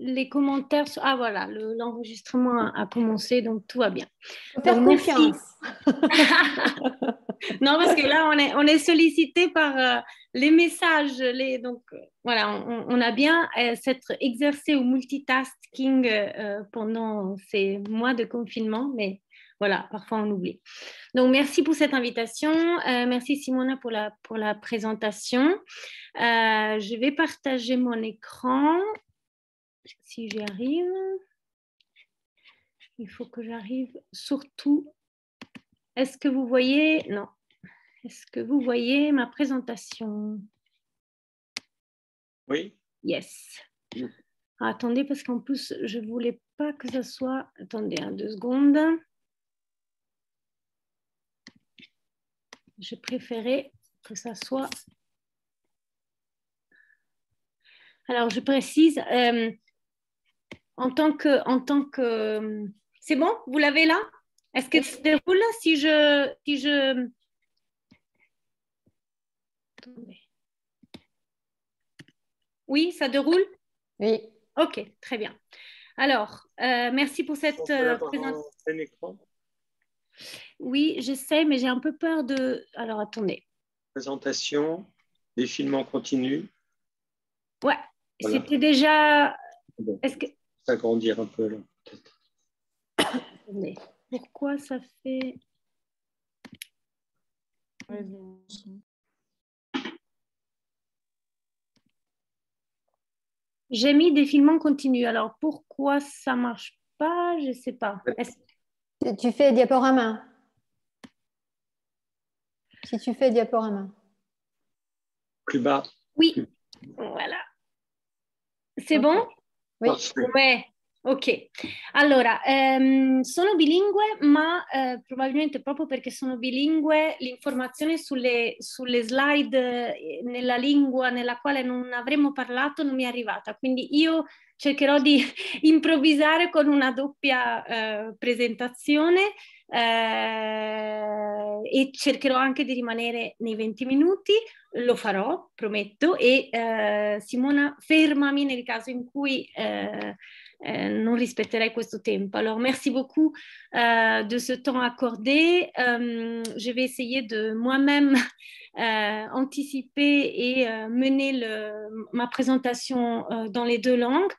les commentaires. Ah voilà, l'enregistrement a, commencé, donc tout va bien. Faire confiance. non, parce que là, on est, on sollicité par euh, les messages. Les, donc euh, voilà, on, a bien euh, s'être exercé au multitasking pendant ces mois de confinement, mais voilà, parfois on oublie. Donc, merci pour cette invitation. merci Simona pour la, pour la présentation. je vais partager mon écran si j'y arrive, il faut que j'arrive surtout. Est-ce que vous voyez Non. Est-ce que vous voyez ma présentation Oui. Yes. Ah, attendez, parce qu'en plus, je ne voulais pas que ça soit. Attendez, hein, deux secondes. Je préférais que ça soit alors, je précise, euh, en tant que, en tant que, c'est bon, vous l'avez là Est-ce que se déroule si je, je, oui, ça déroule Oui. Ok, très bien. Alors, euh, merci pour cette euh, présentation. Oui, je sais, mais j'ai un peu peur de. Alors, attendez. Présentation, défilement continu. Ouais, c'était déjà. Est-ce que grandir un peu peut-être. pourquoi ça fait. J'ai mis défilement continu. Alors pourquoi ça marche pas Je sais pas. Tu fais diaporama. Si tu fais diaporama. Plus bas. Oui. Voilà. C'est bon Oui. Ouais. Ok, allora ehm, sono bilingue, ma eh, probabilmente proprio perché sono bilingue l'informazione sulle, sulle slide eh, nella lingua nella quale non avremmo parlato non mi è arrivata, quindi io cercherò di improvvisare con una doppia eh, presentazione eh, e cercherò anche di rimanere nei 20 minuti, lo farò, prometto, e eh, Simona fermami nel caso in cui eh, eh non rispetterai questo tempo. Allora, merci beaucoup eh, de ce temps accordé. Ehm, je vais essayer de moi-même eh, anticiper et mener le, ma présentation dans les deux langues.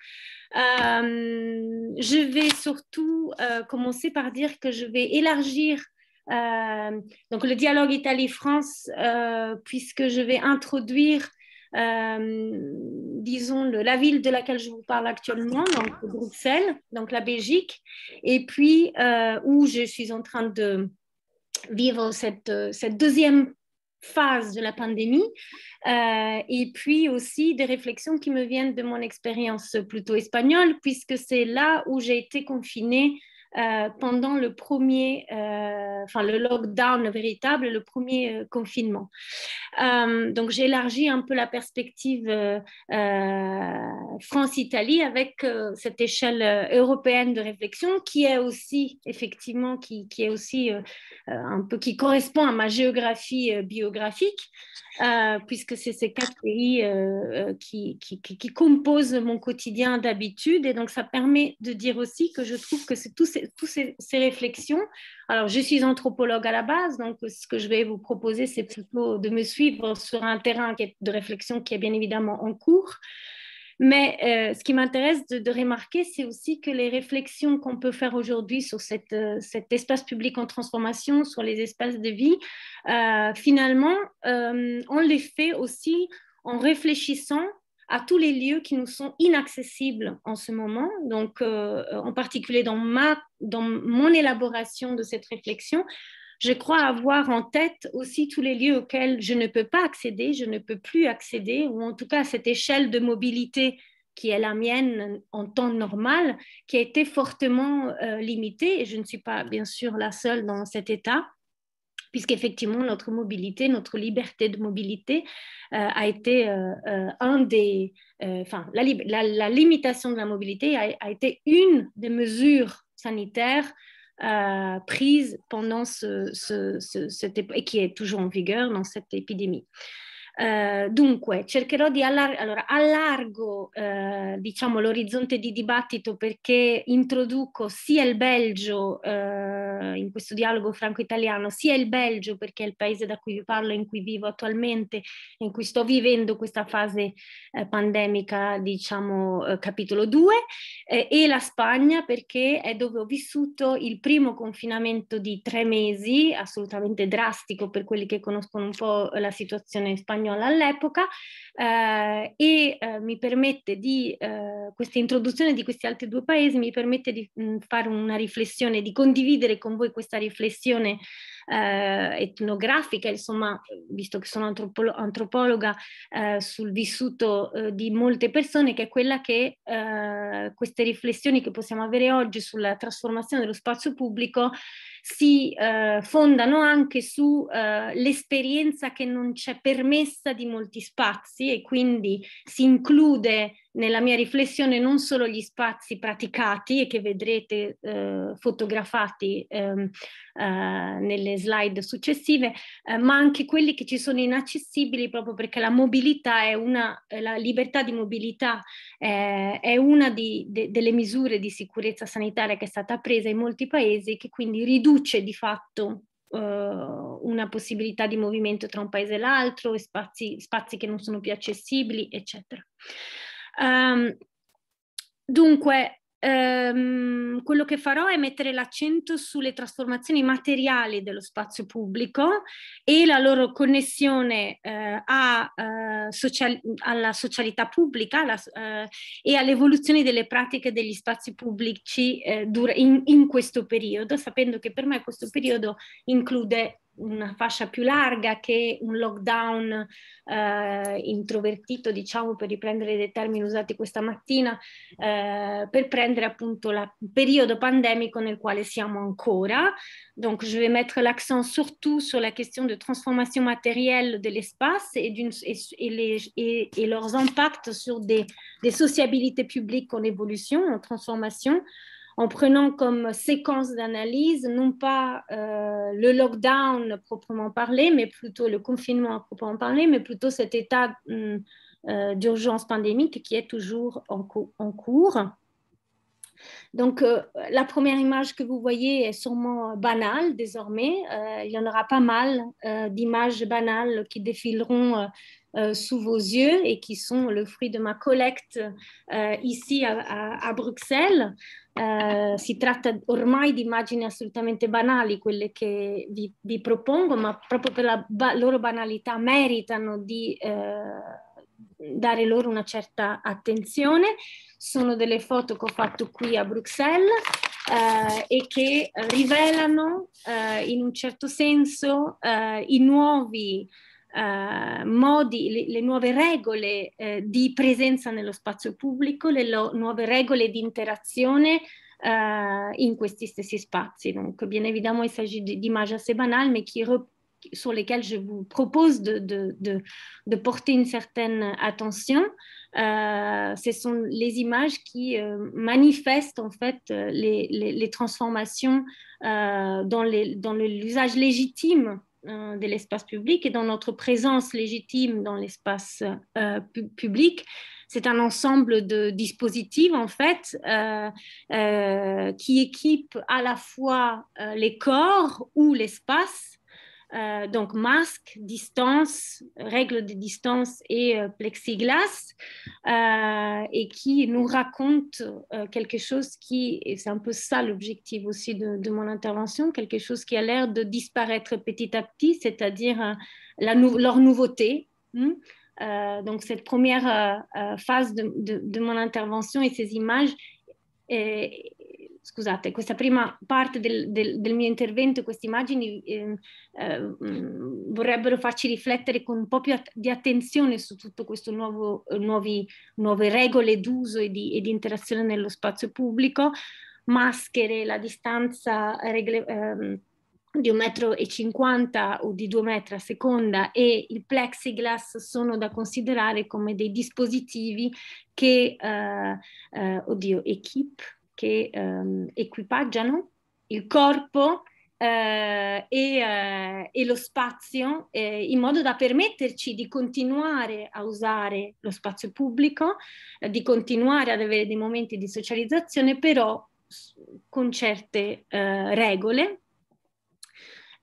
Euh, je vais surtout euh, commencer par dire que je vais élargir euh, donc le dialogue Italie-France, puisque je vais introduire, disons, la ville de laquelle je vous parle actuellement, donc Bruxelles, donc la Belgique, et puis où je suis en train de vivre cette, cette deuxième phase de la pandémie euh, et puis aussi des réflexions qui me viennent de mon expérience plutôt espagnole puisque c'est là où j'ai été confinée euh, pendant le premier, euh, enfin le lockdown véritable, le premier euh, confinement. donc j'élargis un peu la perspective France-Italie avec cette échelle européenne de réflexion qui est aussi effectivement qui, qui est aussi un peu qui correspond à ma géographie biographique. puisque c'est ces quatre pays qui, qui, qui, composent mon quotidien d'habitude. Et donc, ça permet de dire aussi que je trouve que c'est tous ces, toutes ces, réflexions. Alors, je suis anthropologue à la base, donc ce que je vais vous proposer, c'est plutôt de me suivre sur un terrain de réflexion qui est bien évidemment en cours. Mais euh, ce qui m'intéresse de, remarquer, c'est aussi que les réflexions qu'on peut faire aujourd'hui sur euh, cet espace public en transformation, sur les espaces de vie, euh, finalement, on les fait aussi en réfléchissant à tous les lieux qui nous sont inaccessibles en ce moment. Donc, euh, euh, en particulier dans, ma, dans mon élaboration de cette réflexion, je crois avoir en tête aussi tous les lieux auxquels je ne peux pas accéder, je ne peux plus accéder, ou en tout cas cette échelle de mobilité qui est la mienne en temps normal, qui a été fortement euh, limitée, et je ne suis pas bien sûr la seule dans cet état puisqu'effectivement, notre mobilité, notre liberté de mobilité euh, a été euh, euh, un des... Enfin, la, limitation de la mobilité a, été une des mesures sanitaires prises pendant ce, ce, et qui est toujours en vigueur dans cette épidémie. Eh, dunque, cercherò di allar- allora, allargo eh, diciamo, l'orizzonte di dibattito perché introduco sia il Belgio eh, in questo dialogo franco-italiano, sia il Belgio perché è il paese da cui vi parlo, in cui vivo attualmente, in cui sto vivendo questa fase eh, pandemica, diciamo eh, capitolo 2, e la Spagna perché è dove ho vissuto il primo confinamento di tre mesi, assolutamente drastico per quelli che conoscono un po' la situazione spagnola spagnola all'epoca eh, e eh, mi permette di, eh, questa introduzione di questi altri due paesi mi permette di mh, mm, fare una riflessione, di condividere con voi questa riflessione eh, etnografica, insomma, visto che sono antropolo- antropologa, eh, sul vissuto di molte persone, che è quella che queste riflessioni che possiamo avere oggi sulla trasformazione dello spazio pubblico si eh, fondano anche sull'esperienza eh, che non c'è permessa di molti spazi e quindi si include nella mia riflessione non solo gli spazi praticati e che vedrete eh, fotografati eh, eh, nelle slide successive, eh, ma anche quelli che ci sono inaccessibili proprio perché la mobilità è una, eh, la libertà di mobilità eh, è una di, de, delle misure di sicurezza sanitaria che è stata presa in molti paesi e che quindi riduce riduce di fatto eh, una possibilità di movimento tra un paese e l'altro, spazi, spazi che non sono più accessibili, eccetera. Um, dunque, ehm, quello che farò è mettere l'accento sulle trasformazioni materiali dello spazio pubblico e la loro connessione eh, a, eh, social- alla socialità pubblica alla, eh, e all'evoluzione delle pratiche degli spazi pubblici eh, dur- in, in questo periodo, sapendo che per me questo periodo include una fascia più larga che un lockdown eh, introvertito, diciamo, per riprendere dei termini usati questa mattina, eh, per prendere appunto il periodo pandemico nel quale siamo ancora. Donc, je vais mettre l'accent surtout sur la question de transformation matérielle de l'espace et, et, et, les, et, et leurs impacts sur des, des sociabilités publiques en évolution, en transformation. Euh, en prenant comme séquence d'analyse non pas euh, le lockdown proprement parlé, mais plutôt le confinement proprement parlé, mais plutôt cet état hum, euh, d'urgence pandémique qui est toujours en, cours. Donc, euh, la première image que vous voyez est sûrement banale désormais. il y en aura pas mal d'images banales qui défileront euh, sous vos yeux et qui sont le fruit de ma collecte euh, ici a, a, a Bruxelles. Eh, si tratta ormai di immagini assolutamente banali, quelle che vi, vi propongo, ma proprio per la ba- loro banalità meritano di eh, dare loro una certa attenzione. Sono delle foto che ho fatto qui a Bruxelles eh, e che rivelano eh, in un certo senso eh, i nuovi Eh, les nouvelles règles eh, de présence dans nello spazio le lo, nuove regole di eh, in questi stessi spazi. Donc, bien évidemment, il s'agit d'images assez banales, mais qui sur lesquelles je vous propose de, porter une certaine attention. ce sont les images qui euh, manifestent en fait les, transformations dans l'usage légitime euh, de l'espace public et dans notre présence légitime dans l'espace euh, public. C'est un ensemble de dispositifs, en fait, euh, qui équipent à la fois les corps ou l'espace euh, donc masque, distance, règles de distance et euh, plexiglas, euh, et qui nous raconte quelque chose qui, et c'est un peu ça l'objectif aussi de, mon intervention, quelque chose qui a l'air de disparaître petit à petit, c'est-à-dire leur nouveauté. Hmm, donc cette première phase de, mon intervention et ces images. scusate, questa prima parte del, del, del mio intervento queste immagini ehm, eh, eh, vorrebbero farci riflettere con un po' più at di attenzione su tutto questo nuovo, eh, nuovi, nuove regole d'uso e, e di, interazione nello spazio pubblico, maschere, la distanza regle, ehm, di 1,50 m o di 2 metri a seconda e il plexiglass sono da considerare come dei dispositivi che, eh, eh, oddio, equip, che ehm, equipaggiano il corpo eh, e, eh, e, lo spazio eh, in modo da permetterci di continuare a usare lo spazio pubblico, eh, di continuare ad avere dei momenti di socializzazione, però con certe eh, regole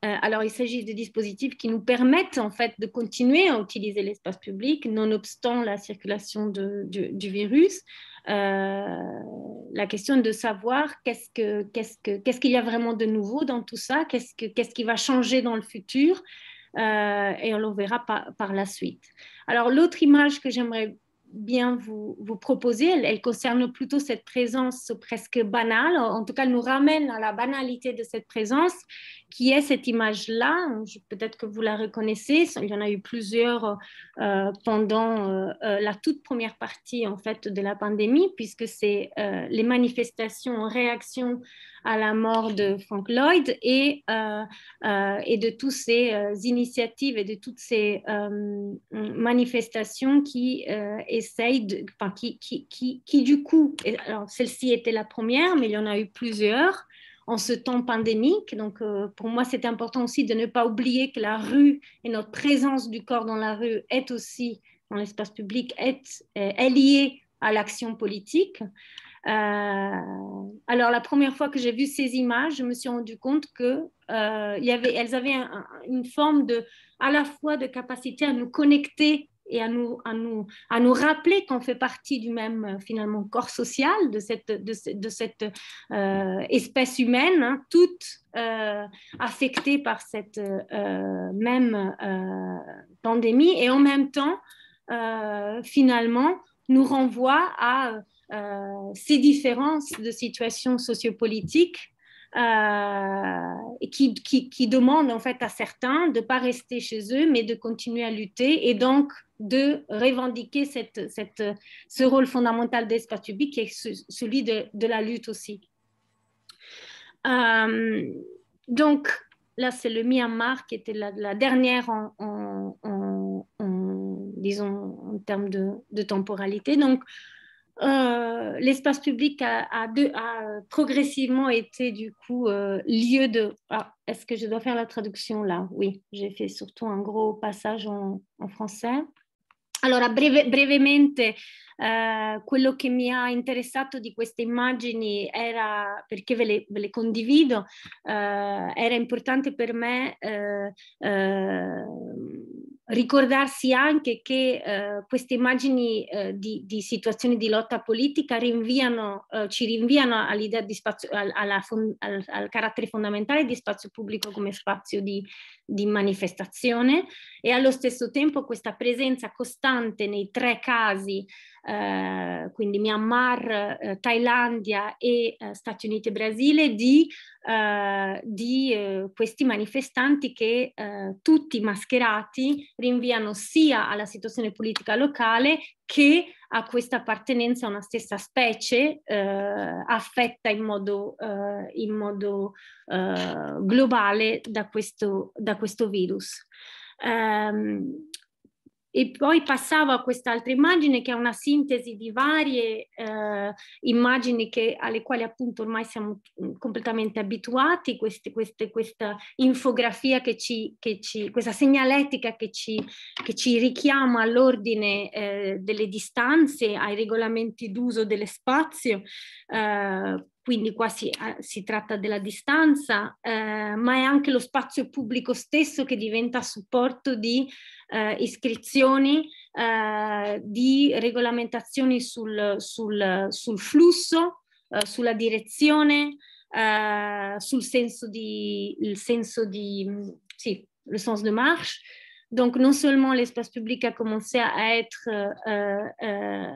Euh, alors, il s'agit de dispositifs qui nous permettent en fait de continuer à utiliser l'espace public, nonobstant la circulation du, virus. Euh, la question de savoir qu'est-ce qu'il y a vraiment de nouveau dans tout ça, qu'est-ce qui va changer dans le futur, euh, et on le verra par la suite. Alors, l'autre image que j'aimerais bien vous, vous proposer, elle, concerne plutôt cette présence presque banale, en tout cas elle nous ramène à la banalité de cette présence, qui est cette image-là, peut-être que vous la reconnaissez, il y en a eu plusieurs euh, pendant euh, euh, la toute première partie en fait de la pandémie, puisque c'est les manifestations en réaction à la mort de Frank Lloyd et, euh, euh, et de toutes ces euh, initiatives et de toutes ces manifestations qui essayent, enfin, qui, qui, qui, qui, du coup, alors celle-ci était la première, mais il y en a eu plusieurs en ce temps pandémique. Donc, pour moi, c'est important aussi de ne pas oublier que la rue et notre présence du corps dans la rue est aussi, dans l'espace public, est, est liée à l'action politique. Euh, alors, la première fois que j'ai vu ces images, je me suis rendu compte que euh, il y avait, elles avaient une forme de, à la fois de capacité à nous connecter et à nous, à nous, à nous rappeler qu'on fait partie du même euh, finalement corps social, de cette, de, cette espèce humaine, hein, toutes toute affectée par cette même pandémie, et en même temps, finalement, nous renvoie à euh, ces différences de situation sociopolitique euh, qui, qui, qui, demandent en fait à certains de ne pas rester chez eux, mais de continuer à lutter et donc de revendiquer cette, cette, ce rôle fondamental d'espace public qui est celui de, de la lutte aussi. Euh, donc là, c'est le Myanmar qui était la, dernière en, en, disons, en termes de, de temporalité. Donc, euh, l'espace public a, a, euh, progressivement été du coup euh, lieu de... Ah, est-ce que je dois faire la traduction là Oui, j'ai fait surtout un gros passage en, français. Alors, brièvement, ce qui eh, quello che de ces images, di queste immagini era, perché ve le, pour le eh, importante eh, ricordarsi anche che eh, queste immagini eh, di, di, situazioni di lotta politica rinviano, eh, ci rinviano all'idea di spazio, al, fon- al, al, carattere fondamentale di spazio pubblico come spazio di, di, manifestazione e allo stesso tempo questa presenza costante nei tre casi eh, quindi Myanmar, eh, Thailandia e eh, Stati Uniti e Brasile di, eh, di eh, questi manifestanti che tutti mascherati rinviano sia alla situazione politica locale che a questa appartenenza a una stessa specie affetta in modo, in modo globale da questo, da questo virus. Um, e poi passavo a quest'altra immagine che è una sintesi di varie eh, immagini che, alle quali appunto ormai siamo mm, completamente abituati, queste, queste, questa infografia che ci, che ci, questa segnaletica che ci, che ci richiama all'ordine eh, delle distanze, ai regolamenti d'uso dello spazio, eh, quindi qua si, eh, si tratta della distanza, eh, ma è anche lo spazio pubblico stesso che diventa supporto di eh, iscrizioni, eh, di regolamentazioni sul, sul, sul flusso, eh, sulla direzione, eh, sul senso di, il senso di, sì, le sens de marche. Donc non solo l'espace public a commencé à être euh, euh,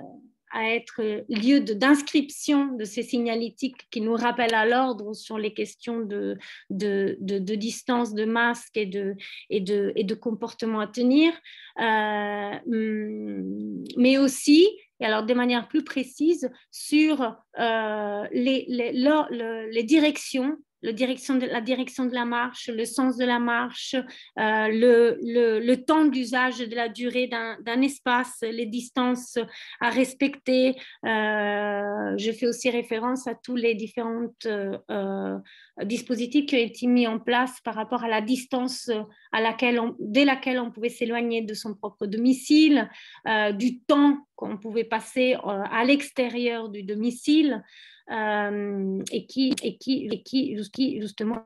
à être euh, lieu d'inscription de, ces signalétiques qui nous rappellent à l'ordre sur les questions de, de, distance, de masque et de, et et de comportement à tenir, euh, hmm, mais aussi, et alors de manière plus précise, sur euh, les directions direction de, la direction de la marche, le sens de la marche, euh, le, temps d'usage de la durée d'un espace, les distances à respecter. Euh, je fais aussi référence à tous les différentes euh, dispositif qui a été mis en place par rapport à la distance à laquelle on, dès laquelle on pouvait s'éloigner de son propre domicile, euh, du temps qu'on pouvait passer euh, à l'extérieur du domicile euh, et, qui, et, qui, justement,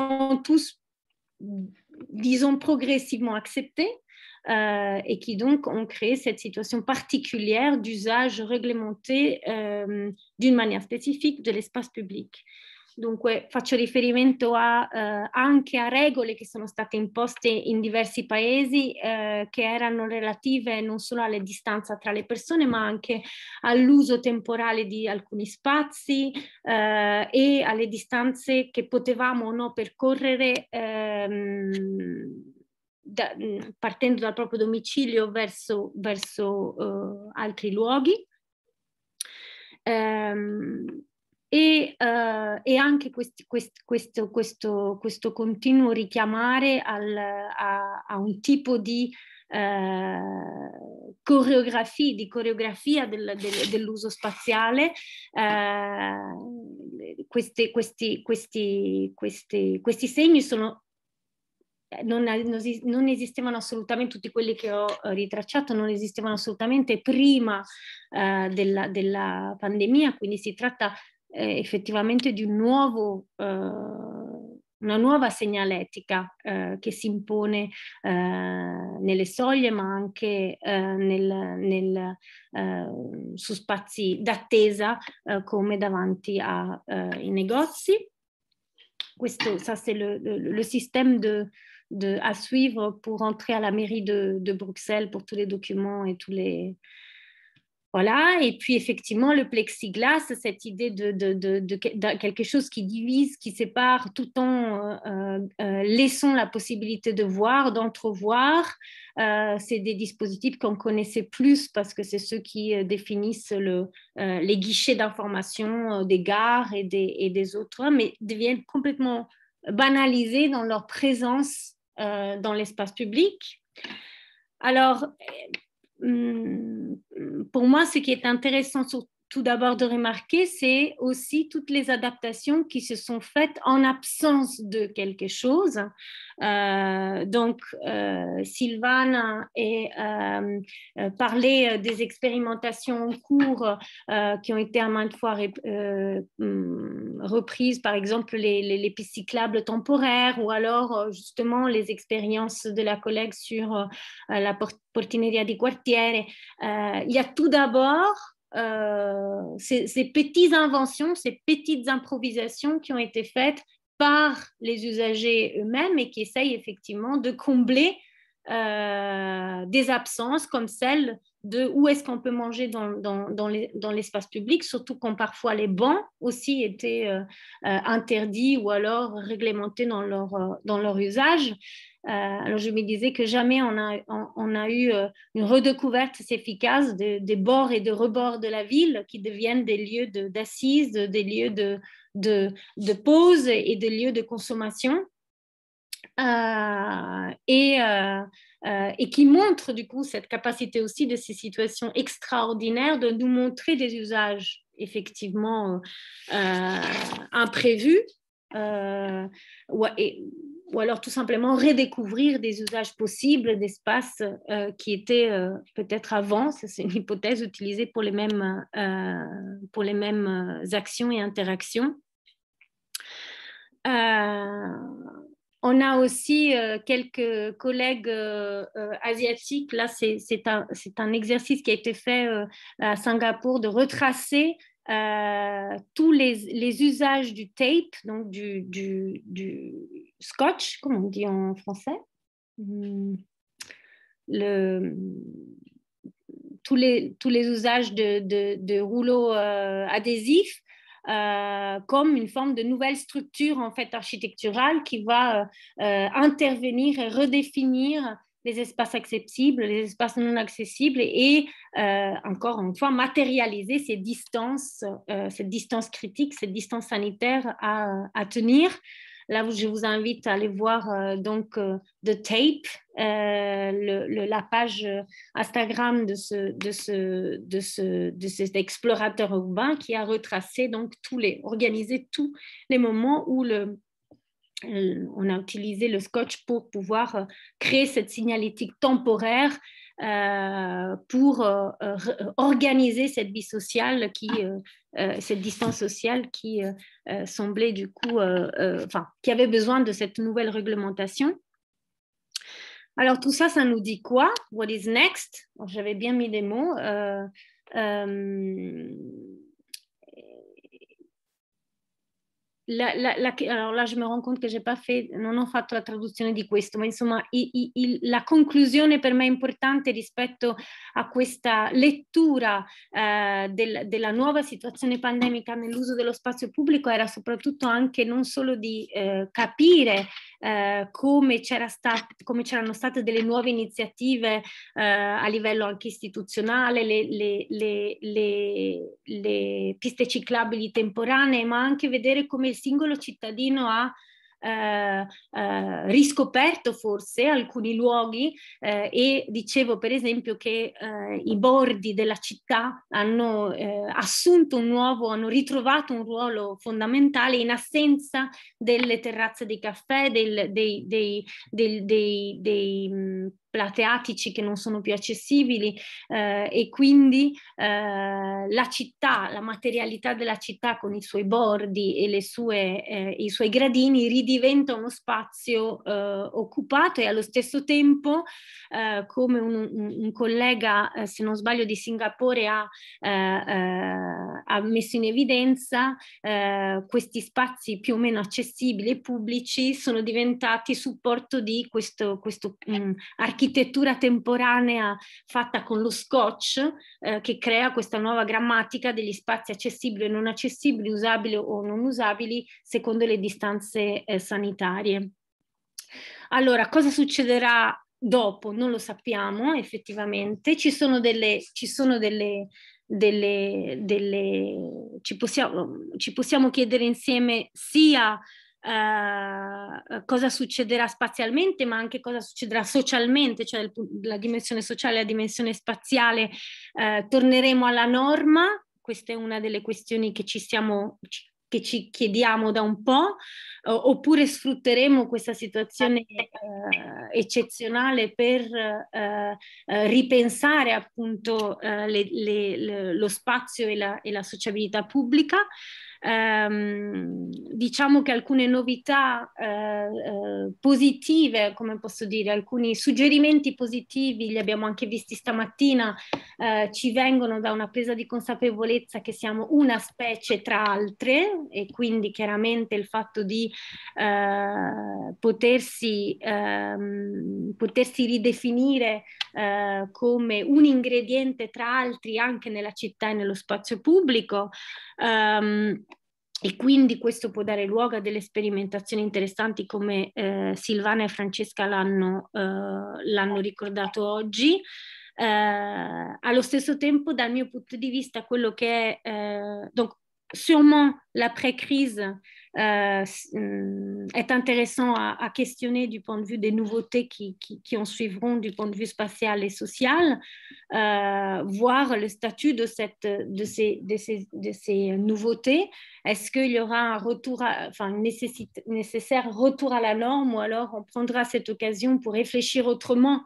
ont tous, disons, progressivement accepté. et qui donc ont créé cette situation particulière d'usage réglementé d'une manière spécifique de l'espace public. dunque faccio riferimento a, eh, anche a regole che sono state imposte in diversi paesi eh, che erano relative non solo alle distanze tra le persone ma anche all'uso temporale di alcuni spazi eh, e alle distanze che potevamo o no percorrere ehm, da, partendo dal proprio domicilio verso, verso eh, altri luoghi. Um, e, uh, e anche questi, quest, questo, questo, questo, continuo richiamare al, a, a, un tipo di uh, eh, coreografia, di coreografia del, del, dell'uso spaziale, uh, queste, questi, questi, questi, questi segni sono non, non, esistevano assolutamente tutti quelli che ho ritracciato, non esistevano assolutamente prima eh, della, della, pandemia, quindi si tratta eh, effettivamente di un nuovo, eh, una nuova segnaletica eh, che si impone eh, nelle soglie ma anche nel, nel, su spazi d'attesa come davanti ai negozi. Questo, è il sistema le, le système de, de, à suivre pour entrer à la mairie de, de Bruxelles pour tous les documents et tous les, Voilà, et puis effectivement, le plexiglas, cette idée de, quelque chose qui divise, qui sépare, tout en euh, euh, laissant la possibilité de voir, d'entrevoir, euh, c'est des dispositifs qu'on connaissait plus parce que c'est ceux qui définissent le, les guichets d'information des gares et des, et des, autres, hein, mais deviennent complètement banalisés dans leur présence dans l'espace public. Alors, Hum, hum, pour moi, ce qui est intéressant sur tout d'abord de remarquer, c'est aussi toutes les adaptations qui se sont faites en absence de quelque chose. Euh, donc, Sylvane a parlé des expérimentations en cours euh, qui ont été à maintes fois euh, hum, reprises, par exemple les, les, les, pistes cyclables temporaires ou alors justement les expériences de la collègue sur la Portineria di Quartiere. il y a tout d'abord euh, ces, petites inventions, ces petites improvisations qui ont été faites par les usagers eux-mêmes et qui essayent effectivement de combler euh, des absences comme celle de où est-ce qu'on peut manger dans, l'espace public, surtout quand parfois les bancs aussi étaient euh, interdits ou alors réglementés dans leur, dans leur usage. Euh, alors je me disais que jamais on a, eu euh, une redécouverte efficace des bords et des rebords de la ville qui deviennent des lieux d'assises, des lieux de, pause et des lieux de consommation. Euh, et, qui montre du coup cette capacité aussi de ces situations extraordinaires de nous montrer des usages effectivement imprévus et, ou alors tout simplement redécouvrir des usages possibles d'espaces euh, qui étaient euh, peut-être avant, c'est une hypothèse utilisée pour les mêmes, euh, pour les mêmes actions et interactions. on a aussi quelques collègues asiatiques, là c'est un, un, exercice qui a été fait à Singapour de retracer euh, tous les, usages du tape, donc du, scotch, comme on dit en français, hmm. tous, les, tous les usages de, rouleaux euh, adhésifs. Euh, comme une forme de nouvelle structure en fait architecturale qui va intervenir et redéfinir les espaces accessibles, les espaces non accessibles et euh, encore une fois matérialiser ces distances, euh, cette distance critique, cette distance sanitaire à, tenir. Là, je vous invite à aller voir euh, donc The Tape, la page Instagram de, cet explorateur urbain qui a retracé donc tous les, organisé tous les moments où le, on a utilisé le scotch pour pouvoir euh, créer cette signalétique temporaire euh, pour euh, organiser cette vie sociale, cette distance sociale qui semblait du coup, enfin, qui avait besoin de cette nouvelle réglementation. Alors tout ça, ça nous dit quoi What is next J'avais bien mis des mots. la, la, la, là, je mi rendo conto che j'ai pas fait, non ho fatto la traduzione di questo, ma insomma i, i, la conclusione per me è importante rispetto a questa lettura eh, del, della nuova situazione pandemica nell'uso dello spazio pubblico era soprattutto anche non solo di eh, capire eh, come, c'era stat- come c'erano state delle nuove iniziative eh, a livello anche istituzionale, le, le, le, le piste ciclabili temporanee, ma anche vedere come il singolo cittadino ha eh, eh, riscoperto forse alcuni luoghi eh, e dicevo per esempio che eh, i bordi della città hanno eh, assunto un nuovo, hanno ritrovato un ruolo fondamentale in assenza delle terrazze dei caffè, del, dei, dei, dei, dei mm, plateatici che non sono più accessibili eh, e quindi eh, la città, la materialità della città con i suoi bordi e sue, eh, i suoi gradini ridiventa uno spazio eh, occupato e allo stesso tempo, eh, come un, un collega, eh, se non sbaglio, di Singapore ha, ha messo in evidenza, questi spazi più o meno accessibili e pubblici sono diventati supporto di questo, questo mh, mm, architettura temporanea fatta con lo scotch eh, che crea questa nuova grammatica degli spazi accessibili e non accessibili, usabili o non usabili secondo le distanze eh, sanitarie. Allora, cosa succederà dopo? Non lo sappiamo effettivamente, ci sono delle, ci sono delle delle, delle, ci, possiamo, ci, possiamo, chiedere insieme sia eh, eh, cosa succederà spazialmente, ma anche cosa succederà socialmente, cioè la dimensione sociale e la dimensione spaziale. Eh, torneremo alla norma, questa è una delle questioni che ci stiamo che ci chiediamo da un po', oppure sfrutteremo questa situazione eh, eccezionale per eh, eh ripensare appunto eh, le, le, lo spazio e la, e la sociabilità pubblica. Ehm, diciamo che alcune novità eh, eh, positive, come posso dire, alcuni suggerimenti positivi li abbiamo anche visti stamattina, eh, ci vengono da una presa di consapevolezza che siamo una specie tra altre e quindi chiaramente il fatto di eh, potersi, ehm, potersi ridefinire eh, come un ingrediente tra altri anche nella città e nello spazio pubblico. Um, e quindi questo può dare luogo a delle sperimentazioni interessanti come eh, Silvana e Francesca l'hanno, eh, l'hanno ricordato oggi. Eh, allo stesso tempo, dal mio punto di vista, quello che è, eh, donc, sûrement l'après-crise euh, hum, est intéressant à, questionner du point de vue des nouveautés qui, en suivront du point de vue spatial et social, euh, voir le statut de, ces, nouveautés. Est-ce qu'il y aura un retour, nécessaire retour à la norme ou alors on prendra cette occasion pour réfléchir autrement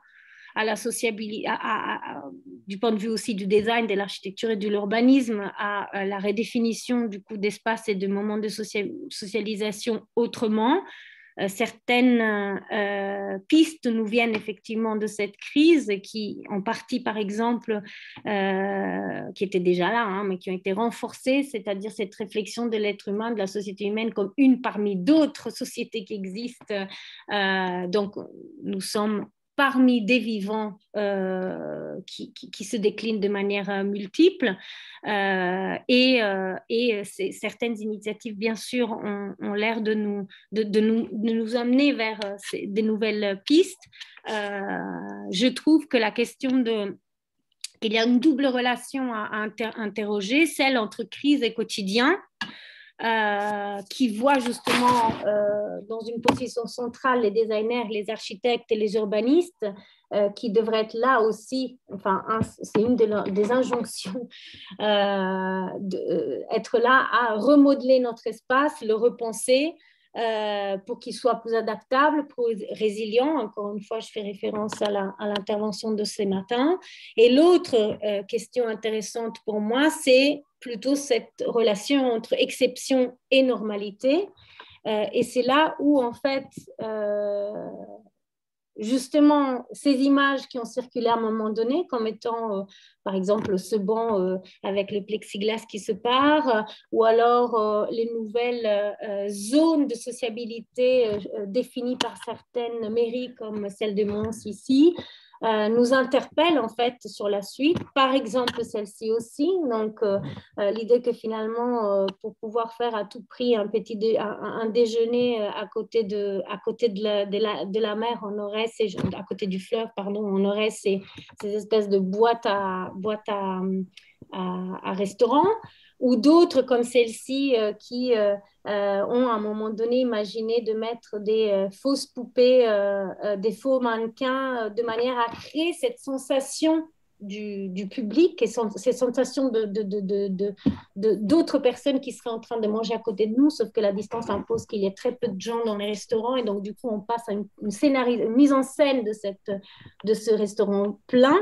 à la sociabilité, à, du point de vue aussi du design, de l'architecture et de l'urbanisme, à, euh, la redéfinition du coup d'espace et de moments de socialisation autrement. Euh, certaines euh, pistes nous viennent effectivement de cette crise qui, en partie par exemple, qui était déjà là, hein, mais qui ont été renforcées, c'est-à-dire cette réflexion de l'être humain, de la société humaine comme une parmi d'autres sociétés qui existent. donc, nous sommes parmi des vivants euh, qui, se déclinent de manière euh, multiple. Euh, et, certaines initiatives, bien sûr, ont, l'air de nous, de, amener vers des nouvelles pistes. je trouve que la question de, qu'il y a une double relation à, interroger, celle entre crise et quotidien, euh, qui voit justement euh, dans une position centrale les designers, les architectes et les urbanistes, euh, qui devraient être là aussi, enfin, c'est une des injonctions, d'être être là à remodeler notre espace, le repenser. pour qu'il soit plus adaptable, plus résilient. Encore une fois, je fais référence à, la, à l'intervention de ce matin. Et l'autre question intéressante pour moi, c'est plutôt cette relation entre exception et normalité. Euh, et c'est là où, en fait, euh, justement, ces images qui ont circulé à un moment donné, comme étant, euh, par exemple, ce banc avec le plexiglas qui se part, ou alors les nouvelles zones de sociabilité définies par certaines mairies, comme celle de Mons ici, euh, nous interpelle en fait sur la suite, par exemple celle-ci aussi. Donc, euh, euh, l'idée que finalement, pour pouvoir faire à tout prix un petit un, déjeuner à côté de, à côté de, la, de la, mer, on aurait ces, à côté du fleuve, pardon, on aurait ces, ces espèces de boîtes à, boîtes à, à, à ou d'autres comme celle-ci euh, qui euh, euh, ont à un moment donné imaginé de mettre des fausses poupées, des faux mannequins, de manière à créer cette sensation du, public et son, cette sensation d'autres de, personnes qui seraient en train de manger à côté de nous, sauf que la distance impose qu'il y ait très peu de gens dans les restaurants et donc du coup on passe à une, mise en scène de, cette, de ce restaurant plein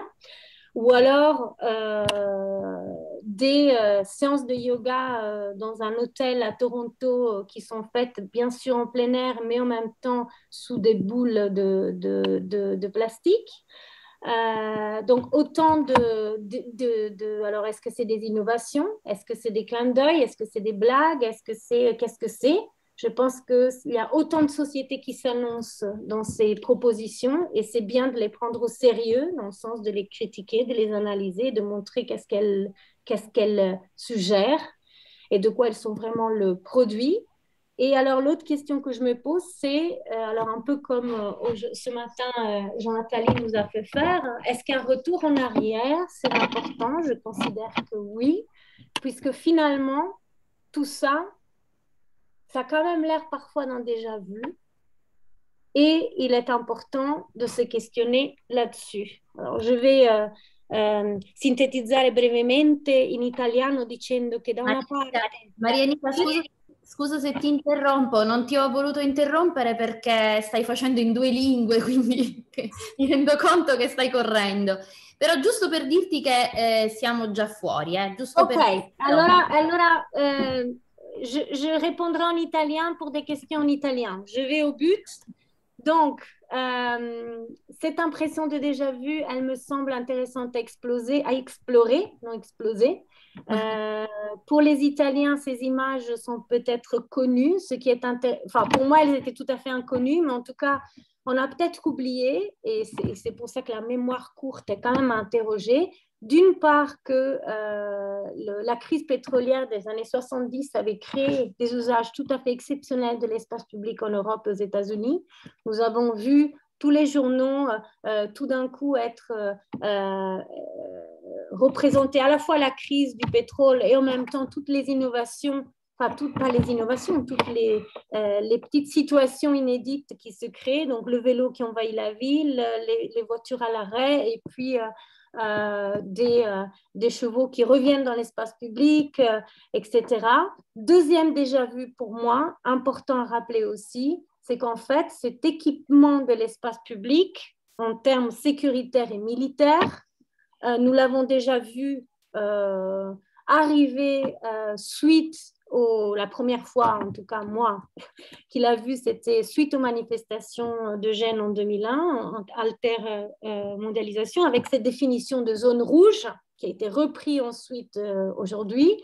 ou alors euh, des euh, séances de yoga euh, dans un hôtel à Toronto qui sont faites bien sûr en plein air, mais en même temps sous des boules de, plastique. donc autant de alors est-ce que c'est des innovations Est-ce que c'est des clins d'œil Est-ce que c'est des blagues Est-ce que c'est qu'est-ce que c'est je pense qu'il y a autant de sociétés qui s'annoncent dans ces propositions et c'est bien de les prendre au sérieux, dans le sens de les critiquer, de les analyser, de montrer qu'est-ce qu'elles qu'est-ce euh, suggèrent et de quoi elles sont vraiment le produit. Et alors l'autre question que je me pose, c'est, euh, alors un peu comme euh, ce matin Jean-Nathalie nous a fait faire, est-ce qu'un retour en arrière, c'est important Je considère que oui, puisque finalement, tout ça, Ça a quand même l'air parfois d'un déjà vu. Et il est important de se questionner là-dessus. Alors, je vais euh, eh, sintetizzare brevemente in italiano dicendo che da una Maria, parte... Maria scusa, scusa se ti interrompo, non ti ho voluto interrompere perché stai facendo in due lingue, quindi mi rendo conto che stai correndo. Però giusto per dirti che eh, siamo già fuori, eh, giusto Ok, per... allora, allora eh, je, répondrai en italien pour des questions en italien. Je vais au but. Donc, euh, cette impression de déjà vu, elle me semble intéressante à, exploser, à explorer, non exploser. Euh, pour les Italiens, ces images sont peut-être connues, ce qui est enfin pour moi, elles étaient tout à fait inconnues, mais en tout cas, on a peut-être oublié, et c'est pour ça que la mémoire courte est quand même interrogée, d'une part, que euh, la crise pétrolière des années 70 avait créé des usages tout à fait exceptionnels de l'espace public en Europe et aux États-Unis. Nous avons vu tous les journaux euh, euh, tout d'un coup être représentés à la fois la crise du pétrole et en même temps toutes les innovations Enfin, toutes, pas les innovations, toutes les, petites situations inédites qui se créent, donc le vélo qui envahit la ville, les, voitures à l'arrêt, et puis euh, euh, des, chevaux qui reviennent dans l'espace public, euh, etc. Deuxième déjà vu pour moi, important à rappeler aussi, c'est qu'en fait, cet équipement de l'espace public en termes sécuritaires et militaires, nous l'avons déjà vu arriver suite Oh, la première fois, en tout cas moi, qu'il a vu, c'était suite aux manifestations de Gênes en 2001, alter euh, euh, mondialisation, avec cette définition de zone rouge qui a été reprise ensuite euh, aujourd'hui.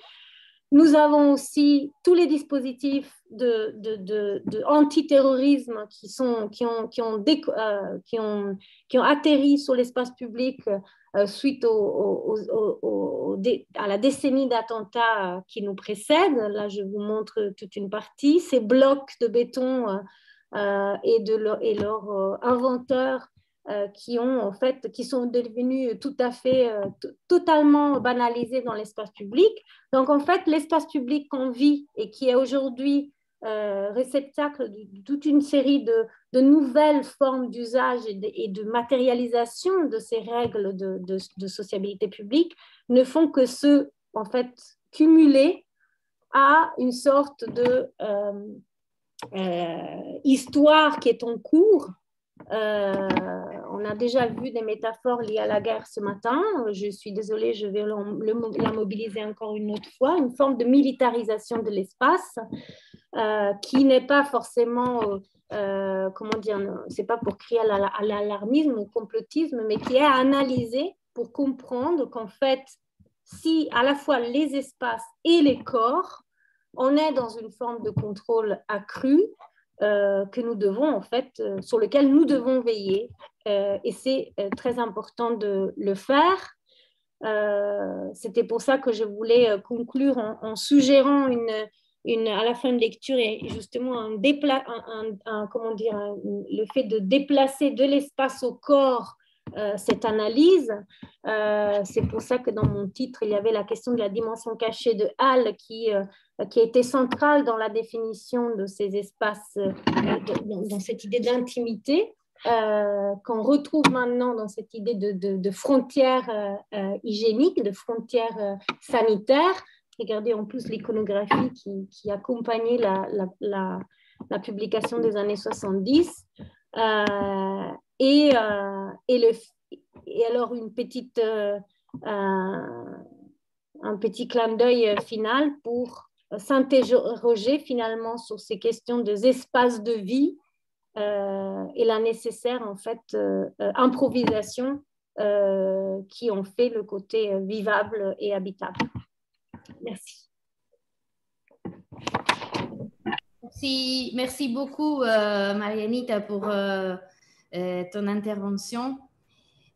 Nous avons aussi tous les dispositifs de, antiterrorisme qui, sont, qui, ont, qui, ont, qui ont atterri sur l'espace public euh, suite à la décennie d'attentats euh, qui nous précèdent. Là, je vous montre toute une partie. Ces blocs de béton euh, et, de leur, leurs inventeurs qui, ont, en fait, qui sont devenus tout à fait totalement banalisés dans l'espace public. Donc, en fait, l'espace public qu'on vit et qui est aujourd'hui euh, réceptacle de toute une série de, nouvelles formes d'usage et, de matérialisation de ces règles de, de, sociabilité publique ne font que se en fait, cumuler à une sorte de euh, euh, histoire qui est en cours. on a déjà vu des métaphores liées à la guerre ce matin. Je suis désolée, je vais le, la mobiliser encore une autre fois. Une forme de militarisation de l'espace. Euh, qui n'est pas forcément, euh, euh, comment dire, c'est pas pour crier à l'alarmisme ou au complotisme, mais qui est analysé pour comprendre qu'en fait, si à la fois les espaces et les corps, on est dans une forme de contrôle accru que nous devons en fait, sur lequel nous devons veiller, et c'est très important de le faire. C'était pour ça que je voulais conclure en, en suggérant une, à la fin de lecture et justement un, comment dire, le fait de déplacer de l'espace au corps euh, cette analyse. Euh, c'est pour ça que dans mon titre, il y avait la question de la dimension cachée de Hall qui, euh, qui était centrale dans la définition de ces espaces, euh, dans, cette idée d'intimité. qu'on retrouve maintenant dans cette idée de, de, de frontières hygiéniques, de frontières sanitaires, regardez en plus l'iconographie qui, accompagnait la, publication des années 70. Euh, euh, et, alors, une petite, euh, un petit clin d'œil final pour s'interroger finalement sur ces questions des espaces de vie et la nécessaire, en fait, improvisation qui ont fait le côté vivable et habitable. Merci. Merci, beaucoup, euh, Marianita, pour euh, euh, ton intervention.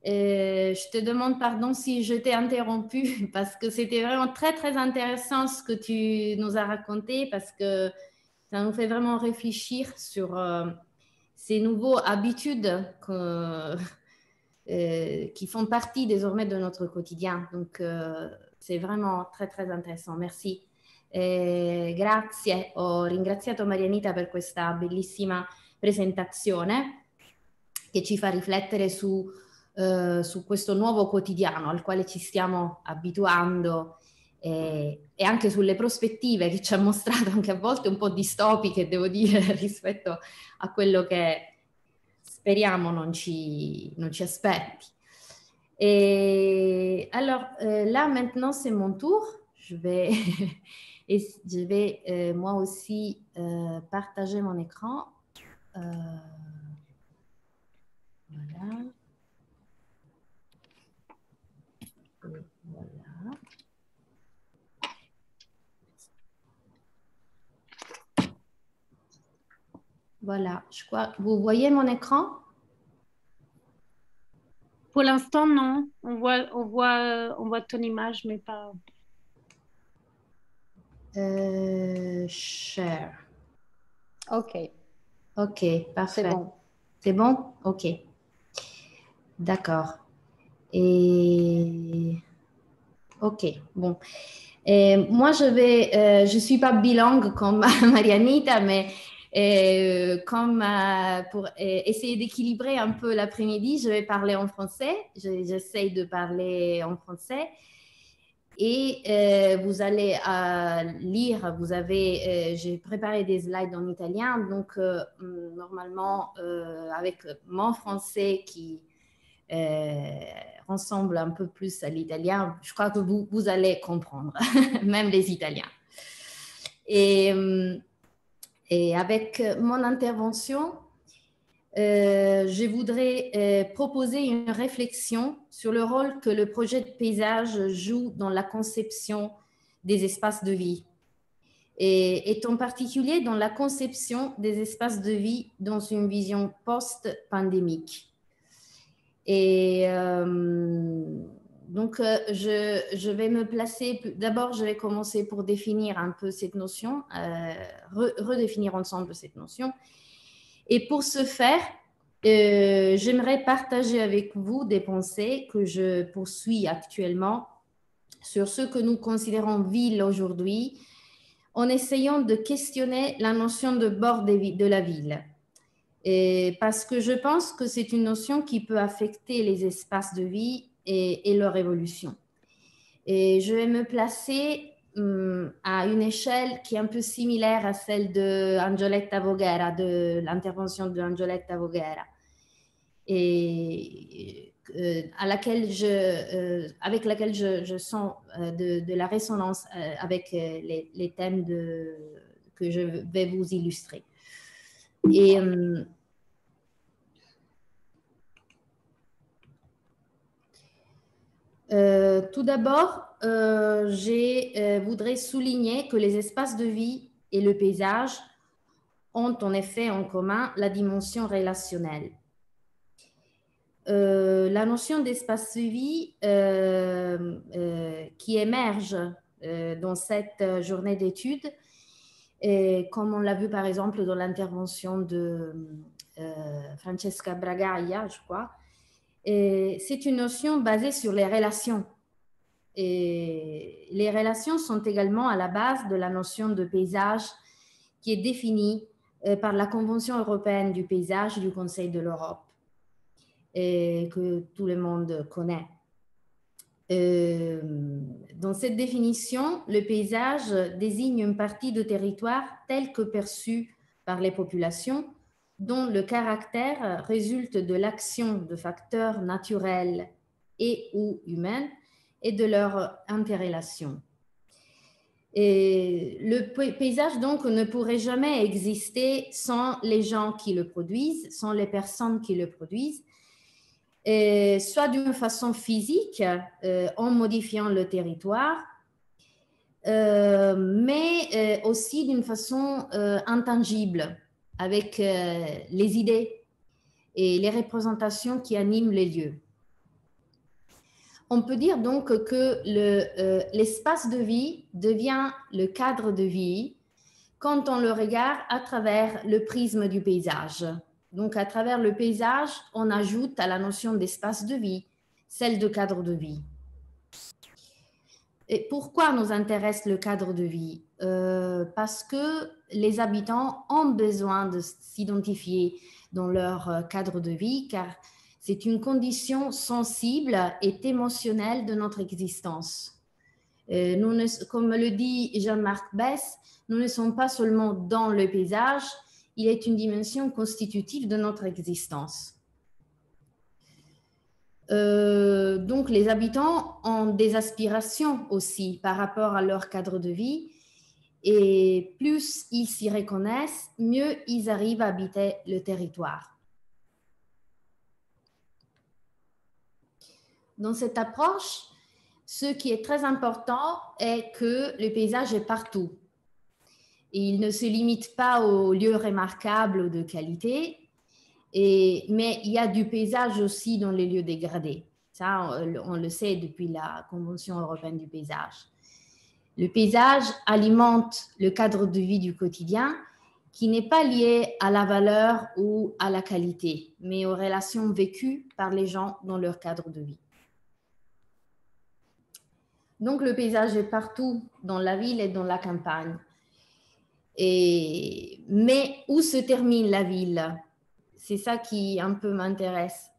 Euh, je te demande pardon si je t'ai interrompu parce que c'était vraiment très, très intéressant ce que tu nous as raconté parce que ça nous fait vraiment réfléchir sur ces nouveaux habitudes que, qui font partie désormais de notre quotidien. Donc, C'est vraiment très très intéressant. Merci. Eh, grazie, ho ringraziato Marianita per questa bellissima presentazione che ci fa riflettere su, eh, su questo nuovo quotidiano al quale ci stiamo abituando eh, e anche sulle prospettive che ci ha mostrato anche a volte un po' distopiche, devo dire, rispetto a quello che speriamo non ci, non ci aspetti. Et alors euh, là, maintenant, c'est mon tour. Je vais, je vais euh, moi aussi euh, partager mon écran. voilà. voilà. Voilà, je crois. Vous voyez mon écran pour l'instant, non. On voit, on, voit, on voit ton image, mais pas. share. Euh, OK. OK, parfait. C'est bon. C'est bon? OK. D'accord. Et. OK, bon. Et moi, je vais, euh, je suis pas bilingue comme Marianita, mais et, euh, comme euh, pour essayer d'équilibrer un peu l'après-midi, je vais parler en français. J'essaye de parler en français. Et euh, vous allez lire, vous avez, j'ai préparé des slides en italien, donc normalement avec mon français qui ressemble un peu plus à l'italien, je crois que vous, vous allez comprendre, même les Italiens. Et hum, et avec euh, mon intervention, euh, je voudrais euh, proposer une réflexion sur le rôle que le projet de paysage joue dans la conception des espaces de vie, et, en particulier dans la conception des espaces de vie dans une vision post-pandémique. Et donc, euh, je, vais me placer. D'abord, je vais commencer pour définir un peu cette notion, euh, redéfinir ensemble cette notion. Et pour ce faire, euh, j'aimerais partager avec vous des pensées que je poursuis actuellement sur ce que nous considérons ville aujourd'hui, en essayant de questionner la notion de bord de la ville. Et parce que je pense que c'est une notion qui peut affecter les espaces de vie et, leur évolution. Et je vais me placer hum, à une échelle qui est un peu similaire à celle de Angioletta Voghera, de l'intervention de Angioletta Voghera, et euh, à laquelle je, euh, avec laquelle je, sens euh, de, la résonance avec les, thèmes de, que je vais vous illustrer. Et hum, Euh, tout d'abord, euh, je euh, voudrais souligner que les espaces de vie et le paysage ont en effet en commun la dimension relationnelle. la notion d'espace de vie qui émerge dans cette journée d'études, comme on l'a vu par exemple dans l'intervention de Francesca Bragaia, je crois, c'est une notion basée sur les relations. les relations sont également à la base de la notion de paysage qui est définie euh, par la Convention européenne du paysage du Conseil de l'Europe et que tout le monde connaît. Euh, dans cette définition, le paysage désigne une partie de territoire telle que perçue par les populations dont le caractère résulte de l'action de facteurs naturels et ou humains et de leur interrelation. Et le paysage, donc, ne pourrait jamais exister sans les gens qui le produisent, sans les personnes qui le produisent, soit d'une façon physique, euh, en modifiant le territoire, euh, mais euh, aussi d'une façon intangible, avec euh, les idées et les représentations qui animent les lieux. On peut dire donc que euh, l'espace de vie devient le cadre de vie quand on le regarde à travers le prisme du paysage. Donc à travers le paysage, on ajoute à la notion d'espace de vie celle de cadre de vie. Et pourquoi nous intéresse le cadre de vie euh, Parce que les habitants ont besoin de s'identifier dans leur euh, cadre de vie car c'est une condition sensible et émotionnelle de notre existence. Euh, comme le dit Jean-Marc Bess, nous ne sommes pas seulement dans le paysage, il est une dimension constitutive de notre existence. Euh, donc les habitants ont des aspirations aussi par rapport à leur cadre de vie et plus ils s'y reconnaissent, mieux ils arrivent à habiter le territoire. Dans cette approche, ce qui est très important est que le paysage est partout. il ne se limite pas aux lieux remarquables de qualité, mais il y a du paysage aussi dans les lieux dégradés. Ça, on le sait depuis la Convention européenne du paysage. Le paysage alimente le cadre de vie du quotidien qui n'est pas lié à la valeur ou à la qualité, mais aux relations vécues par les gens dans leur cadre de vie. Donc le paysage est partout dans la ville et dans la campagne. Et... Mais où se termine la ville C'est ça qui un peu m'intéresse.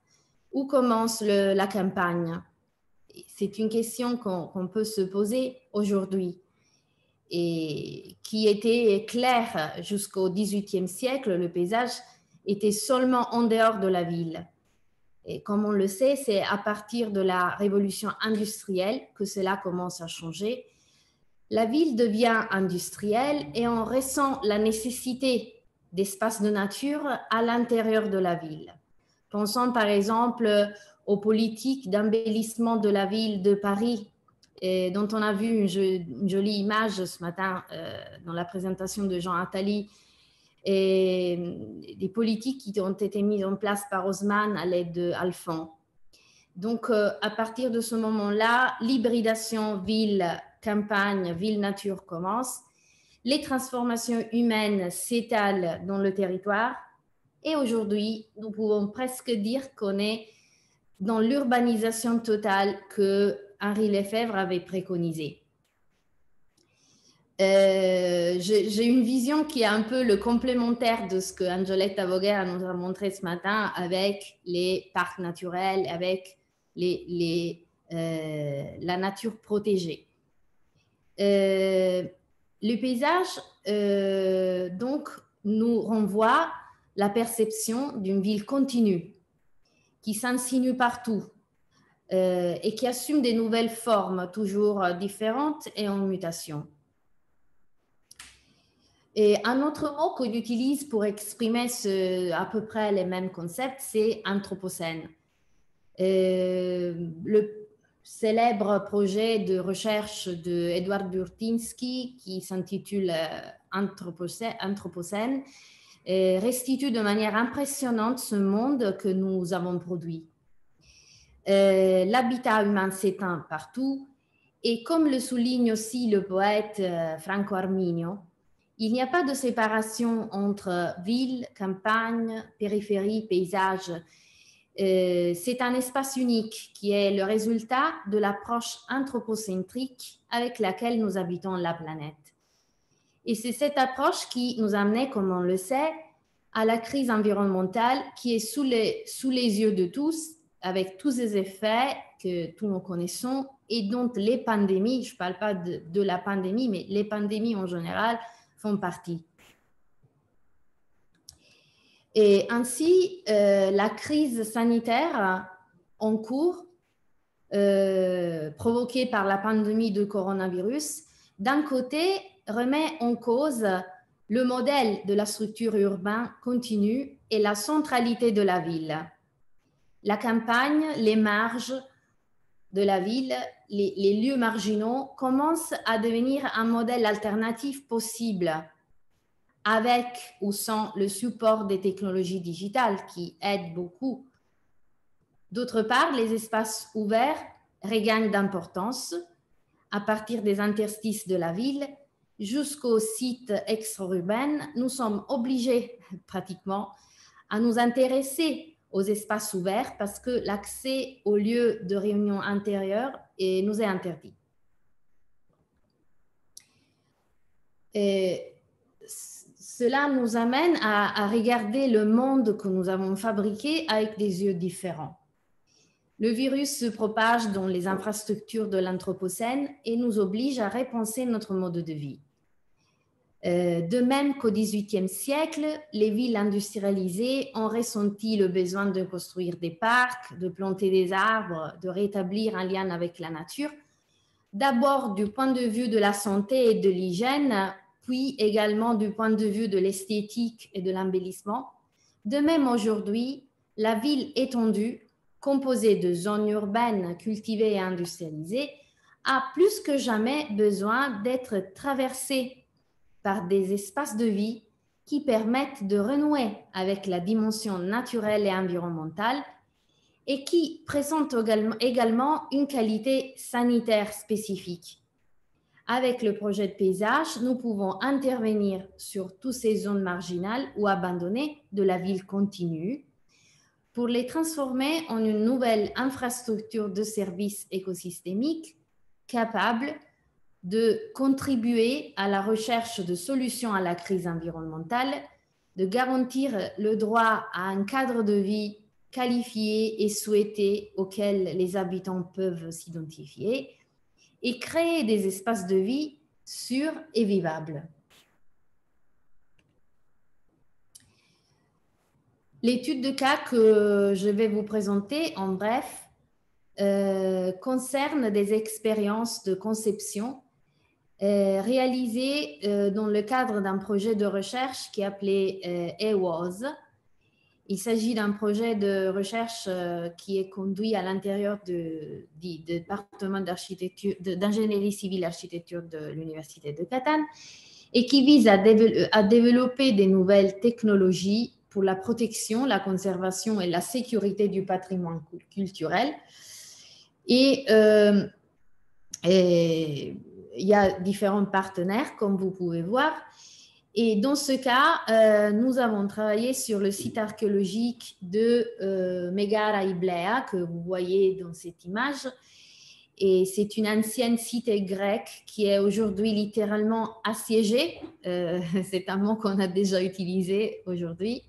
Où commence la campagne c'est une question qu'on peut se poser aujourd'hui et qui était claire jusqu'au XVIIIe siècle. Le paysage était seulement en dehors de la ville. Et comme on le sait, c'est à partir de la révolution industrielle que cela commence à changer. La ville devient industrielle et on ressent la nécessité d'espaces de nature à l'intérieur de la ville. Pensons par exemple aux politiques d'embellissement de la ville de Paris, et dont on a vu une, jolie image ce matin euh, dans la présentation de Jean Attali, et euh, des politiques qui ont été mises en place par Haussmann à l'aide de Donc, euh, à partir de ce moment-là, l'hybridation ville-campagne, ville-nature commence. Les transformations humaines s'étalent dans le territoire. Et aujourd'hui, nous pouvons presque dire qu'on est dans l'urbanisation totale que Henri Lefebvre avait préconisée. Euh, j'ai une vision qui est un peu le complémentaire de ce que Angeletta Voguer nous a montré ce matin avec les parcs naturels, avec euh, la nature protégée. Euh, le paysage, donc, nous renvoie la perception d'une ville continue, qui s'insinue partout euh, et qui assume des nouvelles formes toujours euh, différentes et en mutation. Et un autre mot qu'on utilise pour exprimer à peu près les mêmes concepts, c'est Anthropocène. Euh, le célèbre projet de recherche de Edward Burtinsky qui s'intitule Anthropocène restitue de manière impressionnante ce monde que nous avons produit. Euh, l'habitat humain s'éteint partout et comme le souligne aussi le poète euh, Franco Arminio, il n'y a pas de séparation entre ville, campagne, périphérie, paysage. Euh, c'est un espace unique qui est le résultat de l'approche anthropocentrique avec laquelle nous habitons la planète. Et c'est cette approche qui nous amenait, comme on le sait, à la crise environnementale qui est sous les, sous les yeux de tous, avec tous les effets que tous nous connaissons et dont les pandémies, je ne parle pas de, la pandémie, mais les pandémies en général font partie. Et ainsi, euh, la crise sanitaire en cours, euh, provoquée par la pandémie de coronavirus, d'un côté, remet en cause le modèle de la structure urbaine continue et la centralité de la ville. La campagne, les marges de la ville, les, lieux marginaux commencent à devenir un modèle alternatif possible avec ou sans le support des technologies digitales qui aident beaucoup. D'autre part, les espaces ouverts regagnent d'importance à partir des interstices de la ville jusqu'au site extra-urbain, nous sommes obligés pratiquement à nous intéresser aux espaces ouverts parce que l'accès aux lieux de réunion intérieure nous est interdit. cela nous amène à, à, regarder le monde que nous avons fabriqué avec des yeux différents. Le virus se propage dans les infrastructures de l'Anthropocène et nous oblige à repenser notre mode de vie. Euh, de même qu'au XVIIIe siècle, les villes industrialisées ont ressenti le besoin de construire des parcs, de planter des arbres, de rétablir un lien avec la nature, d'abord du point de vue de la santé et de l'hygiène, puis également du point de vue de l'esthétique et de l'embellissement. De même aujourd'hui, la ville étendue, composée de zones urbaines cultivées et industrialisées, a plus que jamais besoin d'être traversée par des espaces de vie qui permettent de renouer avec la dimension naturelle et environnementale et qui présentent également une qualité sanitaire spécifique. Avec le projet de paysage, nous pouvons intervenir sur toutes ces zones marginales ou abandonnées de la ville continue pour les transformer en une nouvelle infrastructure de services écosystémiques capable de contribuer à la recherche de solutions à la crise environnementale, de garantir le droit à un cadre de vie qualifié et souhaité auquel les habitants peuvent s'identifier, et créer des espaces de vie sûrs et vivables. L'étude de cas que je vais vous présenter en bref euh, concerne des expériences de conception euh, réalisé euh, dans le cadre d'un projet de recherche qui est appelé EWAS. Euh, Il s'agit d'un projet de recherche qui est conduit à l'intérieur du département d'ingénierie civile architecture de l'Université de Catane et qui vise à, développer, à développer des nouvelles technologies pour la protection, la conservation et la sécurité du patrimoine culturel. Et, et il y a différents partenaires, comme vous pouvez voir. Et dans ce cas, euh, nous avons travaillé sur le site archéologique de euh, Megara Iblea, que vous voyez dans cette image. Et c'est une ancienne cité grecque qui est aujourd'hui littéralement assiégée. Euh, c'est un mot qu'on a déjà utilisé aujourd'hui.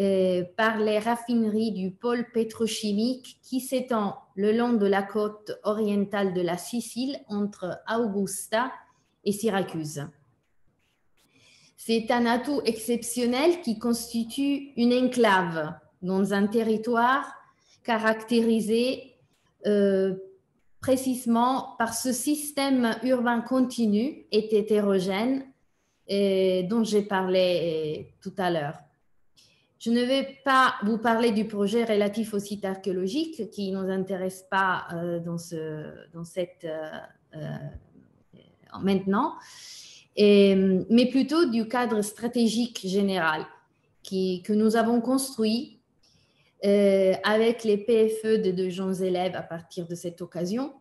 Euh, par les raffineries du pôle pétrochimique qui s'étend le long de la côte orientale de la Sicile entre Augusta et Syracuse. C'est un atout exceptionnel qui constitue une enclave dans un territoire caractérisé euh, précisément par ce système urbain continu et hétérogène euh, dont j'ai parlé tout à l'heure. Je ne vais pas vous parler du projet relatif au site archéologique qui ne nous intéresse pas euh, dans, ce, dans cette euh, euh, maintenant, mais plutôt du cadre stratégique général que nous avons construit avec les PFE de deux jeunes élèves à partir de cette occasion.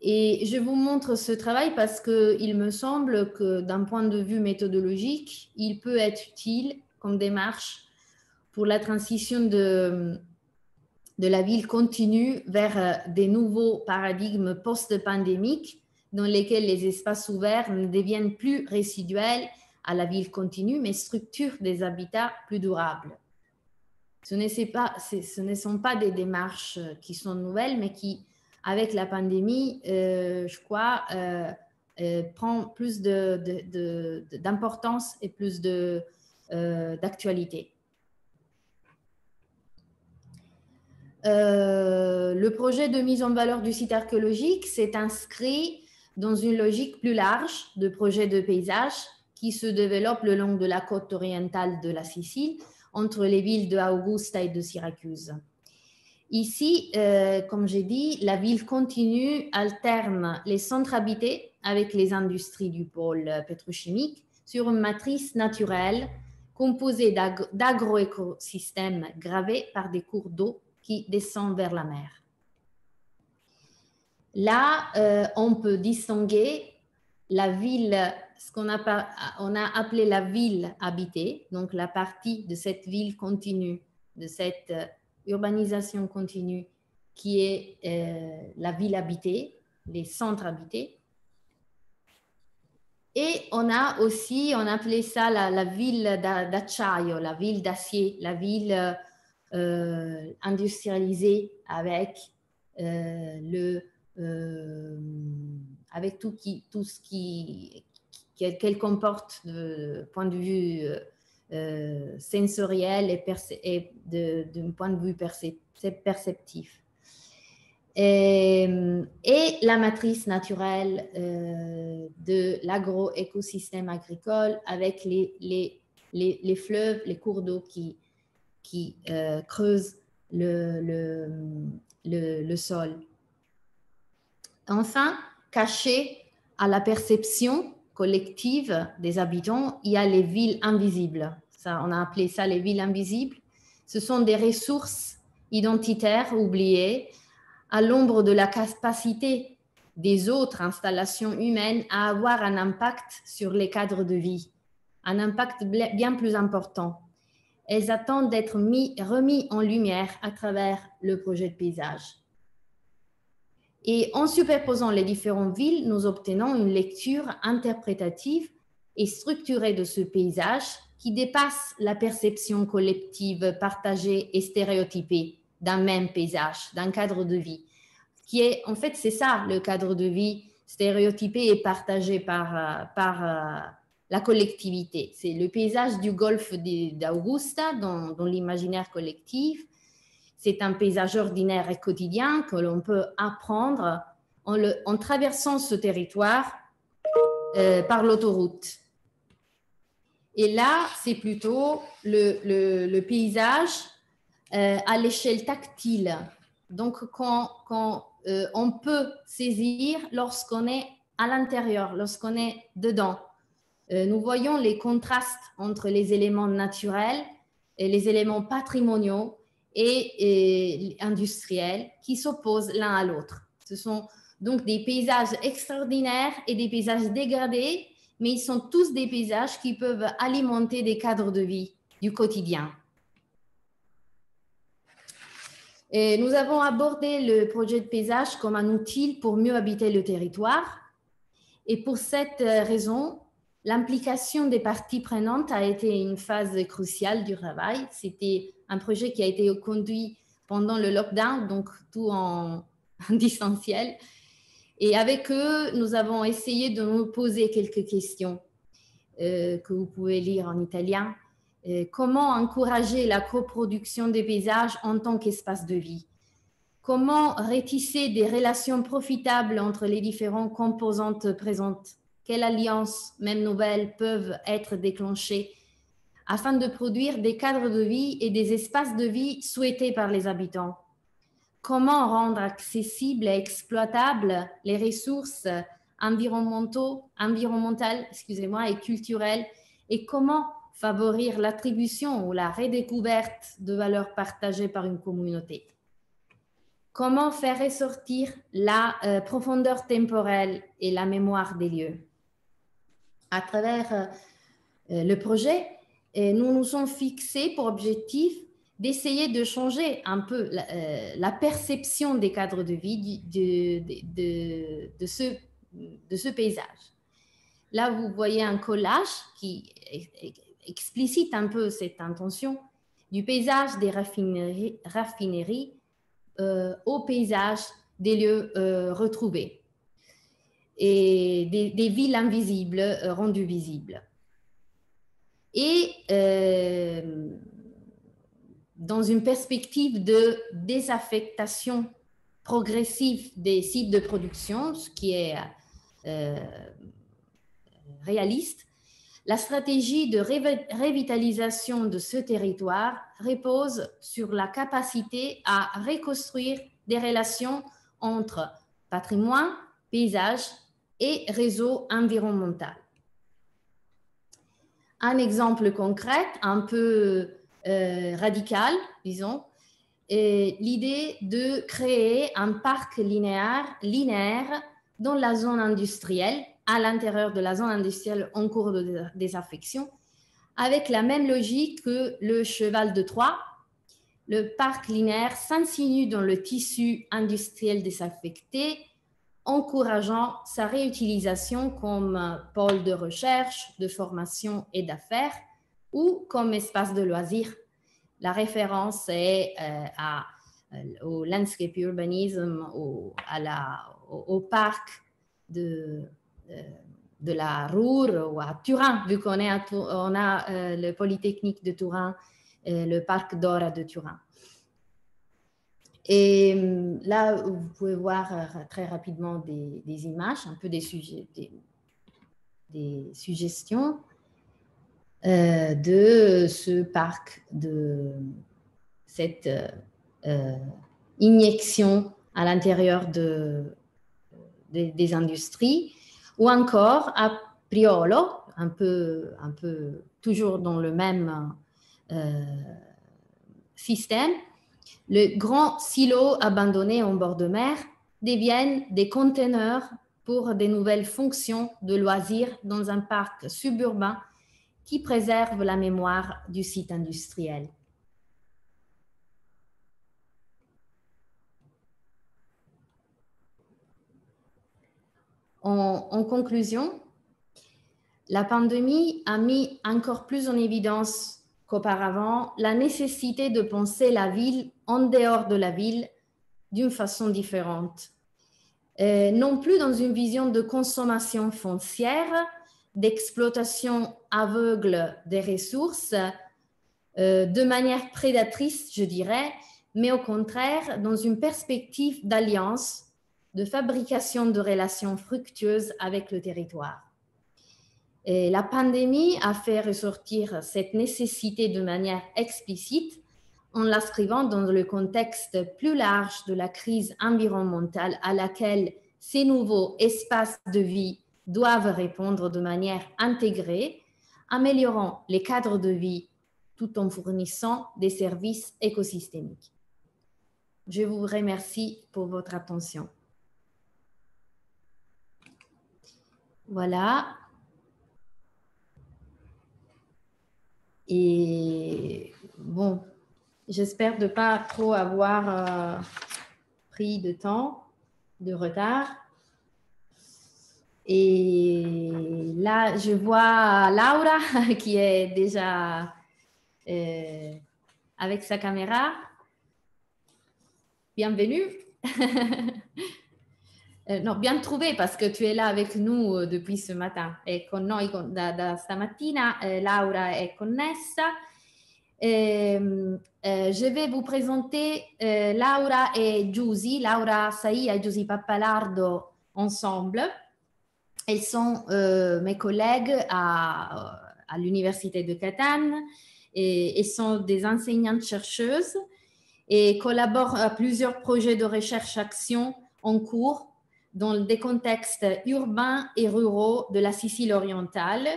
Et je vous montre ce travail parce qu'il me semble que d'un point de vue méthodologique, il peut être utile comme démarche pour la transition de, de la ville continue vers euh, des nouveaux paradigmes post-pandémiques dans lesquels les espaces ouverts ne deviennent plus résiduels à la ville continue, mais structurent des habitats plus durables. Ce ne, pas, ce ne sont pas des démarches euh, qui sont nouvelles, mais qui, avec la pandémie, euh, je crois, prend plus d'importance de, et plus d'actualité. Euh, le projet de mise en valeur du site archéologique s'est inscrit dans une logique plus large de projet de paysage qui se développe le long de la côte orientale de la Sicile, entre les villes de Augusta et de Syracuse. Ici, euh, comme j'ai dit, la ville continue, alterne les centres habités avec les industries du pôle pétrochimique sur une matrice naturelle composée d'agroécosystèmes gravés par des cours d'eau qui descend vers la mer. Là, euh, on peut distinguer la ville, ce qu'on a, on a appelé la ville habitée, donc la partie de cette ville continue, de cette euh, urbanisation continue qui est euh, la ville habitée, les centres habités. Et on a aussi, on appelé ça la, ville d'acciaio, la ville d'acier, la ville euh, industrialisée avec euh, le euh, avec tout, qui, tout ce qui, qu'elle comporte de point de vue sensoriel et, et d'un point de vue perceptif. Et, et, la matrice naturelle euh, de l'agroécosystème agricole avec les, les, les, les, fleuves, les cours d'eau qui, qui euh, creusent le, sol. Enfin, caché à la perception collective des habitants, il y a les villes invisibles. Ça, on a appelé ça les villes invisibles. Ce sont des ressources identitaires oubliées à l'ombre de la capacité des autres installations humaines à avoir un impact sur les cadres de vie, un impact bien plus important. Elles attendent d'être remises en lumière à travers le projet de paysage. Et en superposant les différentes villes, nous obtenons une lecture interprétative et structurée de ce paysage qui dépasse la perception collective partagée et stéréotypée d'un même paysage, d'un cadre de vie, qui est en fait c'est ça le cadre de vie stéréotypé et partagé par, euh, par euh, la collectivité. C'est le paysage du golfe d'Augusta dans, l'imaginaire collectif. C'est un paysage ordinaire et quotidien que l'on peut apprendre en, en, traversant ce territoire euh, par l'autoroute. Et là, c'est plutôt le, paysage euh, à l'échelle tactile. Donc, quand, euh, on peut saisir lorsqu'on est à l'intérieur, lorsqu'on est dedans. Euh, nous voyons les contrastes entre les éléments naturels et les éléments patrimoniaux et, industriels qui s'opposent l'un à l'autre. Ce sont donc des paysages extraordinaires et des paysages dégradés, mais ils sont tous des paysages qui peuvent alimenter des cadres de vie du quotidien. nous avons abordé le projet de paysage comme un outil pour mieux habiter le territoire. Et pour cette euh, raison, L'implication des parties prenantes a été une phase cruciale du travail. C'était un projet qui a été conduit pendant le lockdown, donc tout en, distanciel. Et avec eux, nous avons essayé de nous poser quelques questions euh, que vous pouvez lire en italien. Euh, comment encourager la coproduction des paysages en tant qu'espace de vie Comment rétisser des relations profitables entre les différentes composantes présentes quelles alliances, même nouvelles, peuvent être déclenchées afin de produire des cadres de vie et des espaces de vie souhaités par les habitants. Comment rendre accessibles et exploitables les ressources environnementaux, environnementales excusez-moi, et culturelles et comment favoriser l'attribution ou la redécouverte de valeurs partagées par une communauté. Comment faire ressortir la euh, profondeur temporelle et la mémoire des lieux à travers euh, euh, le projet, nous nous sommes fixés pour objectif d'essayer de changer un peu la, euh, perception des cadres de vie de, de, de, ce, de, ce, paysage. Là, vous voyez un collage qui explicite un peu cette intention du paysage des raffineries, au paysage des lieux retrouvés et des, villes invisibles euh, rendues visibles. Et euh, dans une perspective de désaffectation progressive des sites de production, ce qui est euh, réaliste, la stratégie de revitalisation de ce territoire repose sur la capacité à reconstruire des relations entre patrimoine, paysage et réseau environnemental. Un exemple concret, un peu euh, radical, disons, l'idée de créer un parc linéaire, linéaire dans la zone industrielle, à l'intérieur de la zone industrielle en cours de désaffection, avec la même logique que le cheval de Troie. Le parc linéaire s'insinue dans le tissu industriel désaffecté encourageant sa réutilisation comme euh, pôle de recherche, de formation et d'affaires ou comme espace de loisirs. La référence est euh, euh, au landscape urbanisme, au, au, parc de, la Ruhr ou à Turin, vu qu'on on a le Polytechnique de Turin, le parc d'Ora de Turin. Et hum, là, vous pouvez voir euh, très rapidement des, images, un peu des, sujets, des, suggestions euh, de ce parc, de cette euh, injection à l'intérieur de, des industries, ou encore à Priolo, un peu, un peu toujours dans le même système, le grand silo abandonné en bord de mer deviennent des conteneurs pour des nouvelles fonctions de loisirs dans un parc suburbain qui préserve la mémoire du site industriel. En, en, conclusion, la pandémie a mis encore plus en évidence qu'auparavant la nécessité de penser la ville en dehors de la ville d'une façon différente. Euh, non plus dans une vision de consommation foncière, d'exploitation aveugle des ressources, euh, de manière prédatrice, je dirais, mais au contraire dans une perspective d'alliance, de fabrication de relations fructueuses avec le territoire. Et la pandémie a fait ressortir cette nécessité de manière explicite en l'inscrivant dans le contexte plus large de la crise environnementale à laquelle ces nouveaux espaces de vie doivent répondre de manière intégrée, améliorant les cadres de vie tout en fournissant des services écosystémiques. Je vous remercie pour votre attention. Voilà. Et bon, J'espère de ne pas trop avoir euh, pris de temps, de retard. Et là, je vois Laura qui est déjà euh, avec sa caméra. Bienvenue. Euh, non, bien trouvé parce que tu es là avec nous depuis ce matin. Et con noi, cette da, da stamattina, Laura est connessa eh, je vais vous présenter eh, Laura et Giusy, Laura Saï et Giusy Pappalardo ensemble. Elles sont eh, mes collègues à, l'Université de Catane et, et sont des enseignantes-chercheuses et collaborent à plusieurs projets de recherche-action en cours dans des contextes urbains et ruraux de la Sicile orientale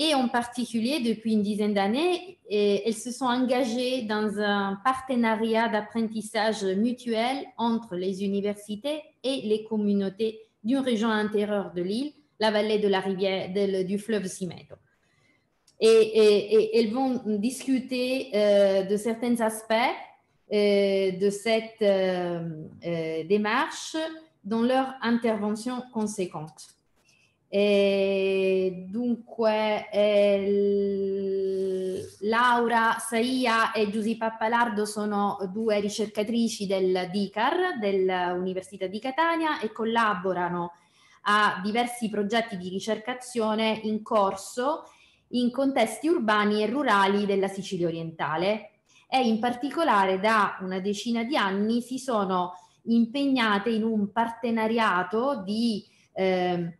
et en particulier, depuis une dizaine d'années, elles se sont engagées dans un partenariat d'apprentissage mutuel entre les universités et les communautés d'une région intérieure de l'île, la vallée de la rivière, du fleuve Simédo. Et, elles vont discuter euh, de certains aspects euh, de cette euh, démarche dans leur intervention conséquente. E dunque, eh, Laura Saia e Giuseppe Palardo sono due ricercatrici del DICAR, dell'Università di Catania, e collaborano a diversi progetti di ricercazione in corso in contesti urbani e rurali della Sicilia orientale e in particolare da una decina di anni si sono impegnate in un partenariato di eh,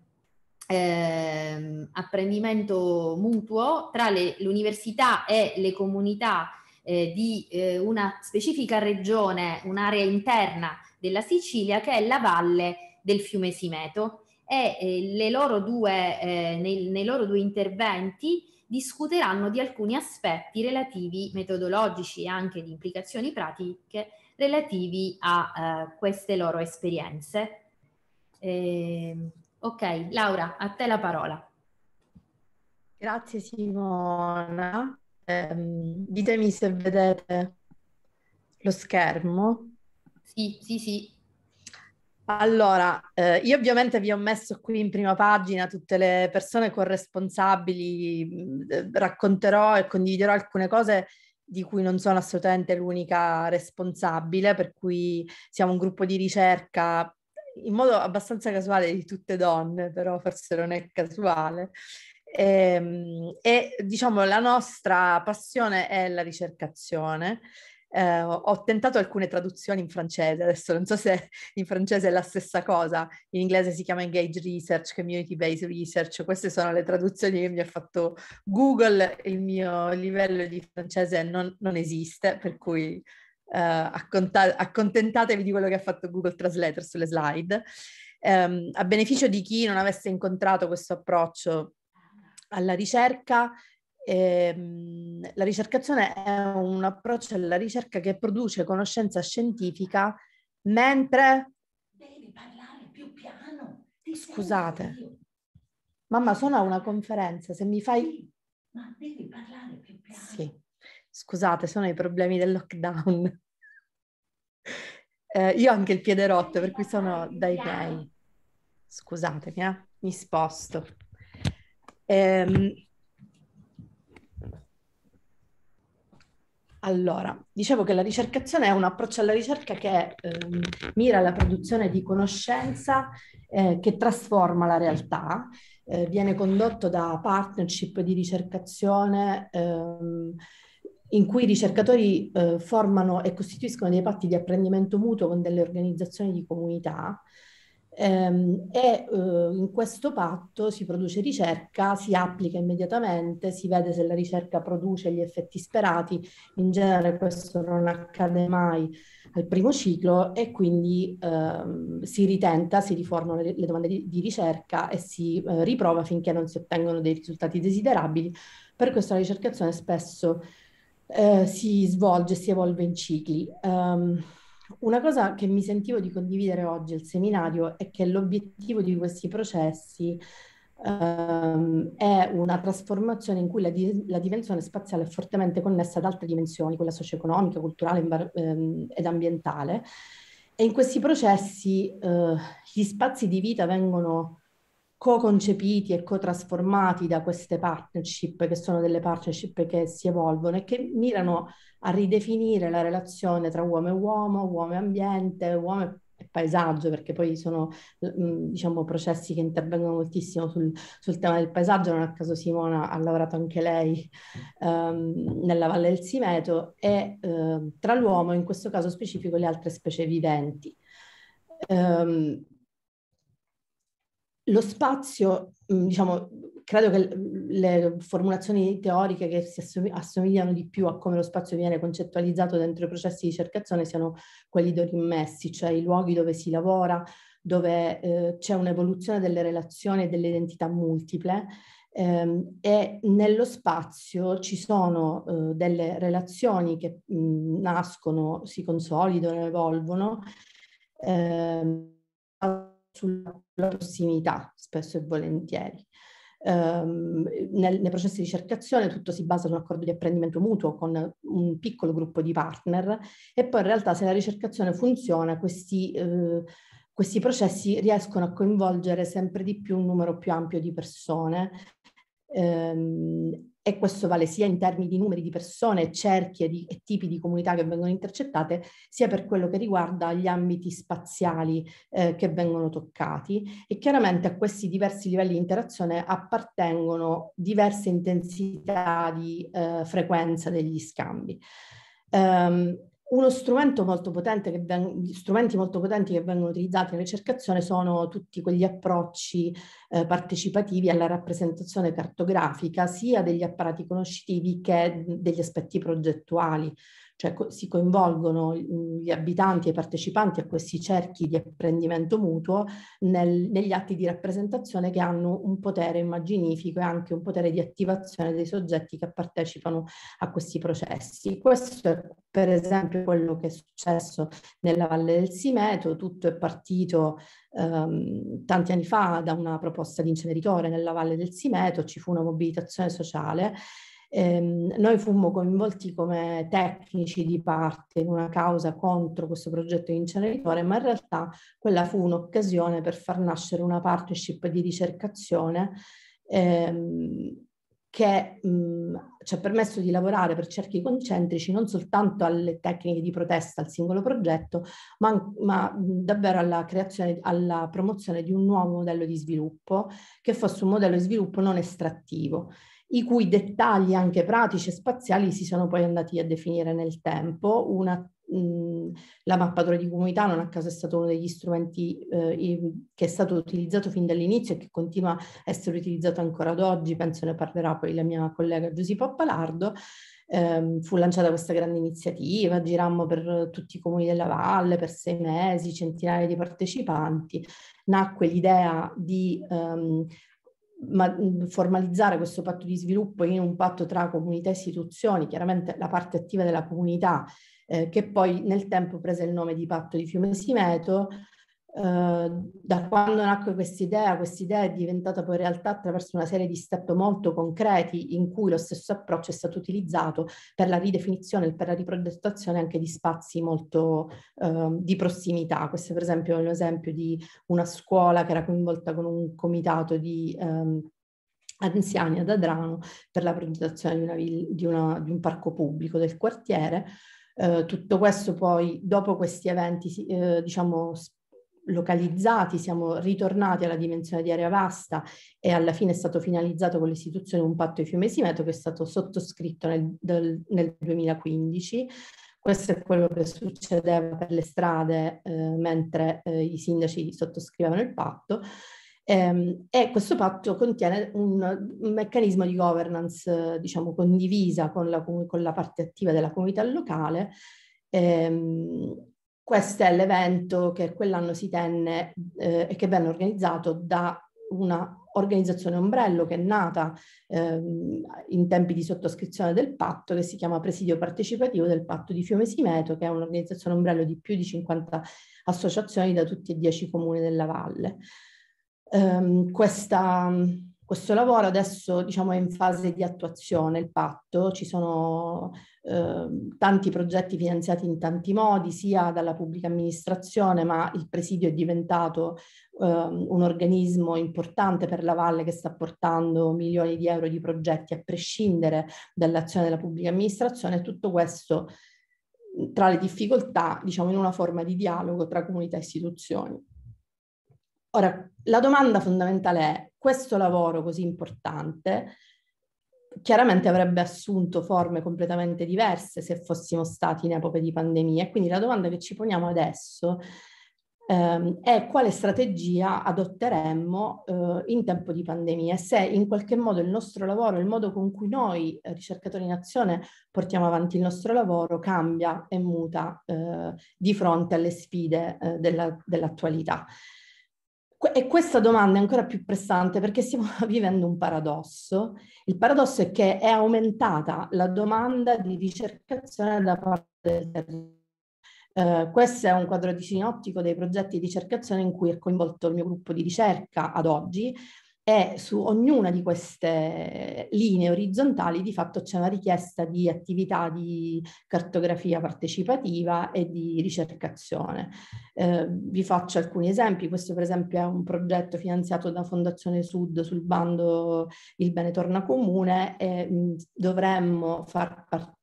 eh, apprendimento mutuo tra le, l'università e le comunità eh, di eh, una specifica regione, un'area interna della Sicilia che è la valle del fiume Simeto e eh, le loro due, eh, nei, nei loro due interventi discuteranno di alcuni aspetti relativi metodologici e anche di implicazioni pratiche relativi a eh, queste loro esperienze. Eh, Ok, Laura, a te la parola. Grazie Simona. Eh, ditemi se vedete lo schermo. Sì, sì, sì. Allora, eh, io ovviamente vi ho messo qui in prima pagina tutte le persone corresponsabili, mm, eh, racconterò e condividerò alcune cose di cui non sono assolutamente l'unica responsabile, per cui siamo un gruppo di ricerca in modo abbastanza casuale di tutte donne, però forse non è casuale. E, ehm, e diciamo la nostra passione è la ricercazione. Eh, ho tentato alcune traduzioni in francese, adesso non so se in francese è la stessa cosa, in inglese si chiama engage research, community based research, queste sono le traduzioni che mi ha fatto Google, il mio livello di francese non, non esiste, per cui Uh, accontentatevi di quello che ha fatto Google Translator sulle slide. Um, a beneficio di chi non avesse incontrato questo approccio alla ricerca, ehm, la ricercazione è un approccio alla ricerca che produce conoscenza scientifica mentre... Devi parlare più piano. Scusate. Mamma, sono a una conferenza, se mi fai... Sì, ma devi parlare più piano. Sì. Scusate, sono i problemi del lockdown. eh, io ho anche il piede rotto, per cui sono dai miei. Scusatemi, eh? mi sposto. Ehm... Allora, dicevo che la ricercazione è un approccio alla ricerca che eh, mira alla produzione di conoscenza eh, che trasforma la realtà, eh, viene condotto da partnership di ricercazione. Ehm, in cui i ricercatori eh, formano e costituiscono dei patti di apprendimento mutuo con delle organizzazioni di comunità ehm, e eh, in questo patto si produce ricerca, si applica immediatamente, si vede se la ricerca produce gli effetti sperati, in genere questo non accade mai al primo ciclo e quindi ehm, si ritenta, si riformano le, le domande di, di, ricerca e si eh, riprova finché non si ottengono dei risultati desiderabili. Per questo la ricercazione spesso eh, si svolge, si evolve in cicli. Um, una cosa che mi sentivo di condividere oggi al seminario è che l'obiettivo di questi processi um, è una trasformazione in cui la, di- la, dimensione spaziale è fortemente connessa ad altre dimensioni, quella socio-economica, culturale imbar- ehm, ed ambientale. E in questi processi eh, gli spazi di vita vengono co-concepiti e co-trasformati da queste partnership, che sono delle partnership che si evolvono e che mirano a ridefinire la relazione tra uomo e uomo, uomo e ambiente, uomo e paesaggio, perché poi sono mm, diciamo, processi che intervengono moltissimo sul, sul, tema del paesaggio, non a caso Simona ha lavorato anche lei ehm, nella Valle del Simeto, e eh, tra l'uomo, in questo caso specifico, le altre specie viventi. Um, lo spazio, mm, diciamo, credo che le formulazioni teoriche che si assomigliano di più a come lo spazio viene concettualizzato dentro i processi di cercazione siano quelli dorimmessi, cioè i luoghi dove si lavora, dove eh, c'è un'evoluzione delle relazioni e delle identità multiple ehm, e nello spazio ci sono eh, delle relazioni che mh, mm, nascono, si consolidano, evolvono. Ehm, sulla prossimità, spesso e volentieri. Um, nel, nei processi di ricercazione tutto si basa su un accordo di apprendimento mutuo con un piccolo gruppo di partner e poi in realtà se la ricercazione funziona questi, eh, questi processi riescono a coinvolgere sempre di più un numero più ampio di persone ehm, e questo vale sia in termini di numeri di persone, cerchie di, e tipi di comunità che vengono intercettate, sia per quello che riguarda gli ambiti spaziali eh, che vengono toccati. E chiaramente a questi diversi livelli di interazione appartengono diverse intensità di eh, frequenza degli scambi. Um, uno strumento molto potente che veng- strumenti molto potenti che vengono utilizzati in ricercazione sono tutti quegli approcci eh, partecipativi alla rappresentazione cartografica sia degli apparati conoscitivi che degli aspetti progettuali cioè co- si coinvolgono mhmm, gli abitanti e i partecipanti a questi cerchi di apprendimento mutuo nel, negli atti di rappresentazione che hanno un potere immaginifico e anche un potere di attivazione dei soggetti che partecipano a questi processi. Questo è per esempio quello che è successo nella Valle del Simeto, tutto è partito ehm, tanti anni fa da una proposta di inceneritore nella Valle del Simeto, ci fu una mobilitazione sociale Ehm, noi fummo coinvolti come tecnici di parte in una causa contro questo progetto di inceneritore, ma in realtà quella fu un'occasione per far nascere una partnership di ricercazione ehm, che mh, mhmm, ci ha permesso di lavorare per cerchi concentrici non soltanto alle tecniche di protesta al singolo progetto, ma, ma davvero alla creazione, alla promozione di un nuovo modello di sviluppo che fosse un modello di sviluppo non estrattivo i cui dettagli anche pratici e spaziali si sono poi andati a definire nel tempo. Una, mh, mm, la mappatura di comunità non a caso è stato uno degli strumenti eh, che è stato utilizzato fin dall'inizio e che continua a essere utilizzato ancora ad oggi, penso ne parlerà poi la mia collega Giuseppe Appalardo. Eh, fu lanciata questa grande iniziativa, girammo per tutti i comuni della valle per sei mesi, centinaia di partecipanti, nacque l'idea di ehm, ma, mm, formalizzare questo patto di sviluppo in un patto tra comunità e istituzioni, chiaramente la parte attiva della comunità, eh, che poi nel tempo prese il nome di patto di Fiume Simeto, Uh, da quando nacque quest'idea, quest'idea è diventata poi realtà attraverso una serie di step molto concreti in cui lo stesso approccio è stato utilizzato per la ridefinizione e per la riprogettazione anche di spazi molto uh, di prossimità. Questo per esempio è un esempio di una scuola che era coinvolta con un comitato di um, anziani ad Adrano per la progettazione di, una, di, una, di un parco pubblico del quartiere. Uh, tutto questo poi dopo questi eventi eh, diciamo localizzati, siamo ritornati alla dimensione di area vasta e alla fine è stato finalizzato con l'istituzione di un patto di fiume Simeto che è stato sottoscritto nel, del, nel 2015. Questo è quello che succedeva per le strade eh, mentre eh, i sindaci sottoscrivevano il patto ehm, e questo patto contiene un, un meccanismo di governance, diciamo, condivisa con la, con la, parte attiva della comunità locale ehm, questo è l'evento che quell'anno si tenne eh, e che venne organizzato da una organizzazione ombrello che è nata ehm, in tempi di sottoscrizione del patto che si chiama Presidio Partecipativo del Patto di Fiume Simeto, che è un'organizzazione ombrello di più di 50 associazioni da tutti e 10 comuni della valle. Ehm, questa, questo lavoro adesso diciamo, è in fase di attuazione, il patto, ci sono Ehm, tanti progetti finanziati in tanti modi, sia dalla pubblica amministrazione, ma il presidio è diventato eh, un organismo importante per la valle che sta portando milioni di euro di progetti a prescindere dall'azione della pubblica amministrazione. Tutto questo tra le difficoltà, diciamo, in una forma di dialogo tra comunità e istituzioni. Ora, la domanda fondamentale è, questo lavoro così importante chiaramente avrebbe assunto forme completamente diverse se fossimo stati in epoche di pandemia. Quindi la domanda che ci poniamo adesso ehm, è quale strategia adotteremmo eh, in tempo di pandemia, se in qualche modo il nostro lavoro, il modo con cui noi eh, ricercatori in azione portiamo avanti il nostro lavoro cambia e muta eh, di fronte alle sfide eh, della, dell'attualità. E questa domanda è ancora più pressante perché stiamo vivendo un paradosso. Il paradosso è che è aumentata la domanda di ricercazione da parte del territorio. Uh, eh, questo è un quadro di sinottico dei progetti di ricercazione in cui è coinvolto il mio gruppo di ricerca ad oggi e su ognuna di queste linee orizzontali di fatto c'è una richiesta di attività di cartografia partecipativa e di ricercazione. Eh, vi faccio alcuni esempi, questo per esempio è un progetto finanziato da Fondazione Sud sul bando Il Bene Torna Comune e mh, dovremmo far partecipare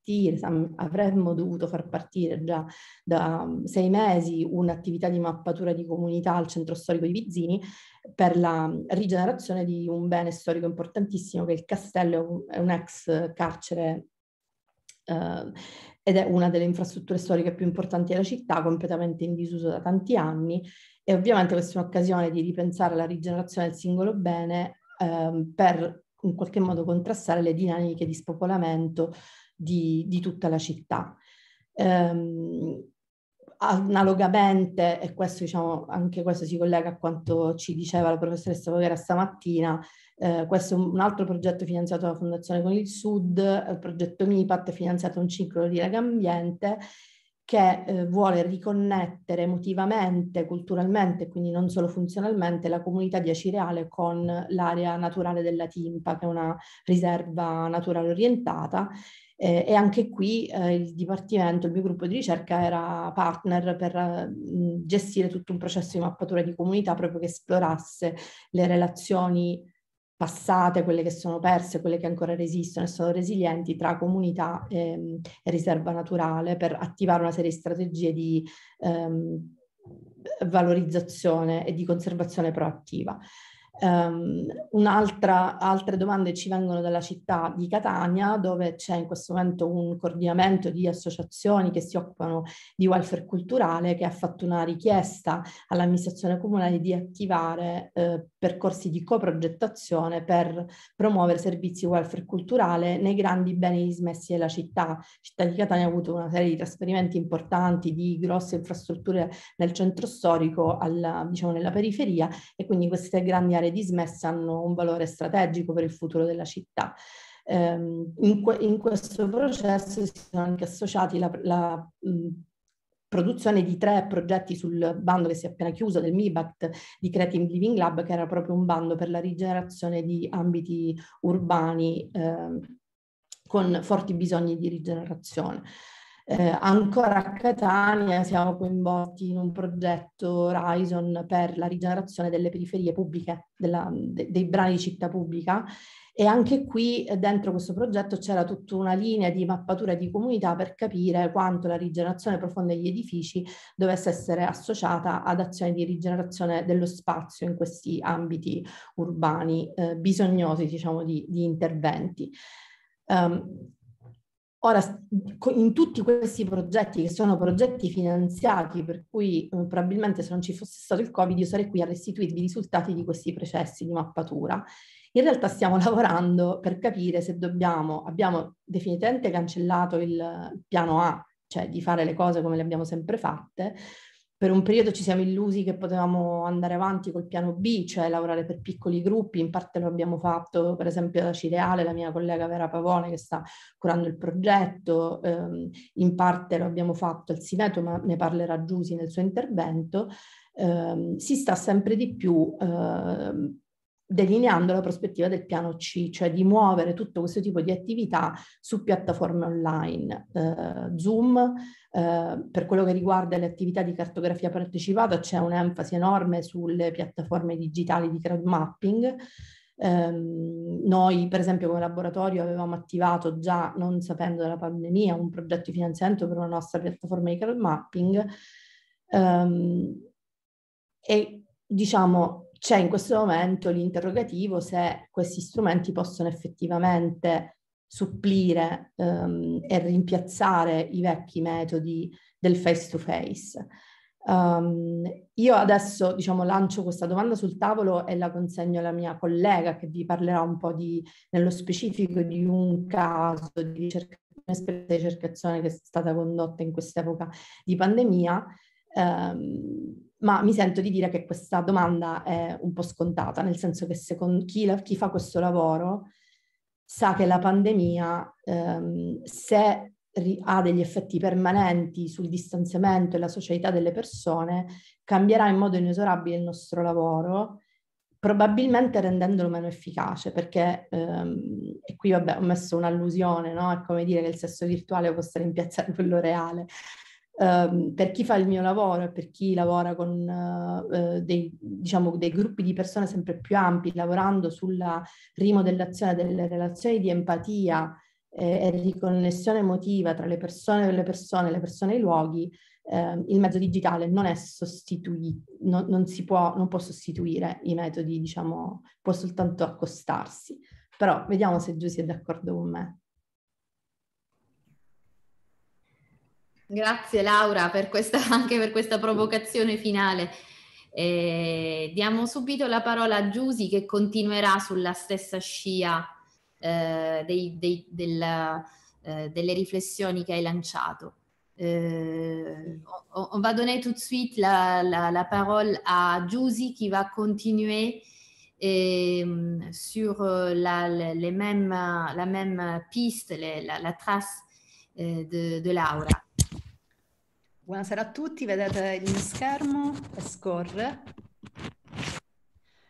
avremmo dovuto far partire già da sei mesi un'attività di mappatura di comunità al centro storico di Vizzini per la rigenerazione di un bene storico importantissimo che il castello è un ex carcere eh, ed è una delle infrastrutture storiche più importanti della città, completamente in disuso da tanti anni e ovviamente questa è un'occasione di ripensare alla rigenerazione del singolo bene eh, per in qualche modo contrastare le dinamiche di spopolamento di, di tutta la città. Um, analogamente, e questo diciamo anche questo si collega a quanto ci diceva la professoressa Povera stamattina, eh, questo è un altro progetto finanziato dalla Fondazione con il Sud, il progetto MIPAT finanziato un ciclo di Lega che eh, vuole riconnettere emotivamente, culturalmente, quindi non solo funzionalmente, la comunità di Acireale con l'area naturale della Timpa, che è una riserva naturale orientata, eh, e anche qui eh, il Dipartimento, il mio gruppo di ricerca era partner per gestire tutto un processo di mappatura di comunità proprio che esplorasse le relazioni passate, quelle che sono perse, quelle che ancora resistono e sono resilienti tra comunità e, ehm, e riserva naturale per attivare una serie di strategie di ehm, valorizzazione e di conservazione proattiva. Um, un'altra, altre domande ci vengono dalla città di Catania, dove c'è in questo momento un coordinamento di associazioni che si occupano di welfare culturale che ha fatto una richiesta all'amministrazione comunale di attivare eh, percorsi di coprogettazione per promuovere servizi welfare culturale nei grandi beni dismessi della città. La città di Catania ha avuto una serie di trasferimenti importanti di grosse infrastrutture nel centro storico, alla, diciamo nella periferia, e quindi queste grandi aree aree dismesse hanno un valore strategico per il futuro della città. Ehm, in, in, questo processo si sono anche associati la, la produzione di tre progetti sul bando che si è appena chiuso del MIBACT di Creative Living Lab, che era proprio un bando per la rigenerazione di ambiti urbani eh, con forti bisogni di rigenerazione. Eh, ancora a Catania siamo coinvolti in un progetto Horizon per la rigenerazione delle periferie pubbliche, della, de, dei brani di città pubblica e anche qui eh, dentro questo progetto c'era tutta una linea di mappatura di comunità per capire quanto la rigenerazione profonda degli edifici dovesse essere associata ad azioni di rigenerazione dello spazio in questi ambiti urbani eh, bisognosi diciamo, di, di interventi. Um, Ora, in tutti questi progetti, che sono progetti finanziati, per cui eh, probabilmente se non ci fosse stato il Covid io sarei qui a restituirvi i risultati di questi processi di mappatura. In realtà stiamo lavorando per capire se dobbiamo, abbiamo definitivamente cancellato il piano A, cioè di fare le cose come le abbiamo sempre fatte, per un periodo ci siamo illusi che potevamo andare avanti col piano B, cioè lavorare per piccoli gruppi, in parte lo abbiamo fatto per esempio da Cireale, la mia collega Vera Pavone che sta curando il progetto, ehm, in parte lo abbiamo fatto al Sineto, ma ne parlerà Giusi nel suo intervento, ehm, si sta sempre di più ehm, delineando la prospettiva del piano C, cioè di muovere tutto questo tipo di attività su piattaforme online. Eh, Zoom, eh, per quello che riguarda le attività di cartografia partecipata, c'è un'enfasi enorme sulle piattaforme digitali di crowd mapping. Eh, noi, per esempio, come laboratorio avevamo attivato già, non sapendo della pandemia, un progetto di finanziamento per una nostra piattaforma di crowd mapping. Ehm, e diciamo c'è in questo momento l'interrogativo se questi strumenti possono effettivamente supplire um, e rimpiazzare i vecchi metodi del face to face. Um, io adesso diciamo, lancio questa domanda sul tavolo e la consegno alla mia collega che vi parlerà un po' di, nello specifico di un caso di ricerca, un'esperienza di ricercazione che è stata condotta in quest'epoca di pandemia. Um, ma mi sento di dire che questa domanda è un po' scontata, nel senso che secondo chi, la, chi fa questo lavoro sa che la pandemia, ehm, se ha degli effetti permanenti sul distanziamento e la socialità delle persone, cambierà in modo inesorabile il nostro lavoro, probabilmente rendendolo meno efficace, perché, ehm, e qui vabbè, ho messo un'allusione, no? è come dire che il sesso virtuale possa rimpiazzare quello reale, Um, per chi fa il mio lavoro e per chi lavora con uh, dei, diciamo, dei, gruppi di persone sempre più ampi, lavorando sulla rimodellazione delle relazioni di empatia eh, e riconnessione emotiva tra le persone e le persone, le persone e i luoghi, eh, il mezzo digitale non è sostituito, non, non, si può, non può sostituire i metodi, diciamo, può soltanto accostarsi. Però vediamo se Giussi è d'accordo con me. Grazie Laura per questa, anche per questa provocazione finale. Eh, diamo subito la parola a Giusi che continuerà sulla stessa scia eh, dei, dei, della, eh, delle riflessioni che hai lanciato. Eh, on, va donner tout de suite la, la, la parole à Giusi qui va continuer et, ehm, sur eh, la, les mêmes, la même piste, les, la, trace eh, de, de Laura. Buonasera a tutti, vedete il mio schermo e scorre.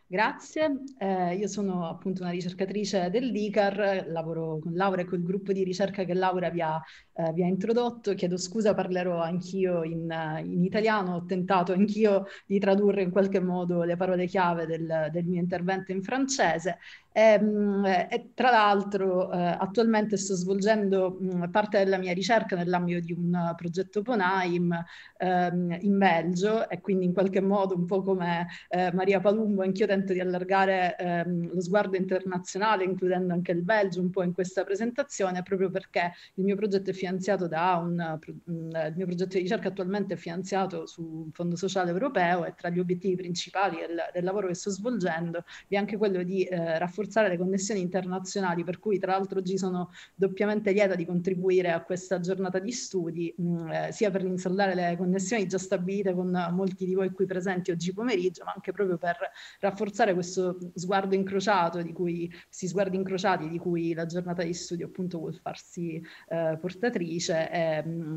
Grazie, eh, io sono appunto una ricercatrice dell'ICAR, lavoro con Laura e col gruppo di ricerca che Laura vi ha, eh, vi ha introdotto, chiedo scusa, parlerò anch'io in, in, italiano, ho tentato anch'io di tradurre in qualche modo le parole chiave del, del mio intervento in francese e, ehm, e tra l'altro eh, attualmente sto svolgendo mh, mm, parte della mia ricerca nell'ambito di un eh, progetto Ponaim ehm, in Belgio e quindi in qualche modo un po' come eh, Maria Palumbo anch'io tento di allargare ehm, lo sguardo internazionale includendo anche il Belgio un po' in questa presentazione proprio perché il mio progetto è finanziato da un mh, mm, il mio progetto di ricerca attualmente è finanziato su un fondo sociale europeo e tra gli obiettivi principali del, del lavoro che sto svolgendo vi è anche quello di eh, rafforzare rafforzare le connessioni internazionali, per cui tra l'altro oggi sono doppiamente lieta di contribuire a questa giornata di studi, mh, mm, eh, sia per rinsaldare le connessioni già stabilite con molti di voi qui presenti oggi pomeriggio, ma anche proprio per rafforzare questo sguardo incrociato di cui, questi sguardi incrociati di cui la giornata di studio appunto vuol farsi eh, portatrice. E, mh, mm,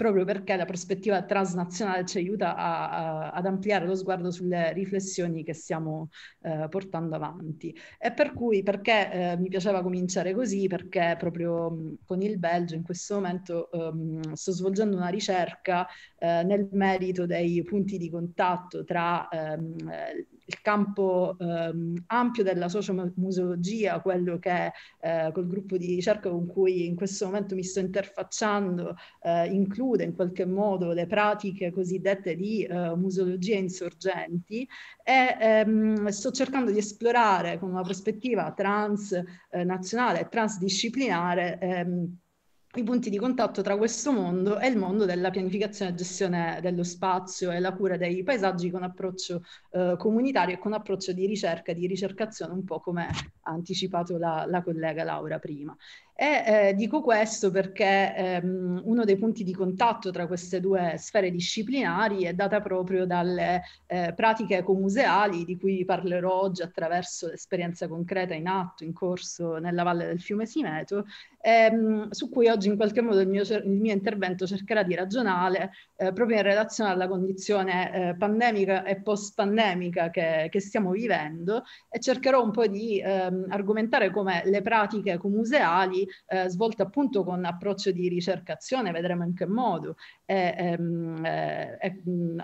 proprio perché la prospettiva transnazionale ci aiuta a, a, ad ampliare lo sguardo sulle riflessioni che stiamo eh, portando avanti. E per cui, perché eh, mi piaceva cominciare così? Perché proprio mh, con il Belgio in questo momento mh, ehm, sto svolgendo una ricerca eh, nel merito dei punti di contatto tra... Ehm, il campo ehm, ampio della sociomuseologia, quello che eh, col gruppo di ricerca con cui in questo momento mi sto interfacciando eh, include in qualche modo le pratiche cosiddette di eh, museologia insorgenti e ehm, sto cercando di esplorare con una prospettiva transnazionale eh, e transdisciplinare ehm, i punti di contatto tra questo mondo e il mondo della pianificazione e gestione dello spazio e la cura dei paesaggi con approccio eh, comunitario e con approccio di ricerca, di ricercazione, un po' come ha anticipato la, la collega Laura prima. E eh, dico questo perché ehm, uno dei punti di contatto tra queste due sfere disciplinari è data proprio dalle eh, pratiche ecomuseali di cui parlerò oggi attraverso l'esperienza concreta in atto, in corso nella valle del fiume Simeto, ehm, su cui oggi in qualche modo il mio, il mio intervento cercherà di ragionare eh, proprio in relazione alla condizione eh, pandemica e post-pandemica che, che, stiamo vivendo e cercherò un po' di ehm, argomentare come le pratiche ecomuseali eh, svolta appunto con approccio di ricercazione, vedremo in che modo, e, ehm, eh,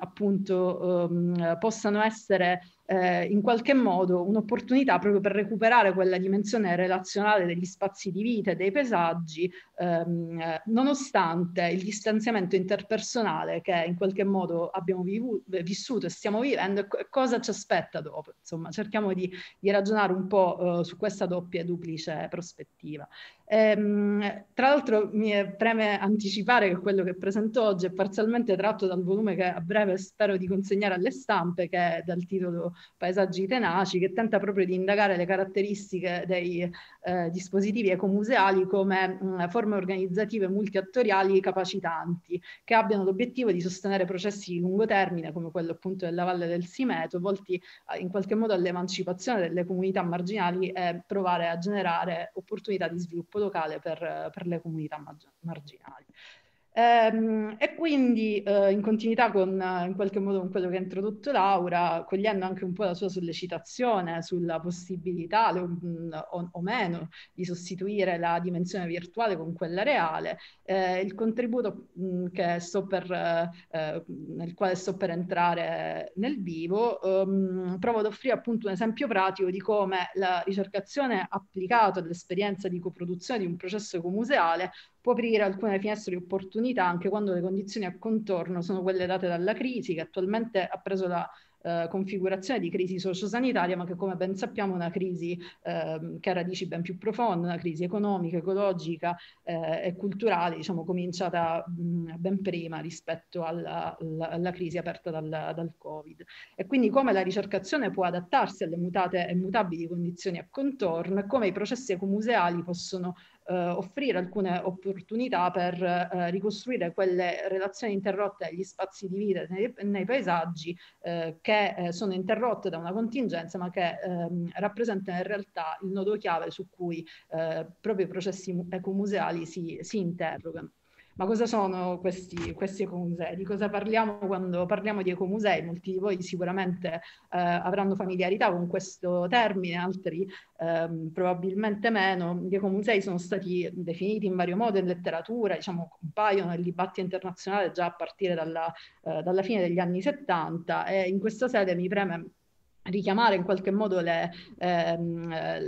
appunto ehm, possano essere eh, in qualche modo un'opportunità proprio per recuperare quella dimensione relazionale degli spazi di vita e dei paesaggi, ehm, eh, nonostante il distanziamento interpersonale che in qualche modo abbiamo vivu- eh, vissuto e stiamo vivendo, e co- cosa ci aspetta dopo. Insomma, cerchiamo di, di ragionare un po' eh, su questa doppia e duplice prospettiva. Ehm, tra l'altro mi eh, preme anticipare che quello che presento oggi è parzialmente tratto dal volume che a breve spero di consegnare alle stampe, che è dal titolo Paesaggi Tenaci, che tenta proprio di indagare le caratteristiche dei eh, dispositivi ecomuseali come mh, mm, forme organizzative multiattoriali capacitanti, che abbiano l'obiettivo di sostenere processi di lungo termine, come quello appunto della Valle del Simeto, volti a, in qualche modo all'emancipazione delle comunità marginali e provare a generare opportunità di sviluppo locale per, per le comunità marginali. Ehm, e quindi eh, in continuità con, in qualche modo con quello che ha introdotto Laura, cogliendo anche un po' la sua sollecitazione sulla possibilità mm, o, o meno di sostituire la dimensione virtuale con quella reale, eh, il contributo mh, mm, sto per, eh, mm, nel quale sto per entrare nel vivo, ehm, provo ad offrire appunto un esempio pratico di come la ricercazione applicata all'esperienza di coproduzione di un processo comuseale può aprire alcune finestre di opportunità anche quando le condizioni a contorno sono quelle date dalla crisi, che attualmente ha preso la eh, configurazione di crisi sociosanitaria, ma che come ben sappiamo è una crisi eh, che ha radici ben più profonde, una crisi economica, ecologica eh, e culturale, diciamo, cominciata mh, ben prima rispetto alla, alla, alla crisi aperta dal, dal, Covid. E quindi come la ricercazione può adattarsi alle mutate e mutabili condizioni a contorno e come i processi ecomuseali possono eh, offrire alcune opportunità per eh, ricostruire quelle relazioni interrotte agli spazi di vita nei, nei paesaggi eh, che eh, sono interrotte da una contingenza ma che ehm, rappresentano in realtà il nodo chiave su cui eh, proprio i processi ecomuseali si, si interrogano. Ma cosa sono questi, questi ecomusei? Di cosa parliamo quando parliamo di ecomusei? Molti di voi sicuramente eh, avranno familiarità con questo termine, altri ehm, probabilmente meno. Gli ecomusei sono stati definiti in vario modo in letteratura, diciamo, compaiono nel dibattito internazionale già a partire dalla, eh, dalla fine degli anni 70 e in questa sede mi preme richiamare in qualche modo le, ehm, eh,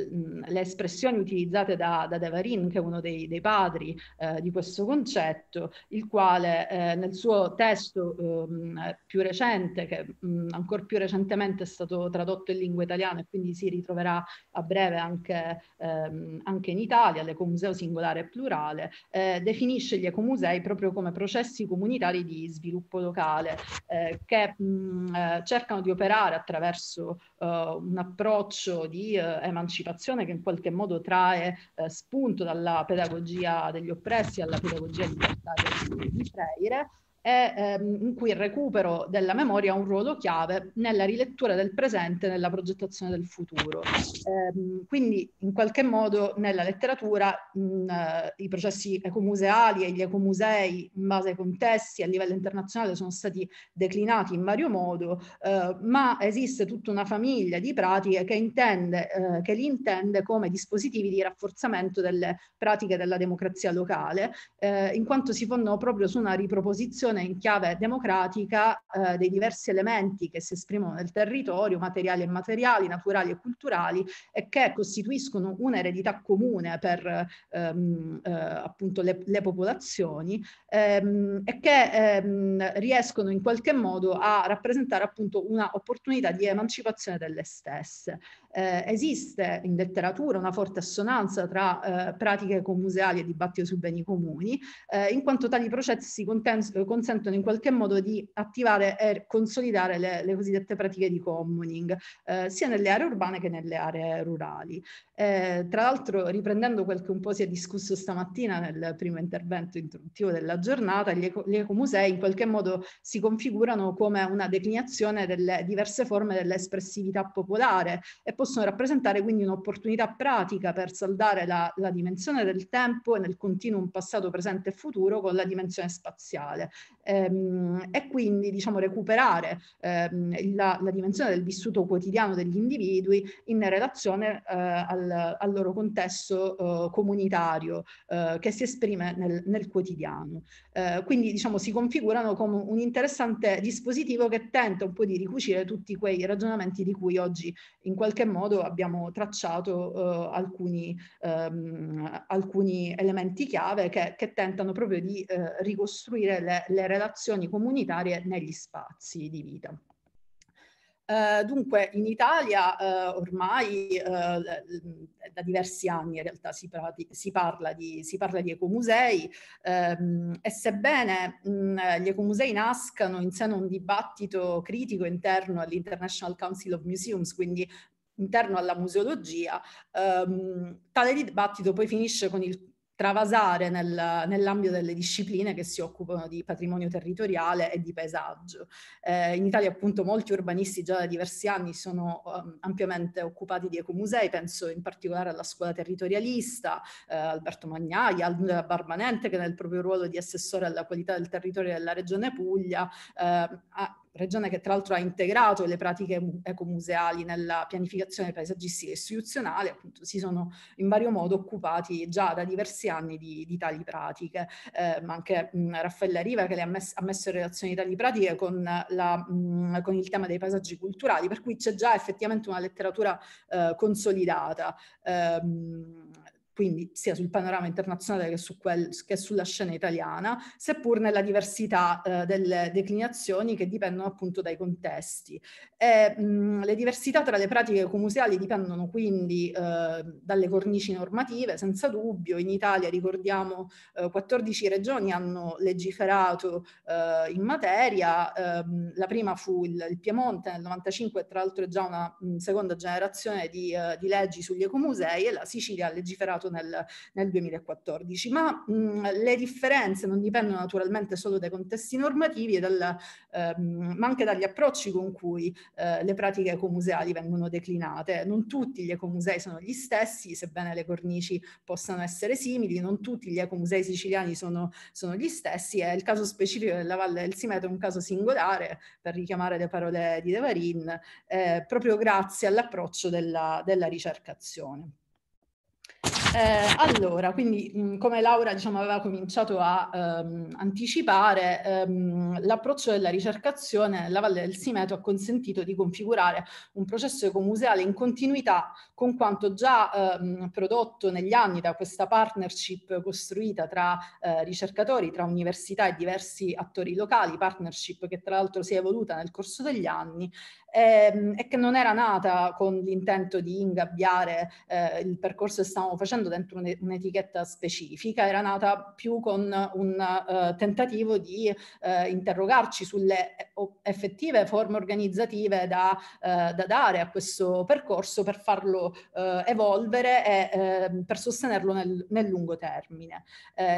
le espressioni utilizzate da, da, Devarin, che è uno dei, dei padri eh, di questo concetto, il quale eh, nel suo testo ehm, più recente, che mm, ancora più recentemente è stato tradotto in lingua italiana e quindi si ritroverà a breve anche, ehm, anche in Italia, l'ecomuseo singolare e plurale, eh, definisce gli ecomusei proprio come processi comunitari di sviluppo locale eh, che mh, mm, eh, cercano di operare attraverso uh, un approccio di uh, emancipazione che in qualche modo trae uh, spunto dalla pedagogia degli oppressi alla pedagogia libertaria di Freire e ehm, in cui il recupero della memoria ha un ruolo chiave nella rilettura del presente e nella progettazione del futuro. Ehm, quindi in qualche modo nella letteratura mh, eh, i processi ecomuseali e gli ecomusei in base ai contesti a livello internazionale sono stati declinati in vario modo, eh, ma esiste tutta una famiglia di pratiche che, intende, eh, che li intende come dispositivi di rafforzamento delle pratiche della democrazia locale, eh, in quanto si fondano proprio su una riproposizione discussione in chiave democratica eh, dei diversi elementi che si esprimono nel territorio, materiali e materiali, naturali e culturali, e che costituiscono un'eredità comune per ehm, eh, appunto le, le popolazioni ehm, e che ehm, riescono in qualche modo a rappresentare appunto una opportunità di emancipazione delle stesse. Eh, esiste in letteratura una forte assonanza tra eh, pratiche comuseali e dibattito sui beni comuni, eh, in quanto tali processi consentono in qualche modo di attivare e consolidare le, le cosiddette pratiche di commoning, eh, sia nelle aree urbane che nelle aree rurali. Eh, tra l'altro, riprendendo quel che un po' si è discusso stamattina nel primo intervento introduttivo della giornata, gli, eco, gli ecomusei in qualche modo si configurano come una declinazione delle diverse forme dell'espressività popolare e possono rappresentare quindi un'opportunità pratica per saldare la, la dimensione del tempo e nel continuum passato, presente e futuro con la dimensione spaziale. Ehm, e quindi diciamo, recuperare ehm, la, la, dimensione del vissuto quotidiano degli individui in relazione eh, al, al, loro contesto eh, comunitario eh, che si esprime nel, nel quotidiano. Eh, quindi diciamo, si configurano come un interessante dispositivo che tenta un po' di ricucire tutti quei ragionamenti di cui oggi in qualche modo abbiamo tracciato eh, alcuni, ehm, alcuni, elementi chiave che, che tentano proprio di eh, ricostruire le, le relazioni relazioni comunitarie negli spazi di vita. Uh, dunque in Italia uh, ormai uh, da diversi anni in realtà si, si, parla, di, si parla, di, ecomusei um, e sebbene mh, gli ecomusei nascano in seno a un dibattito critico interno all'International Council of Museums, quindi interno alla museologia, um, tale dibattito poi finisce con il travasare nel, nell'ambito delle discipline che si occupano di patrimonio territoriale e di paesaggio. Eh, in Italia appunto molti urbanisti già da diversi anni sono um, ampiamente occupati di ecomusei, penso in particolare alla scuola territorialista, eh, Alberto Magnai, Alda Barbanente che nel proprio ruolo di assessore alla qualità del territorio della regione Puglia eh, ha regione che tra l'altro ha integrato le pratiche ecomuseali nella pianificazione paesaggistica istituzionale, appunto si sono in vario modo occupati già da diversi anni di, di tali pratiche, eh, ma anche mh, mm, Raffaella Riva che le ha, mess- ha, messo in relazione tali pratiche con, la, mh, mm, con, il tema dei paesaggi culturali, per cui c'è già effettivamente una letteratura eh, consolidata. Eh, quindi sia sul panorama internazionale che, su quel, che sulla scena italiana, seppur nella diversità eh, delle declinazioni che dipendono appunto dai contesti. E, mh, mm, le diversità tra le pratiche comuseali dipendono quindi eh, dalle cornici normative, senza dubbio. In Italia, ricordiamo, eh, 14 regioni hanno legiferato eh, in materia, ehm, la prima fu il, il Piemonte nel 95, tra l'altro è già una mh, mm, seconda generazione di, eh, di leggi sugli ecomusei, e la Sicilia ha legiferato approvato nel, nel 2014. Ma mh, mm, le differenze non dipendono naturalmente solo dai contesti normativi, dal, ehm, ma anche dagli approcci con cui eh, le pratiche ecomuseali vengono declinate. Non tutti gli ecomusei sono gli stessi, sebbene le cornici possano essere simili, non tutti gli ecomusei siciliani sono, sono gli stessi e il caso specifico della Valle del Simeto è un caso singolare, per richiamare le parole di De Varin, eh, proprio grazie all'approccio della, della ricercazione. Eh, allora, quindi come Laura diciamo, aveva cominciato a ehm, anticipare, ehm, l'approccio della ricercazione nella Valle del Simeto ha consentito di configurare un processo ecomuseale in continuità con quanto già ehm, prodotto negli anni da questa partnership costruita tra eh, ricercatori, tra università e diversi attori locali, partnership che tra l'altro si è evoluta nel corso degli anni Ehm, e che non era nata con l'intento di ingabbiare eh, il percorso che stavamo facendo dentro un'etichetta specifica, era nata più con un uh, tentativo di uh, interrogarci sulle effettive forme organizzative da, uh, da, dare a questo percorso per farlo evolvere e ehm, per sostenerlo nel, nel lungo termine.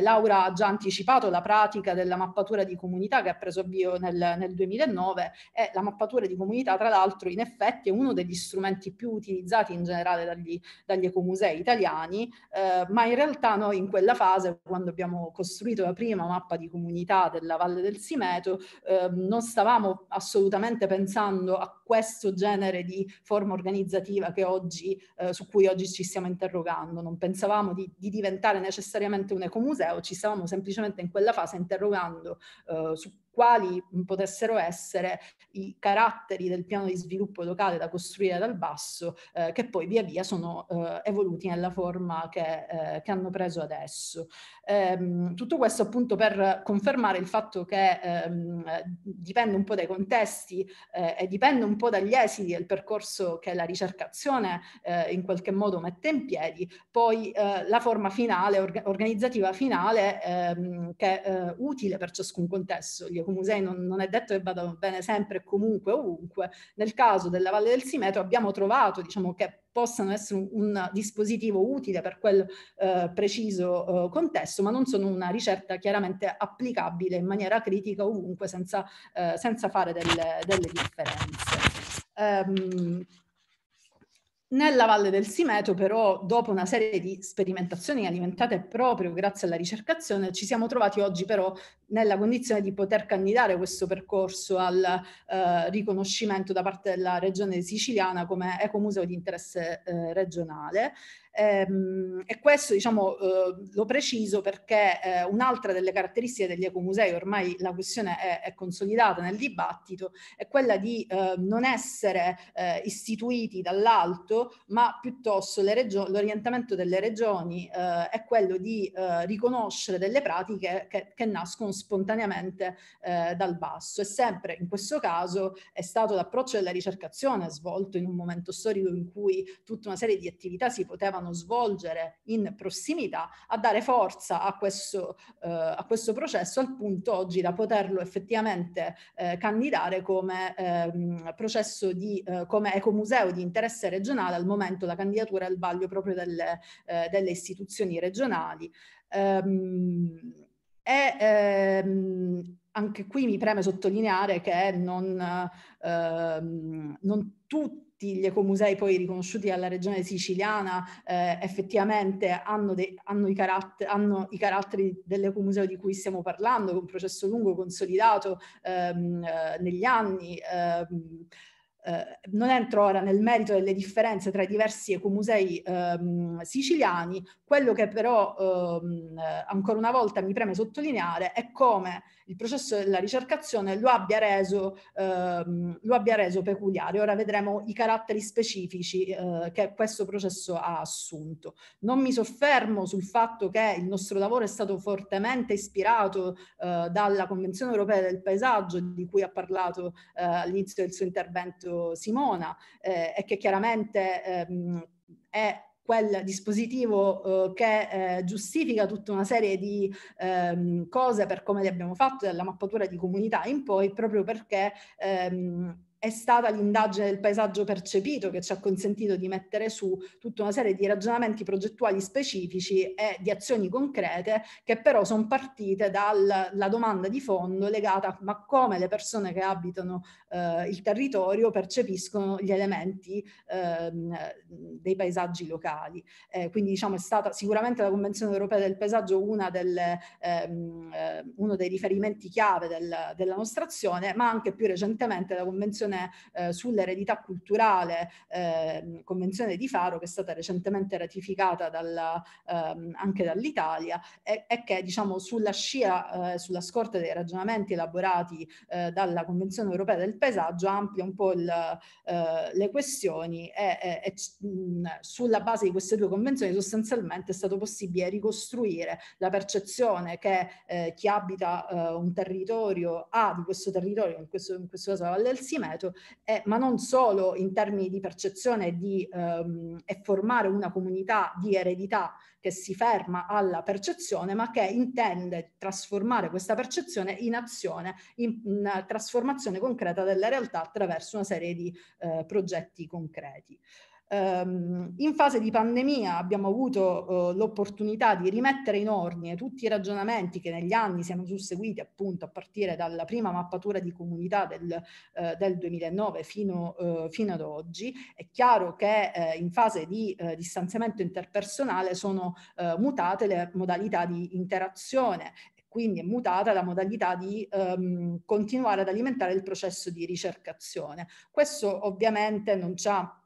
Laura ha già anticipato la pratica della mappatura di comunità che ha preso avvio nel, nel 2009 e la mappatura di comunità tra l'altro in effetti è uno degli strumenti più utilizzati in generale dagli, dagli ecomusei italiani, eh, ma in realtà noi in quella fase, quando abbiamo costruito la prima mappa di comunità della Valle del Simeto, eh, non stavamo assolutamente pensando a questo genere di forma organizzativa oggi, eh, su cui oggi ci stiamo interrogando. Non pensavamo di, di, diventare necessariamente un ecomuseo, ci stavamo semplicemente in quella fase interrogando eh, su quali potessero essere i caratteri del piano di sviluppo locale da costruire dal basso eh, che poi via via sono eh, evoluti nella forma che, eh, che hanno preso adesso. Ehm, tutto questo appunto per confermare il fatto che ehm, dipende un po' dai contesti eh, e dipende un po' dagli esiti del percorso che la ricercazione eh, in qualche modo mette in piedi, poi eh, la forma finale, orga- organizzativa finale ehm, che è utile per ciascun contesto. Gli Iecomusei non, non è detto che vadano bene sempre e comunque ovunque. Nel caso della Valle del Simetro abbiamo trovato diciamo, che possano essere un, un dispositivo utile per quel eh, preciso eh, contesto, ma non sono una ricerca chiaramente applicabile in maniera critica ovunque senza, eh, senza fare delle, delle differenze. Um, nella Valle del Simeto, però, dopo una serie di sperimentazioni alimentate proprio grazie alla ricercazione, ci siamo trovati oggi però nella condizione di poter candidare questo percorso al eh, riconoscimento da parte della regione siciliana come ecomuseo di interesse eh, regionale Ehm, e questo diciamo, eh, lo preciso perché eh, un'altra delle caratteristiche degli ecomusei, ormai la questione è, è consolidata nel dibattito, è quella di eh, non essere eh, istituiti dall'alto, ma piuttosto le regio- l'orientamento delle regioni eh, è quello di eh, riconoscere delle pratiche che, che nascono spontaneamente eh, dal basso. E sempre in questo caso è stato l'approccio della ricercazione svolto in un momento storico in cui tutta una serie di attività si potevano potevano svolgere in prossimità a dare forza a questo, eh, a questo processo al punto oggi da poterlo effettivamente eh, candidare come ehm, processo di eh, come ecomuseo di interesse regionale al momento la candidatura è il vaglio proprio delle, eh, delle istituzioni regionali. Ehm, e, ehm, anche qui mi preme sottolineare che non, ehm, non tutti tutti gli ecomusei poi riconosciuti dalla regione siciliana eh, effettivamente hanno, de, hanno, i hanno, i caratteri dell'ecomuseo di cui stiamo parlando, che è un processo lungo consolidato ehm, eh, negli anni. Ehm, eh, non entro ora nel merito delle differenze tra i diversi ecomusei ehm, siciliani, quello che però ehm, ancora una volta mi preme sottolineare è come il processo della ricercazione lo abbia reso, ehm, lo abbia reso peculiare. Ora vedremo i caratteri specifici eh, che questo processo ha assunto. Non mi soffermo sul fatto che il nostro lavoro è stato fortemente ispirato eh, dalla Convenzione europea del paesaggio di cui ha parlato eh, all'inizio del suo intervento Simona eh, e che chiaramente ehm, è quel dispositivo eh, che eh, giustifica tutta una serie di ehm, cose per come le abbiamo fatte, dalla mappatura di comunità in poi, proprio perché ehm, è stata l'indagine del paesaggio percepito che ci ha consentito di mettere su tutta una serie di ragionamenti progettuali specifici e di azioni concrete che però sono partite dalla domanda di fondo legata a come le persone che abitano eh, il territorio percepiscono gli elementi eh, dei paesaggi locali. Eh, quindi diciamo è stata sicuramente la Convenzione europea del paesaggio delle, ehm, eh, uno dei riferimenti chiave del, della nostra azione, ma anche più recentemente la Convenzione Convenzione eh, sull'eredità culturale, eh, Convenzione di Faro, che è stata recentemente ratificata dalla, ehm, anche dall'Italia e, e, che diciamo sulla scia, eh, sulla scorta dei ragionamenti elaborati eh, dalla Convenzione europea del paesaggio amplia un po' il, eh, le questioni e, e, e mh, sulla base di queste due convenzioni sostanzialmente è stato possibile ricostruire la percezione che eh, chi abita un territorio ha di questo territorio, in questo, in questo caso la Valle del Simeto, completo, eh, ma non solo in termini di percezione di, ehm, e formare una comunità di eredità che si ferma alla percezione, ma che intende trasformare questa percezione in azione, in, in trasformazione concreta della realtà attraverso una serie di eh, progetti concreti. Ehm, in fase di pandemia abbiamo avuto eh, l'opportunità di rimettere in ordine tutti i ragionamenti che negli anni siamo susseguiti appunto a partire dalla prima mappatura di comunità del, eh, del 2009 fino, eh, fino, ad oggi. È chiaro che in fase di distanziamento interpersonale sono mutate le modalità di interazione quindi è mutata la modalità di ehm, continuare ad alimentare il processo di ricercazione. Questo ovviamente non ci ha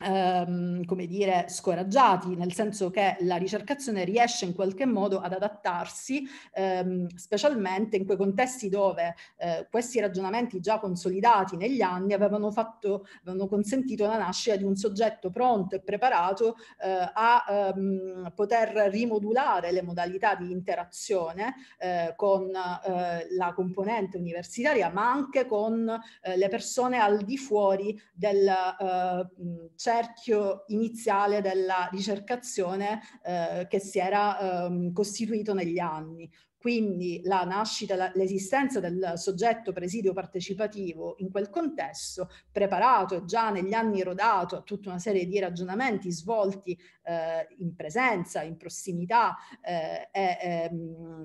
ehm, come dire, scoraggiati, nel senso che la ricercazione riesce in qualche modo ad adattarsi, ehm, specialmente in quei contesti dove eh, questi ragionamenti già consolidati negli anni avevano, fatto, avevano consentito la nascita di un soggetto pronto e preparato eh, a ehm, poter rimodulare le modalità di interazione eh, con eh, la componente universitaria, ma anche con eh, le persone al di fuori del centro eh, cerchio iniziale della ricercazione eh, che si era ehm, costituito negli anni. Quindi la nascita, l'esistenza del soggetto presidio partecipativo in quel contesto, preparato e già negli anni rodato a tutta una serie di ragionamenti svolti eh, in presenza, in prossimità, eh, eh,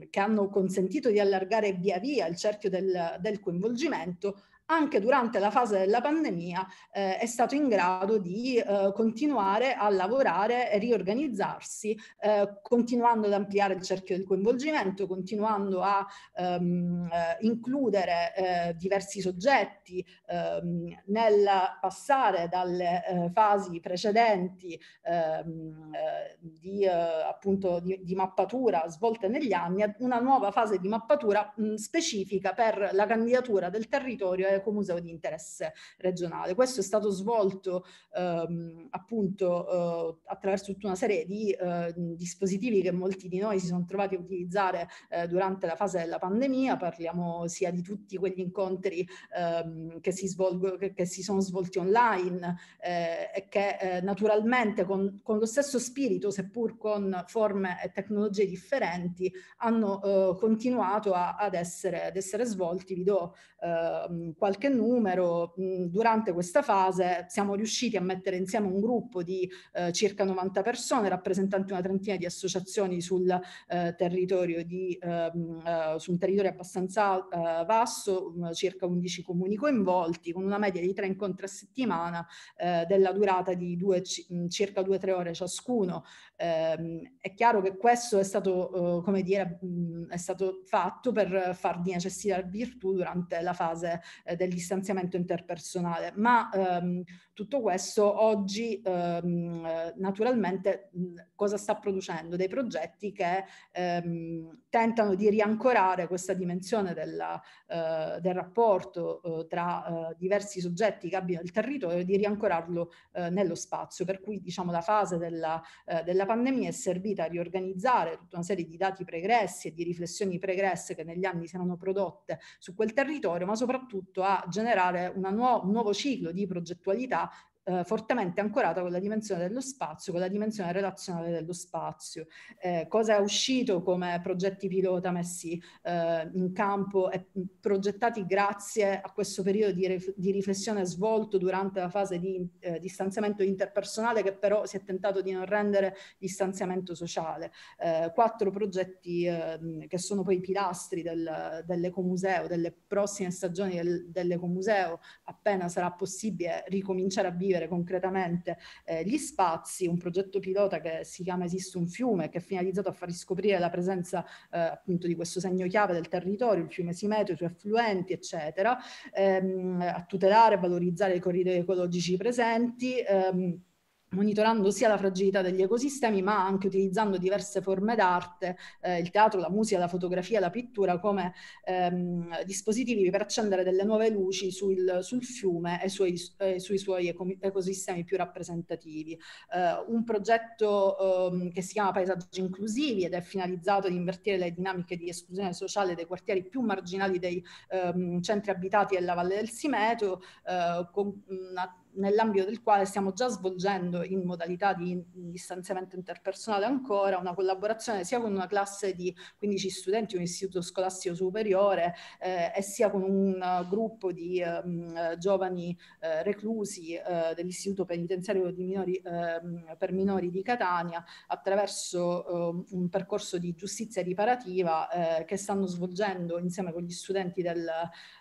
che hanno consentito di allargare via via il cerchio del, del coinvolgimento, anche durante la fase della pandemia eh, è stato in grado di eh, continuare a lavorare e riorganizzarsi, eh, continuando ad ampliare il cerchio del coinvolgimento, continuando a ehm, eh, includere eh, diversi soggetti ehm, nel passare dalle eh, fasi precedenti ehm, di, appunto, di, di, mappatura svolte negli anni a una nuova fase di mappatura mh, specifica per la candidatura del territorio Greco Museo di interesse regionale. Questo è stato svolto ehm, appunto eh, attraverso tutta una serie di eh, dispositivi che molti di noi si sono trovati a utilizzare eh, durante la fase della pandemia, parliamo sia di tutti quegli incontri ehm, che, si svolgo, che, che, si sono svolti online eh, e che eh, naturalmente con, con, lo stesso spirito, seppur con forme e tecnologie differenti, hanno eh, continuato a, ad, essere, ad, essere, svolti. Vi do eh, qualche numero, mh, mm, durante questa fase siamo riusciti a mettere insieme un gruppo di eh, circa 90 persone, rappresentanti una trentina di associazioni sul, eh, territorio, di, ehm, eh, mh, su un territorio abbastanza eh, vasto, mh, mm, circa 11 comuni coinvolti, con una media di tre incontri a settimana eh, della durata di due, mm, circa 2-3 ore ciascuno. Ehm, è chiaro che questo è stato, eh, come dire, è stato fatto per far di necessità virtù durante la fase eh, del distanziamento interpersonale, ma ehm, tutto questo oggi ehm, naturalmente cosa sta producendo? Dei progetti che ehm, tentano di riancorare questa dimensione della, eh, del rapporto eh, tra eh, diversi soggetti che abbiano il territorio e di riancorarlo eh, nello spazio. Per cui diciamo la fase della, eh, della pandemia è servita a riorganizzare tutta una serie di dati pregressi e di riflessioni pregresse che negli anni si erano prodotte su quel territorio, ma soprattutto a generare nuo un nuovo ciclo di progettualità eh, fortemente ancorata con la dimensione dello spazio, con la dimensione relazionale dello spazio. Eh, cosa è uscito come progetti pilota messi eh, in campo e mm, progettati grazie a questo periodo di, rif di riflessione svolto durante la fase di eh, distanziamento interpersonale che però si è tentato di non rendere distanziamento sociale. Eh, quattro progetti eh, mm, che sono poi i pilastri del, dell'ecomuseo, delle prossime stagioni del, dell'ecomuseo, appena sarà possibile ricominciare a vivere costruire concretamente eh, gli spazi, un progetto pilota che si chiama Esiste un fiume, che è finalizzato a far riscoprire la presenza eh, appunto di questo segno chiave del territorio, il fiume Simeto, i suoi affluenti, eccetera, ehm, a tutelare e valorizzare i corridoi ecologici presenti. Ehm, monitorando sia la fragilità degli ecosistemi ma anche utilizzando diverse forme d'arte, eh, il teatro, la musica, la fotografia, la pittura come ehm, dispositivi per accendere delle nuove luci sul, sul fiume e sui, eh, sui suoi eco ecosistemi più rappresentativi. Eh, un progetto ehm, che si chiama Paesaggi Inclusivi ed è finalizzato ad invertire le dinamiche di esclusione sociale dei quartieri più marginali dei ehm, centri abitati della Valle del Simeto eh, con una nell'ambito del quale stiamo già svolgendo in modalità di distanziamento interpersonale ancora una collaborazione sia con una classe di 15 studenti, un istituto scolastico superiore eh, e sia con un gruppo di um, giovani eh, reclusi eh, dell'istituto penitenziario di minori, ehm, per minori di Catania attraverso ehm, un percorso di giustizia riparativa eh, che stanno svolgendo insieme con gli studenti del,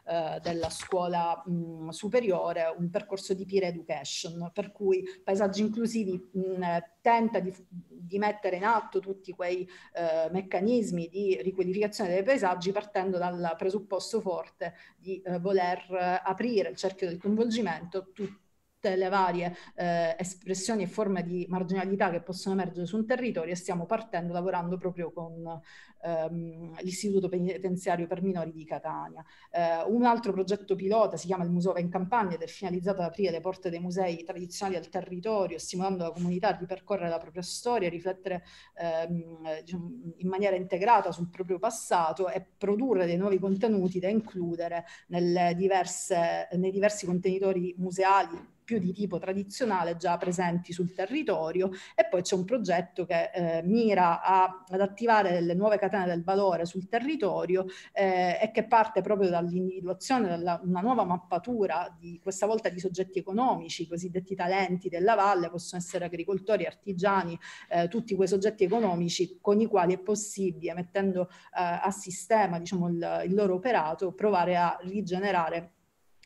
eh, della scuola mh, superiore un percorso di pire dire education, per cui paesaggi inclusivi mh, mm, eh, tenta di, di, mettere in atto tutti quei eh, meccanismi di riqualificazione dei paesaggi partendo dal presupposto forte di eh, voler eh, aprire il cerchio del coinvolgimento tutti tutte le varie eh, espressioni e forme di marginalità che possono emergere su un territorio e stiamo partendo lavorando proprio con ehm, l'Istituto Penitenziario per Minori di Catania. Eh, un altro progetto pilota si chiama il Musova in Campagna ed è finalizzato ad aprire le porte dei musei tradizionali al territorio, stimolando la comunità a ripercorrere la propria storia, riflettere ehm, diciamo, in maniera integrata sul proprio passato e produrre dei nuovi contenuti da includere diverse, nei diversi contenitori museali più di tipo tradizionale già presenti sul territorio e poi c'è un progetto che eh, mira a, ad attivare le nuove catene del valore sul territorio eh, e che parte proprio dall'individuazione, della, una nuova mappatura di questa volta di soggetti economici, i cosiddetti talenti della valle, possono essere agricoltori, artigiani, eh, tutti quei soggetti economici con i quali è possibile, mettendo eh, a sistema diciamo, il, il loro operato, provare a rigenerare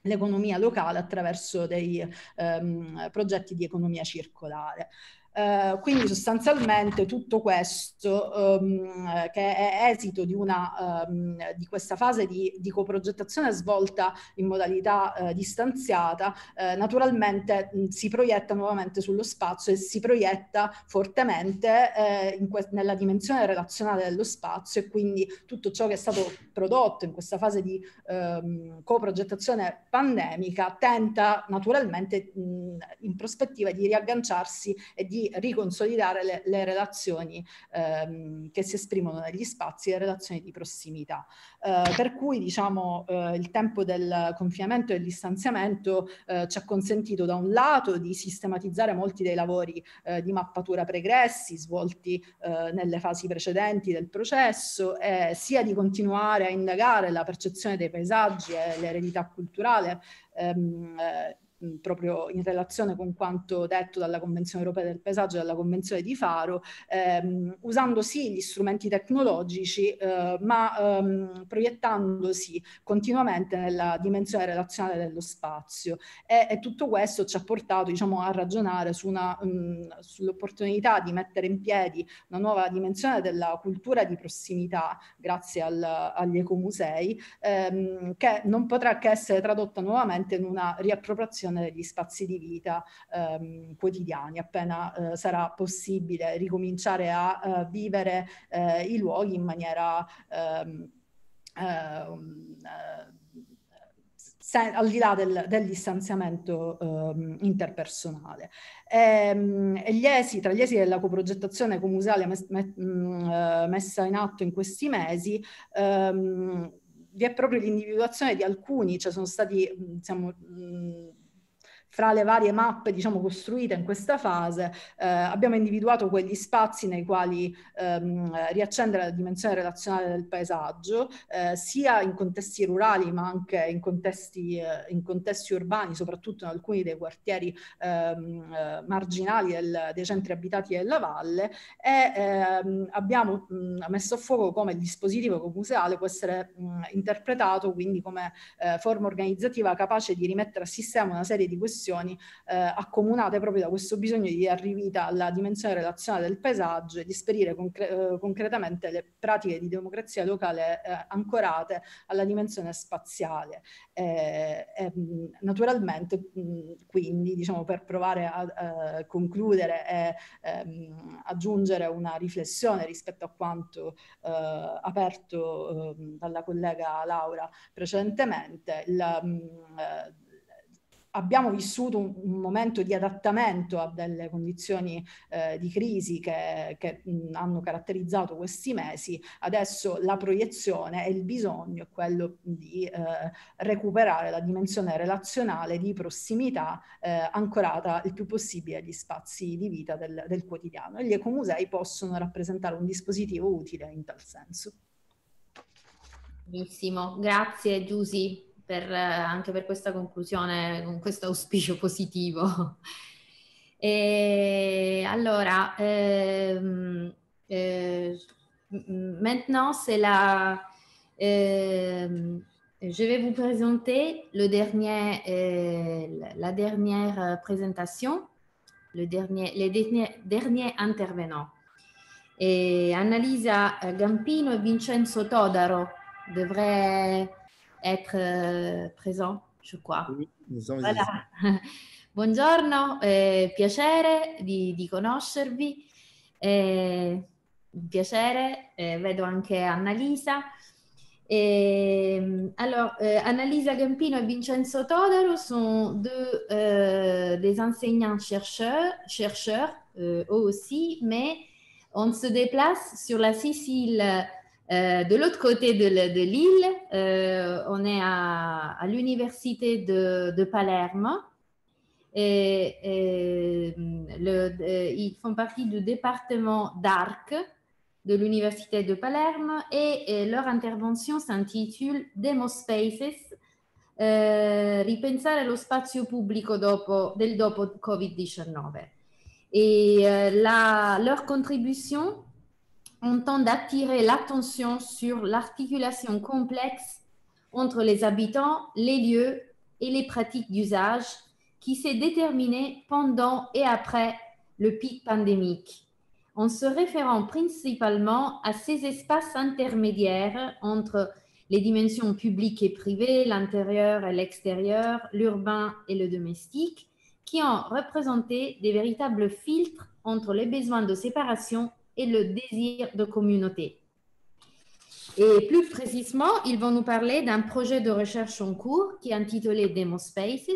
l'economia locale attraverso dei ehm, progetti di economia circolare. Uh, quindi sostanzialmente tutto questo um, che è esito di, una, um, di questa fase di, di, coprogettazione svolta in modalità uh, distanziata, uh, naturalmente mh, si proietta nuovamente sullo spazio e si proietta fortemente eh, que- nella dimensione relazionale dello spazio e quindi tutto ciò che è stato prodotto in questa fase di um, coprogettazione pandemica tenta naturalmente mh, in prospettiva di riagganciarsi e di riconsolidare le, le relazioni ehm, che si esprimono negli spazi, le relazioni di prossimità. Eh, per cui diciamo, eh, il tempo del confinamento e del distanziamento eh, ci ha consentito da un lato di sistematizzare molti dei lavori eh, di mappatura pregressi svolti eh, nelle fasi precedenti del processo, eh, sia di continuare a indagare la percezione dei paesaggi e l'eredità culturale ehm, proprio in relazione con quanto detto dalla Convenzione europea del paesaggio e dalla Convenzione di Faro, ehm, usando sì gli strumenti tecnologici, eh, ma ehm, proiettandosi continuamente nella dimensione relazionale dello spazio. E, e tutto questo ci ha portato diciamo, a ragionare su sull'opportunità di mettere in piedi una nuova dimensione della cultura di prossimità, grazie al, agli ecomusei, ehm, che non potrà che essere tradotta nuovamente in una riappropriazione gestione degli spazi di vita ehm, quotidiani. Appena eh, sarà possibile ricominciare a eh, vivere eh, i luoghi in maniera ehm, ehm eh, sen- al di là del, del distanziamento ehm, interpersonale. E, ehm, e gli esi, tra gli esiti della coprogettazione comuseale mes- me- mh, mm, eh, messa in atto in questi mesi, ehm, vi è proprio l'individuazione di alcuni, cioè sono stati diciamo, mm, mh, mm, fra le varie mappe diciamo, costruite in questa fase eh, abbiamo individuato quegli spazi nei quali ehm, riaccendere la dimensione relazionale del paesaggio, eh, sia in contesti rurali ma anche in contesti, eh, in contesti urbani, soprattutto in alcuni dei quartieri ehm, eh, marginali del, dei centri abitati della valle e ehm, abbiamo mh, messo a fuoco come il dispositivo museale può essere mh, interpretato quindi come eh, forma organizzativa capace di rimettere a sistema una serie di questioni istituzioni eh, accomunate proprio da questo bisogno di arrivare alla dimensione relazionale del paesaggio e di sperire concre- eh, concretamente le pratiche di democrazia locale eh, ancorate alla dimensione spaziale. Eh, eh naturalmente mh, quindi diciamo per provare a eh, concludere e ehm, aggiungere una riflessione rispetto a quanto aperto ehm, dalla collega Laura precedentemente, il, abbiamo vissuto un, un, momento di adattamento a delle condizioni eh, di crisi che, che mh, hanno caratterizzato questi mesi, adesso la proiezione e il bisogno è quello di eh, recuperare la dimensione relazionale di prossimità eh, ancorata il più possibile agli spazi di vita del, del quotidiano e gli ecomusei possono rappresentare un dispositivo utile in tal senso. Benissimo, grazie Giusy per, anche per questa conclusione, con questo auspicio positivo. Et alors, euh, euh, maintenant, c'est la. Euh, je vais vous présenter le dernier, eh, la dernière présentation, le dernier, les derniers, derniers intervenants. Et Annalisa Gampino et Vincenzo Todaro devraient être euh, présent, je crois. Oui, voilà. Buongiorno, eh, piacere di, conoscervi, eh, piacere, eh, vedo anche Annalisa. Ehm, alors, eh, Annalisa Gampino et Vincenzo Todaro sont deux eh, des enseignants-chercheurs, chercheurs, eux aussi, mais on se déplace sur la Sicile euh, de l'autre côté de, l'île, euh, on est à, l'université de, Palerme. Et, euh, ils font partie du département d'ARC de l'université de Palerme et, leur intervention s'intitule Demo Spaces. ripensare lo spazio pubblico dopo, del Covid-19. Et leur contribution on tente d'attirer l'attention sur l'articulation complexe entre les habitants, les lieux et les pratiques d'usage qui s'est déterminée pendant et après le pic pandémique, en se référant principalement à ces espaces intermédiaires entre les dimensions publiques et privées, l'intérieur et l'extérieur, l'urbain et le domestique, qui ont représenté des véritables filtres entre les besoins de séparation et le désir de communauté. Et plus précisément, ils vont nous parler d'un projet de recherche en cours qui est intitulé Demo Spaces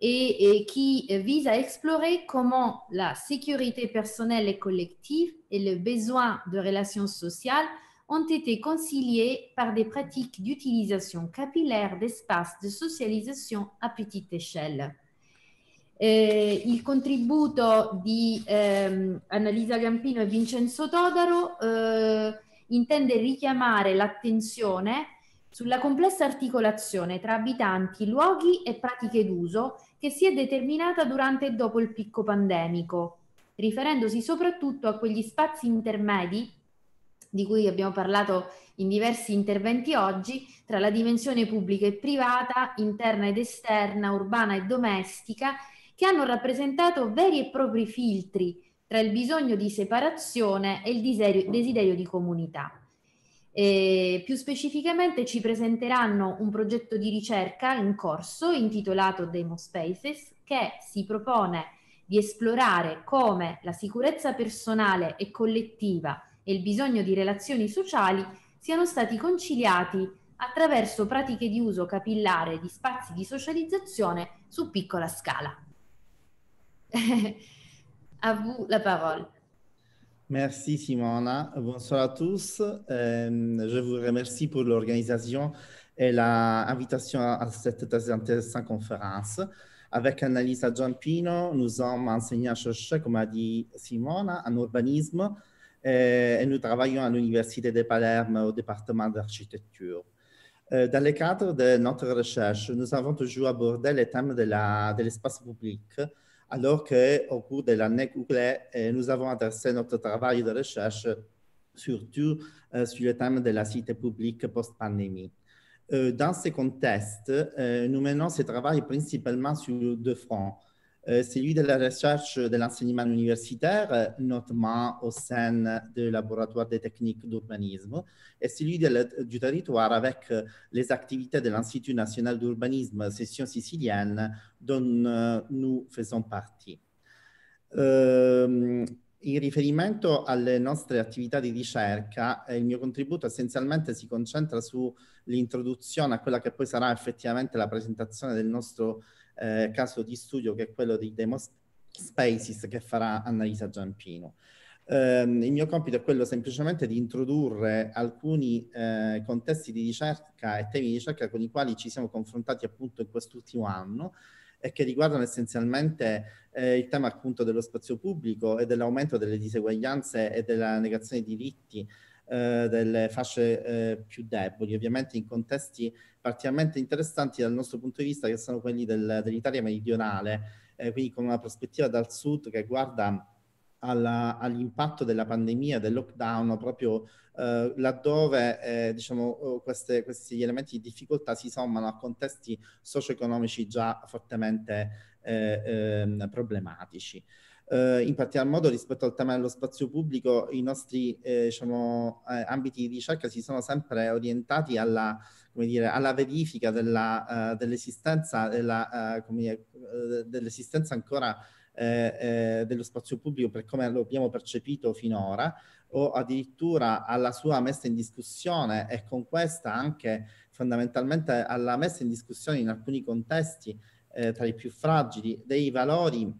et, qui vise à explorer comment la sécurité personnelle et collective et le besoin de relations sociales ont été conciliés par des pratiques d'utilisation capillaire d'espaces de socialisation à petite échelle. Eh, il contributo di ehm, Annalisa Gampino e Vincenzo Todaro eh, intende richiamare l'attenzione sulla complessa articolazione tra abitanti, luoghi e pratiche d'uso che si è determinata durante e dopo il picco pandemico, riferendosi soprattutto a quegli spazi intermedi di cui abbiamo parlato in diversi interventi oggi, tra la dimensione pubblica e privata, interna ed esterna, urbana e domestica, che hanno rappresentato veri e propri filtri tra il bisogno di separazione e il desiderio, desiderio di comunità. E più specificamente ci presenteranno un progetto di ricerca in corso intitolato Demo Spaces che si propone di esplorare come la sicurezza personale e collettiva e il bisogno di relazioni sociali siano stati conciliati attraverso pratiche di uso capillare di spazi di socializzazione su piccola scala. à vous la parole. Merci Simona. Bonsoir à tous. Euh, je vous remercie pour l'organisation et l'invitation à cette très intéressante conférence. Avec Annalisa Giampino, nous sommes enseignants-chercheurs, comme a dit Simona, en urbanisme euh, et, nous travaillons à l'Université de Palerme au département d'architecture. Euh, dans le cadre de notre recherche, nous avons toujours abordé le thème de l'espace public alors qu'au cours de l'année Google euh, nous avons adressé notre travail de recherche surtout euh, sur le thème de la cité publique post-pandémie. Euh, dans ce contexte, nous menons ce travail principalement sur deux fronts. Euh, celui de la recherche de l'enseignement universitaire, notamment au sein du laboratoire des techniques d'urbanisme, et celui de le, du territoire avec euh, les activités de l'Institut national d'urbanisme, session sicilienne, dont euh, nous faisons partie. Euh, in riferimento alle nostre attività di ricerca, il mio contributo essenzialmente si concentra sull'introduzione a quella che poi sarà effettivamente la presentazione del nostro eh, caso di studio che è quello dei demo spaces che farà Annalisa Giampino. Eh, il mio compito è quello semplicemente di introdurre alcuni eh, contesti di ricerca e temi di ricerca con i quali ci siamo confrontati appunto in quest'ultimo anno e che riguardano essenzialmente eh, il tema appunto dello spazio pubblico e dell'aumento delle diseguaglianze e della negazione di diritti eh, delle fasce eh, più deboli, ovviamente in contesti particolarmente interessanti dal nostro punto di vista, che sono quelli del, dell'Italia meridionale, eh, quindi con una prospettiva dal sud che guarda alla, all'impatto della pandemia, del lockdown, proprio eh, laddove eh, diciamo, oh, queste, questi elementi di difficoltà si sommano a contesti socio-economici già fortemente eh, ehm, problematici eh, in particolar modo rispetto al tema dello spazio pubblico, i nostri eh, diciamo, eh, ambiti di ricerca si sono sempre orientati alla, dire, alla verifica della, uh, dell'esistenza, della, uh, dire, eh, dell'esistenza ancora dello spazio pubblico per come lo abbiamo percepito finora o addirittura alla sua messa in discussione e con questa anche fondamentalmente alla messa in discussione in alcuni contesti tra i più fragili dei valori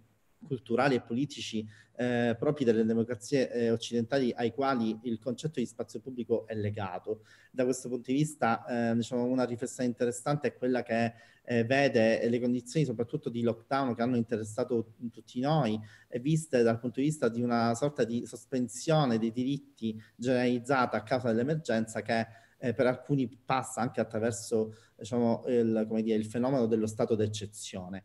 culturali e politici eh, propri delle democrazie eh, occidentali ai quali il concetto di spazio pubblico è legato. Da questo punto di vista, eh, diciamo, una riflessione interessante è quella che eh, vede le condizioni soprattutto di lockdown che hanno interessato tutti noi, eh, viste dal punto di vista di una sorta di sospensione dei diritti generalizzata a causa dell'emergenza che eh, per alcuni passa anche attraverso diciamo, il, dire, il, fenomeno dello stato d'eccezione.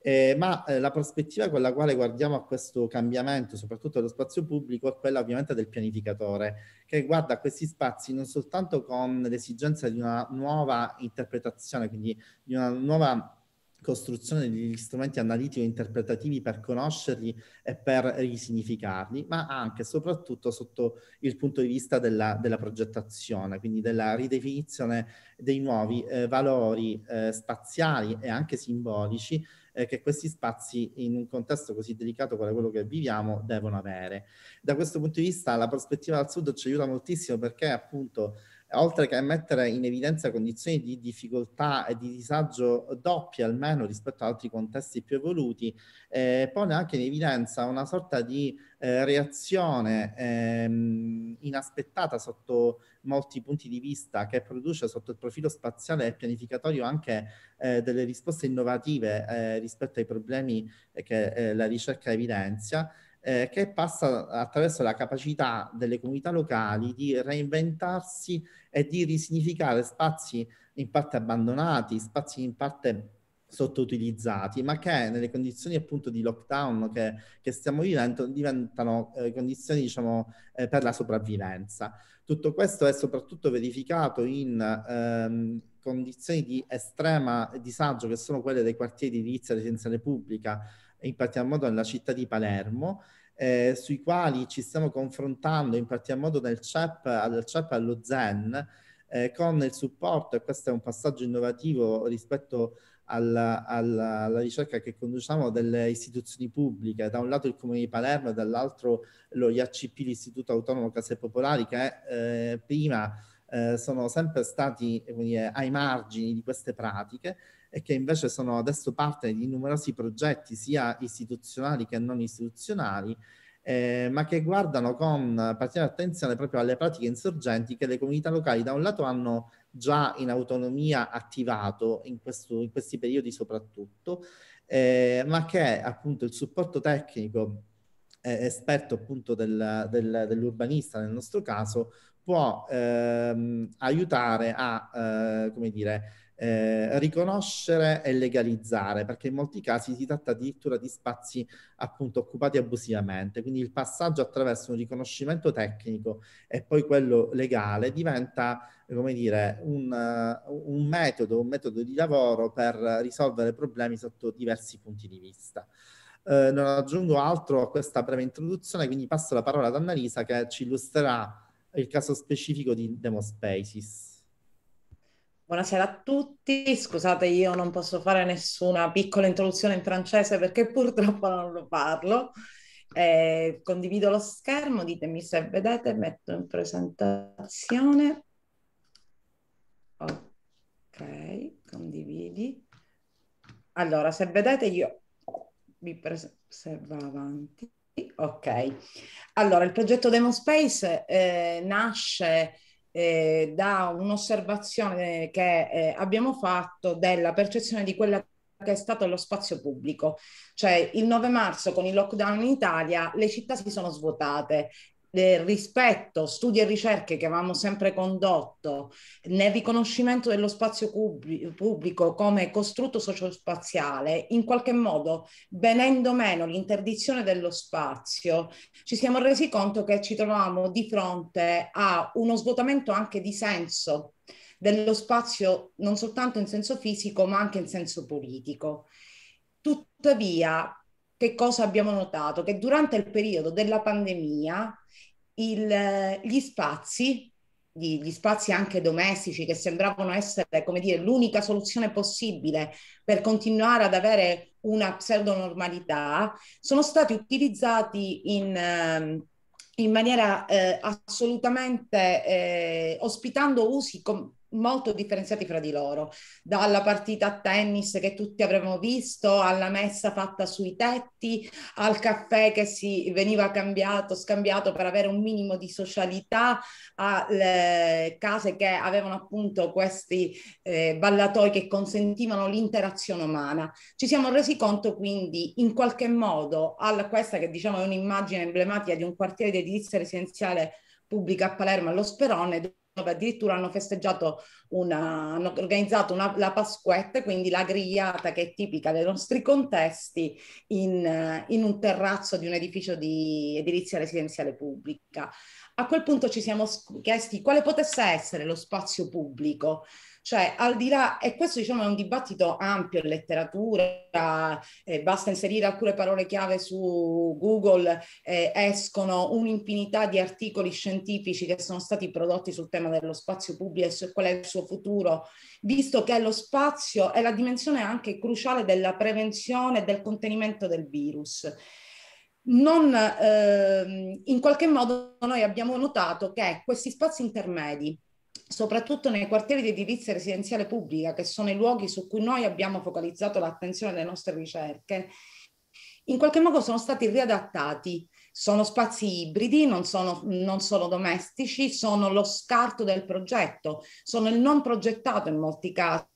Eh, ma eh, la prospettiva con la quale guardiamo a questo cambiamento, soprattutto dello spazio pubblico, è quella ovviamente del pianificatore, che guarda a questi spazi non soltanto con l'esigenza di una nuova interpretazione, quindi di una nuova costruzione degli strumenti analitico interpretativi per conoscerli e per risignificarli, ma anche e soprattutto sotto il punto di vista della, della progettazione, quindi della ridefinizione dei nuovi eh, valori eh, spaziali e anche simbolici eh, che questi spazi in un contesto così delicato quale quello che viviamo devono avere. Da questo punto di vista la prospettiva dal sud ci aiuta moltissimo perché appunto oltre che a mettere in evidenza condizioni di difficoltà e di disagio doppie almeno rispetto ad altri contesti più evoluti, eh, pone anche in evidenza una sorta di eh, reazione ehm, inaspettata sotto molti punti di vista che produce sotto il profilo spaziale e pianificatorio anche eh, delle risposte innovative eh, rispetto ai problemi che eh, la ricerca evidenzia, eh, che passa attraverso la capacità delle comunità locali di reinventarsi e di risignificare spazi in parte abbandonati, spazi in parte sottoutilizzati, ma che nelle condizioni appunto di lockdown che, che stiamo vivendo diventano eh, condizioni diciamo eh, per la sopravvivenza. Tutto questo è soprattutto verificato in ehm, condizioni di estrema disagio che sono quelle dei quartieri di edilizia residenziale pubblica, in particolar modo nella città di Palermo, eh, sui quali ci stiamo confrontando in particolar modo nel CEP, al CEP allo ZEN, eh, con il supporto, e questo è un passaggio innovativo rispetto alla, alla, alla, ricerca che conduciamo delle istituzioni pubbliche, da un lato il Comune di Palermo e dall'altro lo IACP, l'Istituto Autonomo Case Popolari, che eh, prima eh, sono sempre stati dire, ai margini di queste pratiche e che invece sono adesso parte di numerosi progetti sia istituzionali che non istituzionali, eh, ma che guardano con particolare attenzione proprio alle pratiche insorgenti che le comunità locali da un lato hanno già in autonomia attivato in, questo, in questi periodi soprattutto, eh, ma che appunto il supporto tecnico eh, esperto appunto del, del, dell'urbanista nel nostro caso può ehm, aiutare a, eh, come dire, eh, riconoscere e legalizzare, perché in molti casi si tratta addirittura di spazi appunto occupati abusivamente, quindi il passaggio attraverso un riconoscimento tecnico e poi quello legale diventa come dire, un, eh, un metodo, un metodo di lavoro per risolvere problemi sotto diversi punti di vista. Eh, non aggiungo altro a questa breve introduzione, quindi passo la parola ad Annalisa che ci illustrerà il caso specifico di Demospaces. Buonasera a tutti, scusate io non posso fare nessuna piccola introduzione in francese perché purtroppo non lo parlo. Eh, condivido lo schermo, ditemi se vedete, metto in presentazione. Ok, condividi. Allora, se vedete io vi presento, se va avanti. Ok, allora il progetto Demospace eh, nasce eh, da un'osservazione che eh, abbiamo fatto della percezione di quella che è stato lo spazio pubblico. Cioè il 9 marzo con il lockdown in Italia le città si sono svuotate eh, rispetto, studi e ricerche che avevamo sempre condotto nel riconoscimento dello spazio pubblico, pubblico come costrutto sociospaziale, in qualche modo, venendo meno l'interdizione dello spazio, ci siamo resi conto che ci trovavamo di fronte a uno svuotamento anche di senso dello spazio non soltanto in senso fisico ma anche in senso politico. Tuttavia, che cosa abbiamo notato? Che durante il periodo della pandemia il, gli spazi, gli, gli spazi anche domestici che sembravano essere, come dire, l'unica soluzione possibile per continuare ad avere una pseudonormalità, sono stati utilizzati in ehm, in maniera eh, assolutamente eh, ospitando usi com- molto differenziati fra di loro, dalla partita a tennis che tutti avremmo visto, alla messa fatta sui tetti, al caffè che si veniva cambiato, scambiato per avere un minimo di socialità, alle case che avevano appunto questi eh, ballatoi che consentivano l'interazione umana. Ci siamo resi conto quindi in qualche modo a questa che diciamo è un'immagine emblematica di un quartiere di edilizia residenziale pubblica a Palermo allo Sperone addirittura hanno festeggiato una, hanno organizzato una, la Pasquetta, quindi la grigliata che è tipica dei nostri contesti, in, in un terrazzo di un edificio di edilizia residenziale pubblica. A quel punto ci siamo chiesti quale potesse essere lo spazio pubblico cioè, al di là, e questo diciamo è un dibattito ampio in letteratura, eh, basta inserire alcune parole chiave su Google, eh, escono un'infinità di articoli scientifici che sono stati prodotti sul tema dello spazio pubblico e su qual è il suo futuro, visto che lo spazio è la dimensione anche cruciale della prevenzione e del contenimento del virus. Non, eh, in qualche modo noi abbiamo notato che questi spazi intermedi, soprattutto nei quartieri di edilizia residenziale pubblica, che sono i luoghi su cui noi abbiamo focalizzato l'attenzione delle nostre ricerche, in qualche modo sono stati riadattati. Sono spazi ibridi, non, sono, non solo domestici, sono lo scarto del progetto, sono il non progettato in molti casi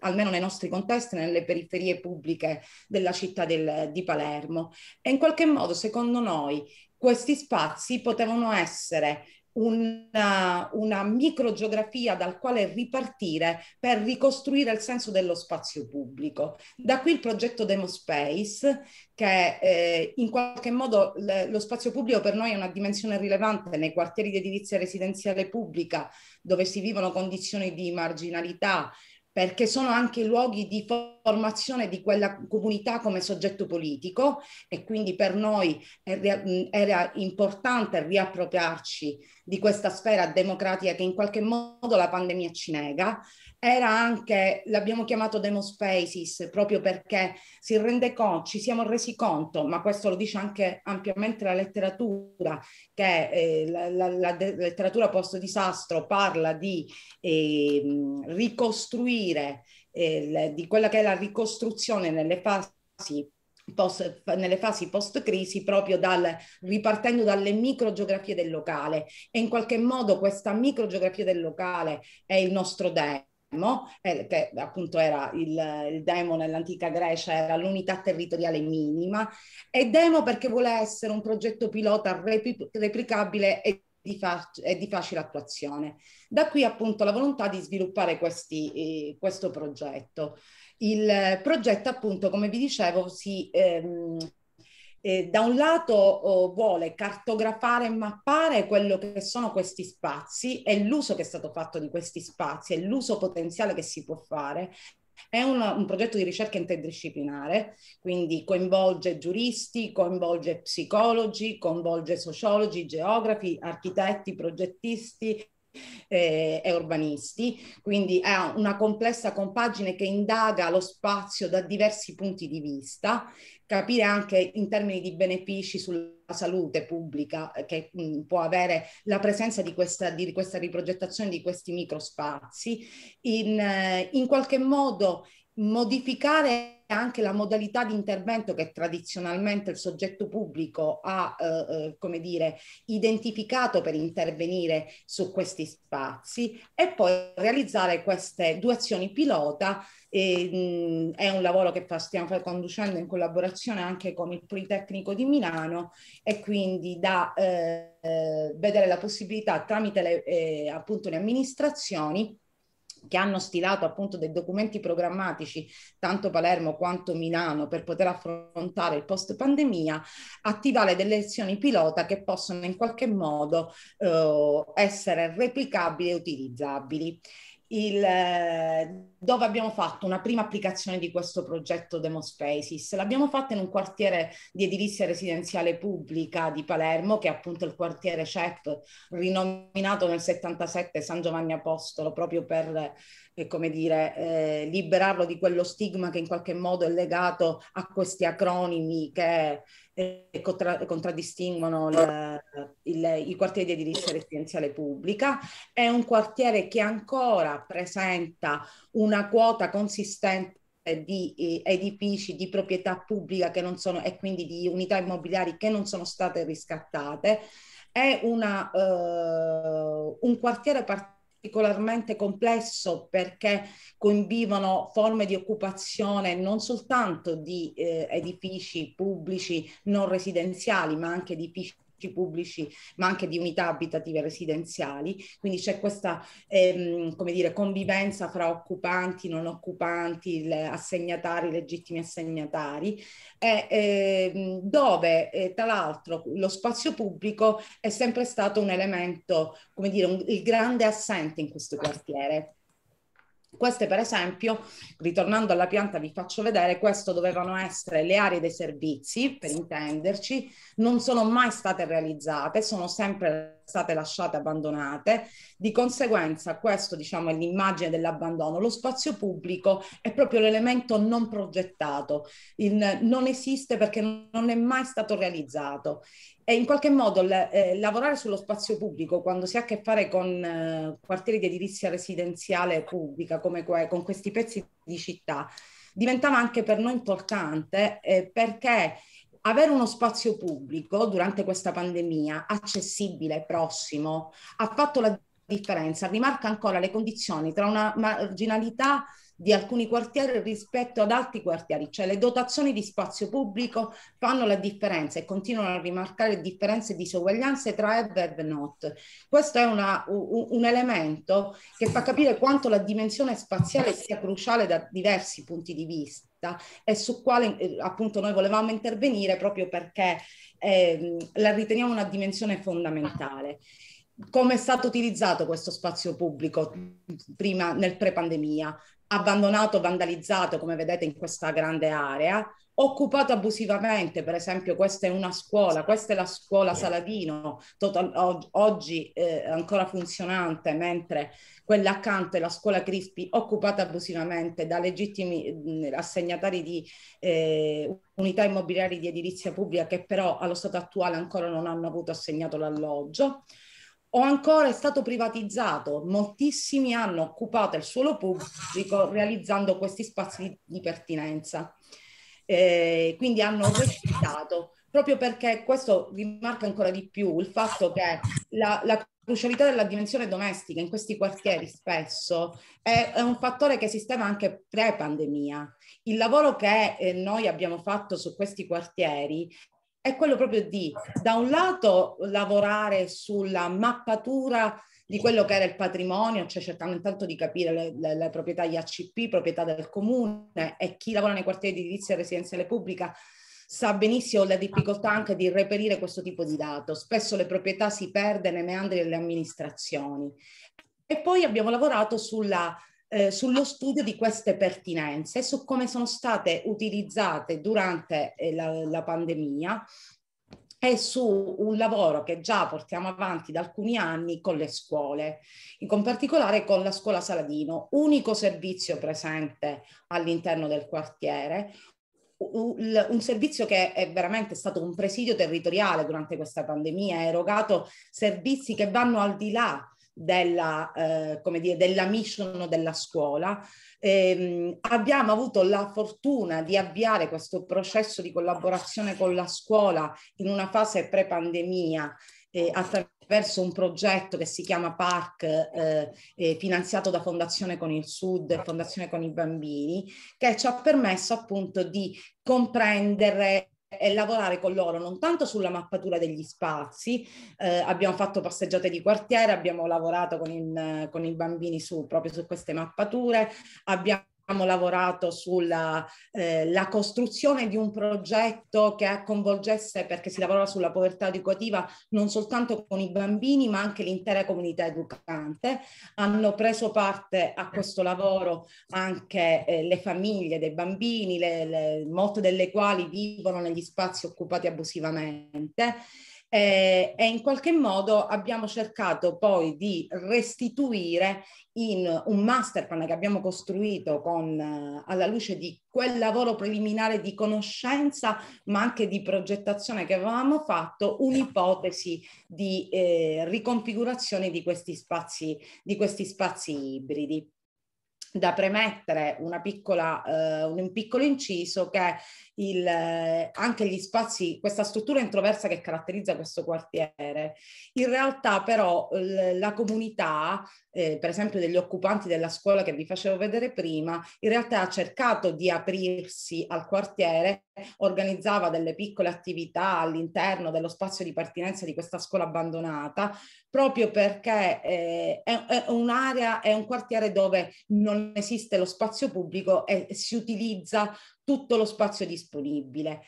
almeno nei nostri contesti, nelle periferie pubbliche della città del, di Palermo. E in qualche modo, secondo noi, questi spazi potevano essere una, una microgeografia dal quale ripartire per ricostruire il senso dello spazio pubblico. Da qui il progetto Demospace, che eh, in qualche modo le, lo spazio pubblico per noi è una dimensione rilevante nei quartieri di edilizia residenziale pubblica, dove si vivono condizioni di marginalità, perché sono anche luoghi di formazione formazione di quella comunità come soggetto politico e quindi per noi era importante riappropriarci di questa sfera democratica che in qualche modo la pandemia ci nega. Era anche, l'abbiamo chiamato demo spaces proprio perché si rende conto, ci siamo resi conto, ma questo lo dice anche ampiamente la letteratura, che eh, la, la, la letteratura post-disastro parla di eh, ricostruire eh, di quella che è la ricostruzione nelle fasi Post, nelle fasi post-crisi proprio dal, ripartendo dalle microgeografie del locale e in qualche modo questa microgeografia del locale è il nostro demo, eh, che appunto era il, il demo nell'antica Grecia, era l'unità territoriale minima, e demo perché vuole essere un progetto pilota replicabile e di, fac- e di facile attuazione. Da qui appunto la volontà di sviluppare questi, eh, questo progetto. Il progetto appunto, come vi dicevo, si... Ehm, eh, da un lato oh, vuole cartografare e mappare quello che sono questi spazi e l'uso che è stato fatto di questi spazi e l'uso potenziale che si può fare è un, un progetto di ricerca interdisciplinare, quindi coinvolge giuristi, coinvolge psicologi, coinvolge sociologi, geografi, architetti, progettisti, eh, e urbanisti, quindi è una complessa compagine che indaga lo spazio da diversi punti di vista, capire anche in termini di benefici sulla salute pubblica eh, che mh, mm, può avere la presenza di questa, di questa riprogettazione di questi microspazi, in, eh, in qualche modo modificare anche la modalità di intervento che tradizionalmente il soggetto pubblico ha, eh, eh, come dire, identificato per intervenire su questi spazi e poi realizzare queste due azioni pilota. E, mh, è un lavoro che fa, stiamo conducendo in collaborazione anche con il Politecnico di Milano e quindi da eh, eh, vedere la possibilità tramite le, eh, appunto le amministrazioni che hanno stilato appunto dei documenti programmatici, tanto Palermo quanto Milano, per poter affrontare il post pandemia, attivare delle azioni pilota che possono in qualche modo eh, essere replicabili e utilizzabili il, eh, dove abbiamo fatto una prima applicazione di questo progetto Demospaces. L'abbiamo fatta in un quartiere di edilizia residenziale pubblica di Palermo, che è appunto il quartiere CEP, rinominato nel 77 San Giovanni Apostolo, proprio per eh, come dire, eh, liberarlo di quello stigma che in qualche modo è legato a questi acronimi che eh, contra- contraddistinguono il, il, i quartieri di edilizia residenziale pubblica. È un quartiere che ancora presenta una quota consistente di eh, edifici di proprietà pubblica che non sono e quindi di unità immobiliari che non sono state riscattate è una, eh, un quartiere particolare particolarmente complesso perché coinvolgono forme di occupazione non soltanto di eh, edifici pubblici non residenziali ma anche edifici pubblici ma anche di unità abitative residenziali, quindi c'è questa ehm, come dire, convivenza fra occupanti, non occupanti, le assegnatari, legittimi assegnatari, e, eh, dove eh, tra l'altro lo spazio pubblico è sempre stato un elemento, come dire, un, il grande assente in questo quartiere. Queste per esempio, ritornando alla pianta vi faccio vedere, questo dovevano essere le aree dei servizi, per intenderci, non sono mai state realizzate, sono sempre state lasciate abbandonate. Di conseguenza, questo diciamo, è l'immagine dell'abbandono. Lo spazio pubblico è proprio l'elemento non progettato, Il, non esiste perché non è mai stato realizzato. E in qualche modo le, eh, lavorare sullo spazio pubblico quando si ha a che fare con eh, quartieri di edilizia residenziale pubblica, come que- con questi pezzi di città, diventava anche per noi importante eh, perché avere uno spazio pubblico durante questa pandemia accessibile, e prossimo, ha fatto la differenza, rimarca ancora le condizioni tra una marginalità di alcuni quartieri rispetto ad altri quartieri, cioè le dotazioni di spazio pubblico fanno la differenza e continuano a rimarcare differenze e disuguaglianze tra Ever e Not. Questo è una, un elemento che fa capire quanto la dimensione spaziale sia cruciale da diversi punti di vista e su quale eh, appunto noi volevamo intervenire proprio perché eh, la riteniamo una dimensione fondamentale come è stato utilizzato questo spazio pubblico prima nel pre-pandemia abbandonato, vandalizzato, come vedete in questa grande area, occupato abusivamente, per esempio questa è una scuola, questa è la scuola Saladino, total, oggi eh, ancora funzionante, mentre quella accanto è la scuola Crispi, occupata abusivamente da legittimi mh, assegnatari di eh, unità immobiliari di edilizia pubblica che però allo stato attuale ancora non hanno avuto assegnato l'alloggio o ancora è stato privatizzato. Moltissimi hanno occupato il suolo pubblico realizzando questi spazi di pertinenza. Eh, quindi hanno recitato proprio perché questo rimarca ancora di più il fatto che la, la crucialità della dimensione domestica in questi quartieri spesso è, è un fattore che esisteva anche pre-pandemia. Il lavoro che eh, noi abbiamo fatto su questi quartieri è quello proprio di, da un lato, lavorare sulla mappatura di quello che era il patrimonio, cioè cercando intanto di capire le, le, le proprietà IACP, proprietà del comune e chi lavora nei quartieri di edilizia residenziale pubblica sa benissimo la difficoltà anche di reperire questo tipo di dato. Spesso le proprietà si perde nei meandri delle amministrazioni. E poi abbiamo lavorato sulla eh, sullo studio di queste pertinenze, su come sono state utilizzate durante eh, la, la pandemia e su un lavoro che già portiamo avanti da alcuni anni con le scuole, in particolare con la scuola Saladino, unico servizio presente all'interno del quartiere, un servizio che è veramente stato un presidio territoriale durante questa pandemia, ha erogato servizi che vanno al di là della, eh, come dire, della mission della scuola. Eh, abbiamo avuto la fortuna di avviare questo processo di collaborazione con la scuola in una fase pre-pandemia eh, attraverso un progetto che si chiama PARC, eh, eh, finanziato da Fondazione con il Sud e Fondazione con i Bambini, che ci ha permesso appunto di comprendere è lavorare con loro non tanto sulla mappatura degli spazi, eh, abbiamo fatto passeggiate di quartiere, abbiamo lavorato con, il, con i bambini su, proprio su queste mappature, abbiamo abbiamo lavorato sulla eh, costruzione di un progetto che coinvolgesse, perché si lavorava sulla povertà educativa, non soltanto con i bambini, ma anche l'intera comunità educante. Hanno preso parte a questo lavoro anche eh, le famiglie dei bambini, le, le, molte delle quali vivono negli spazi occupati abusivamente eh, e in qualche modo abbiamo cercato poi di restituire in un master plan che abbiamo costruito con, eh, alla luce di quel lavoro preliminare di conoscenza ma anche di progettazione che avevamo fatto un'ipotesi di eh, riconfigurazione di questi spazi, di questi spazi ibridi da premettere una piccola, eh, un piccolo inciso che il, eh, anche gli spazi, questa struttura introversa che caratterizza questo quartiere. In realtà però la comunità, eh, per esempio degli occupanti della scuola che vi facevo vedere prima, in realtà ha cercato di aprirsi al quartiere, organizzava delle piccole attività all'interno dello spazio di partenza di questa scuola abbandonata, proprio perché eh, è, è un'area, è un quartiere dove non esiste lo spazio pubblico e si utilizza tutto lo spazio disponibile.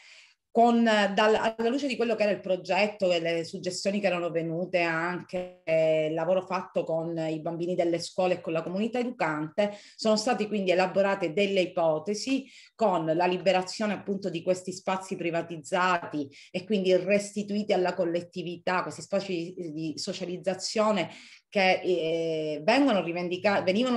Con, dal, alla luce di quello che era il progetto e le suggestioni che erano venute anche eh, il lavoro fatto con i bambini delle scuole e con la comunità educante, sono state quindi elaborate delle ipotesi con la liberazione appunto di questi spazi privatizzati e quindi restituiti alla collettività, questi spazi di, di socializzazione che eh, venivano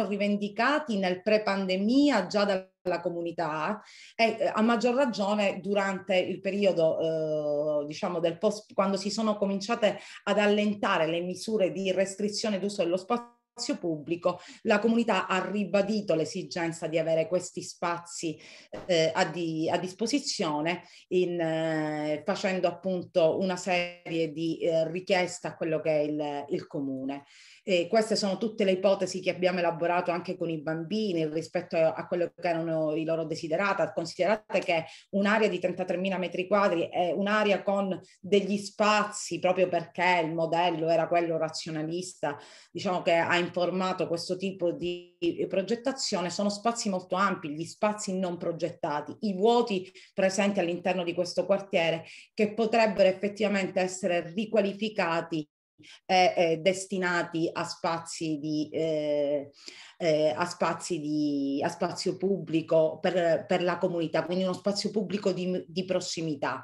rivendicati nel pre-pandemia già dal alla comunità e eh, a maggior ragione durante il periodo eh, diciamo del post quando si sono cominciate ad allentare le misure di restrizione d'uso dello spazio pubblico, la comunità ha ribadito l'esigenza di avere questi spazi eh, a, di, a, disposizione in, eh, facendo appunto una serie di eh, richieste a quello che è il, il comune. Eh, queste sono tutte le ipotesi che abbiamo elaborato anche con i bambini rispetto a, a quello che erano i loro desiderata. Considerate che un'area di 33.000 metri quadri è un'area con degli spazi proprio perché il modello era quello razionalista, diciamo che ha informato questo tipo di progettazione, sono spazi molto ampi, gli spazi non progettati, i vuoti presenti all'interno di questo quartiere che potrebbero effettivamente essere riqualificati eh, eh, destinati a spazi, di, eh, eh, a spazi di a spazio pubblico per, per, la comunità, quindi uno spazio pubblico di, di prossimità.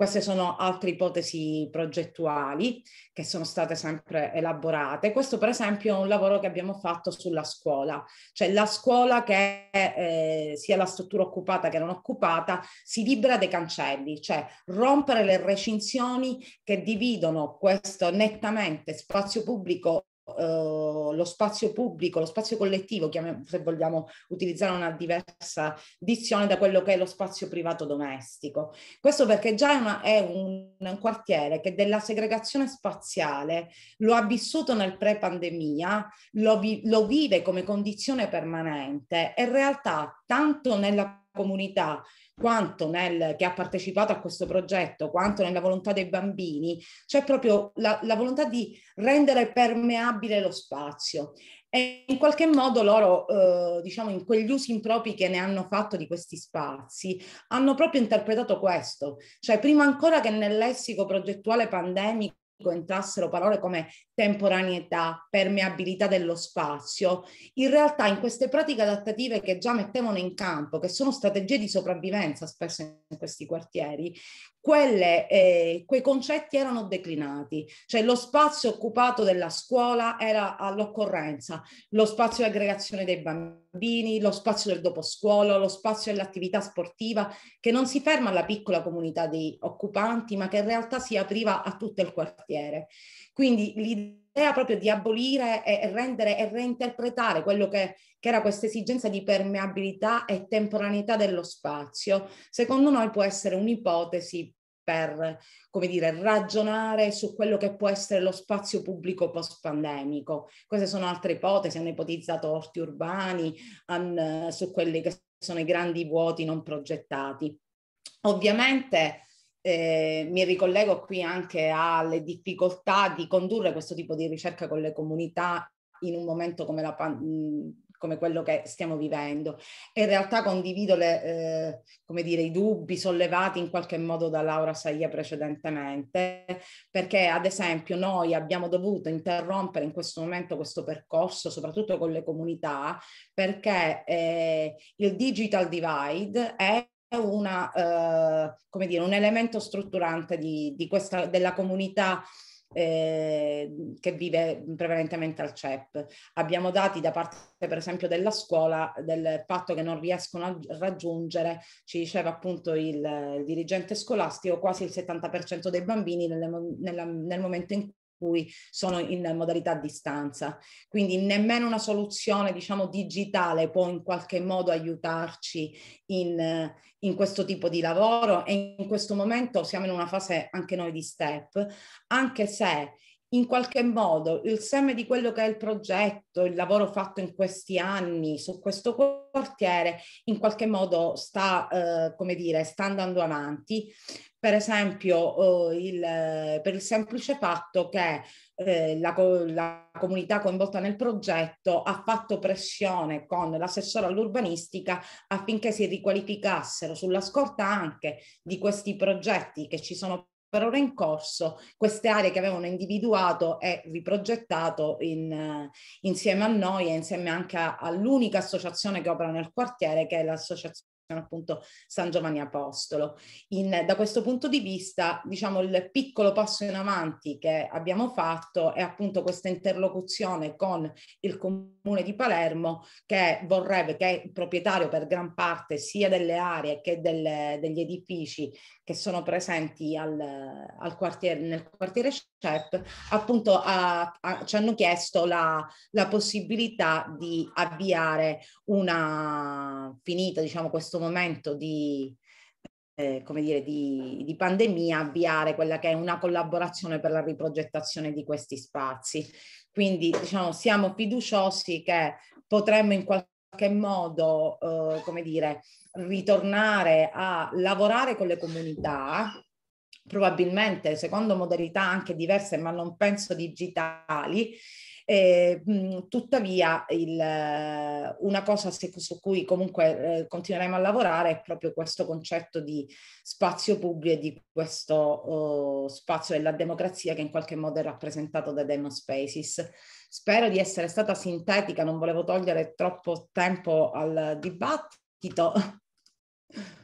Queste sono altre ipotesi progettuali che sono state sempre elaborate. Questo per esempio è un lavoro che abbiamo fatto sulla scuola, cioè la scuola che eh, sia la struttura occupata che non occupata si libera dei cancelli, cioè rompere le recinzioni che dividono questo nettamente spazio pubblico eh, lo spazio pubblico, lo spazio collettivo, se vogliamo utilizzare una diversa dizione da quello che è lo spazio privato domestico. Questo perché già è, una, è un, un, quartiere che della segregazione spaziale lo ha vissuto nel pre-pandemia, lo, vi, lo vive come condizione permanente e in realtà tanto nella comunità quanto nel che ha partecipato a questo progetto, quanto nella volontà dei bambini, c'è proprio la, la volontà di rendere permeabile lo spazio. E in qualche modo loro, eh, diciamo, in quegli usi impropri che ne hanno fatto di questi spazi, hanno proprio interpretato questo. Cioè, prima ancora che nel lessico progettuale pandemico entrassero parole come temporaneità, permeabilità dello spazio, in realtà in queste pratiche adattative che già mettevano in campo, che sono strategie di sopravvivenza spesso in questi quartieri, quelle, eh, quei concetti erano declinati, cioè lo spazio occupato della scuola era all'occorrenza, lo spazio di aggregazione dei bambini, lo spazio del doposcuola, lo spazio dell'attività sportiva, che non si ferma alla piccola comunità di occupanti, ma che in realtà si apriva a tutto il quartiere. Quindi l'idea proprio di abolire e rendere e reinterpretare quello che, che era questa esigenza di permeabilità e temporaneità dello spazio, secondo noi può essere un'ipotesi per, come dire, ragionare su quello che può essere lo spazio pubblico post-pandemico. Queste sono altre ipotesi, hanno ipotizzato orti urbani, hanno, eh, su quelli che sono i grandi vuoti non progettati. Ovviamente eh, mi ricollego qui anche alle difficoltà di condurre questo tipo di ricerca con le comunità in un momento come, la, come quello che stiamo vivendo. in realtà condivido le, eh, dire, i dubbi sollevati in qualche modo da Laura Saia precedentemente, perché ad esempio noi abbiamo dovuto interrompere in questo momento questo percorso, soprattutto con le comunità, perché eh, il digital divide è una, eh, come dire, un elemento strutturante di, di questa, della comunità eh, che vive prevalentemente al CEP. Abbiamo dati da parte per esempio della scuola del fatto che non riescono a raggiungere, ci diceva appunto il, il dirigente scolastico, quasi il 70% dei bambini nelle, nella, nel momento in cui cui sono in modalità a distanza. Quindi nemmeno una soluzione, diciamo, digitale può in qualche modo aiutarci in, in, questo tipo di lavoro e in questo momento siamo in una fase anche noi di step, anche se in qualche modo il seme di quello che è il progetto, il lavoro fatto in questi anni su questo quartiere, in qualche modo sta, eh, come dire, sta andando avanti. Per esempio, eh, il, per il semplice fatto che eh, la, la, comunità coinvolta nel progetto ha fatto pressione con l'assessore all'urbanistica affinché si riqualificassero sulla scorta anche di questi progetti che ci sono per ora in corso queste aree che avevano individuato e riprogettato in, eh, insieme a noi e insieme anche all'unica associazione che opera nel quartiere che è l'associazione sono appunto San Giovanni Apostolo. In, da questo punto di vista, diciamo, il piccolo passo in avanti che abbiamo fatto è appunto questa interlocuzione con il comune di Palermo che vorrebbe che è proprietario per gran parte sia delle aree che delle, degli edifici che sono presenti al, al quartiere, nel quartiere CEP, certo. appunto a, a, ci hanno chiesto la, la, possibilità di avviare una, finita diciamo questo momento di, eh, come dire, di, di, pandemia, avviare quella che è una collaborazione per la riprogettazione di questi spazi. Quindi diciamo siamo fiduciosi che potremmo in qualche modo, eh, come dire, ritornare a lavorare con le comunità probabilmente secondo modalità anche diverse, ma non penso digitali. Eh, mh, tuttavia, il, eh, una cosa se, su cui comunque eh, continueremo a lavorare è proprio questo concetto di spazio pubblico e di questo oh, spazio della democrazia che in qualche modo è rappresentato da Demo Spaces. Spero di essere stata sintetica, non volevo togliere troppo tempo al dibattito.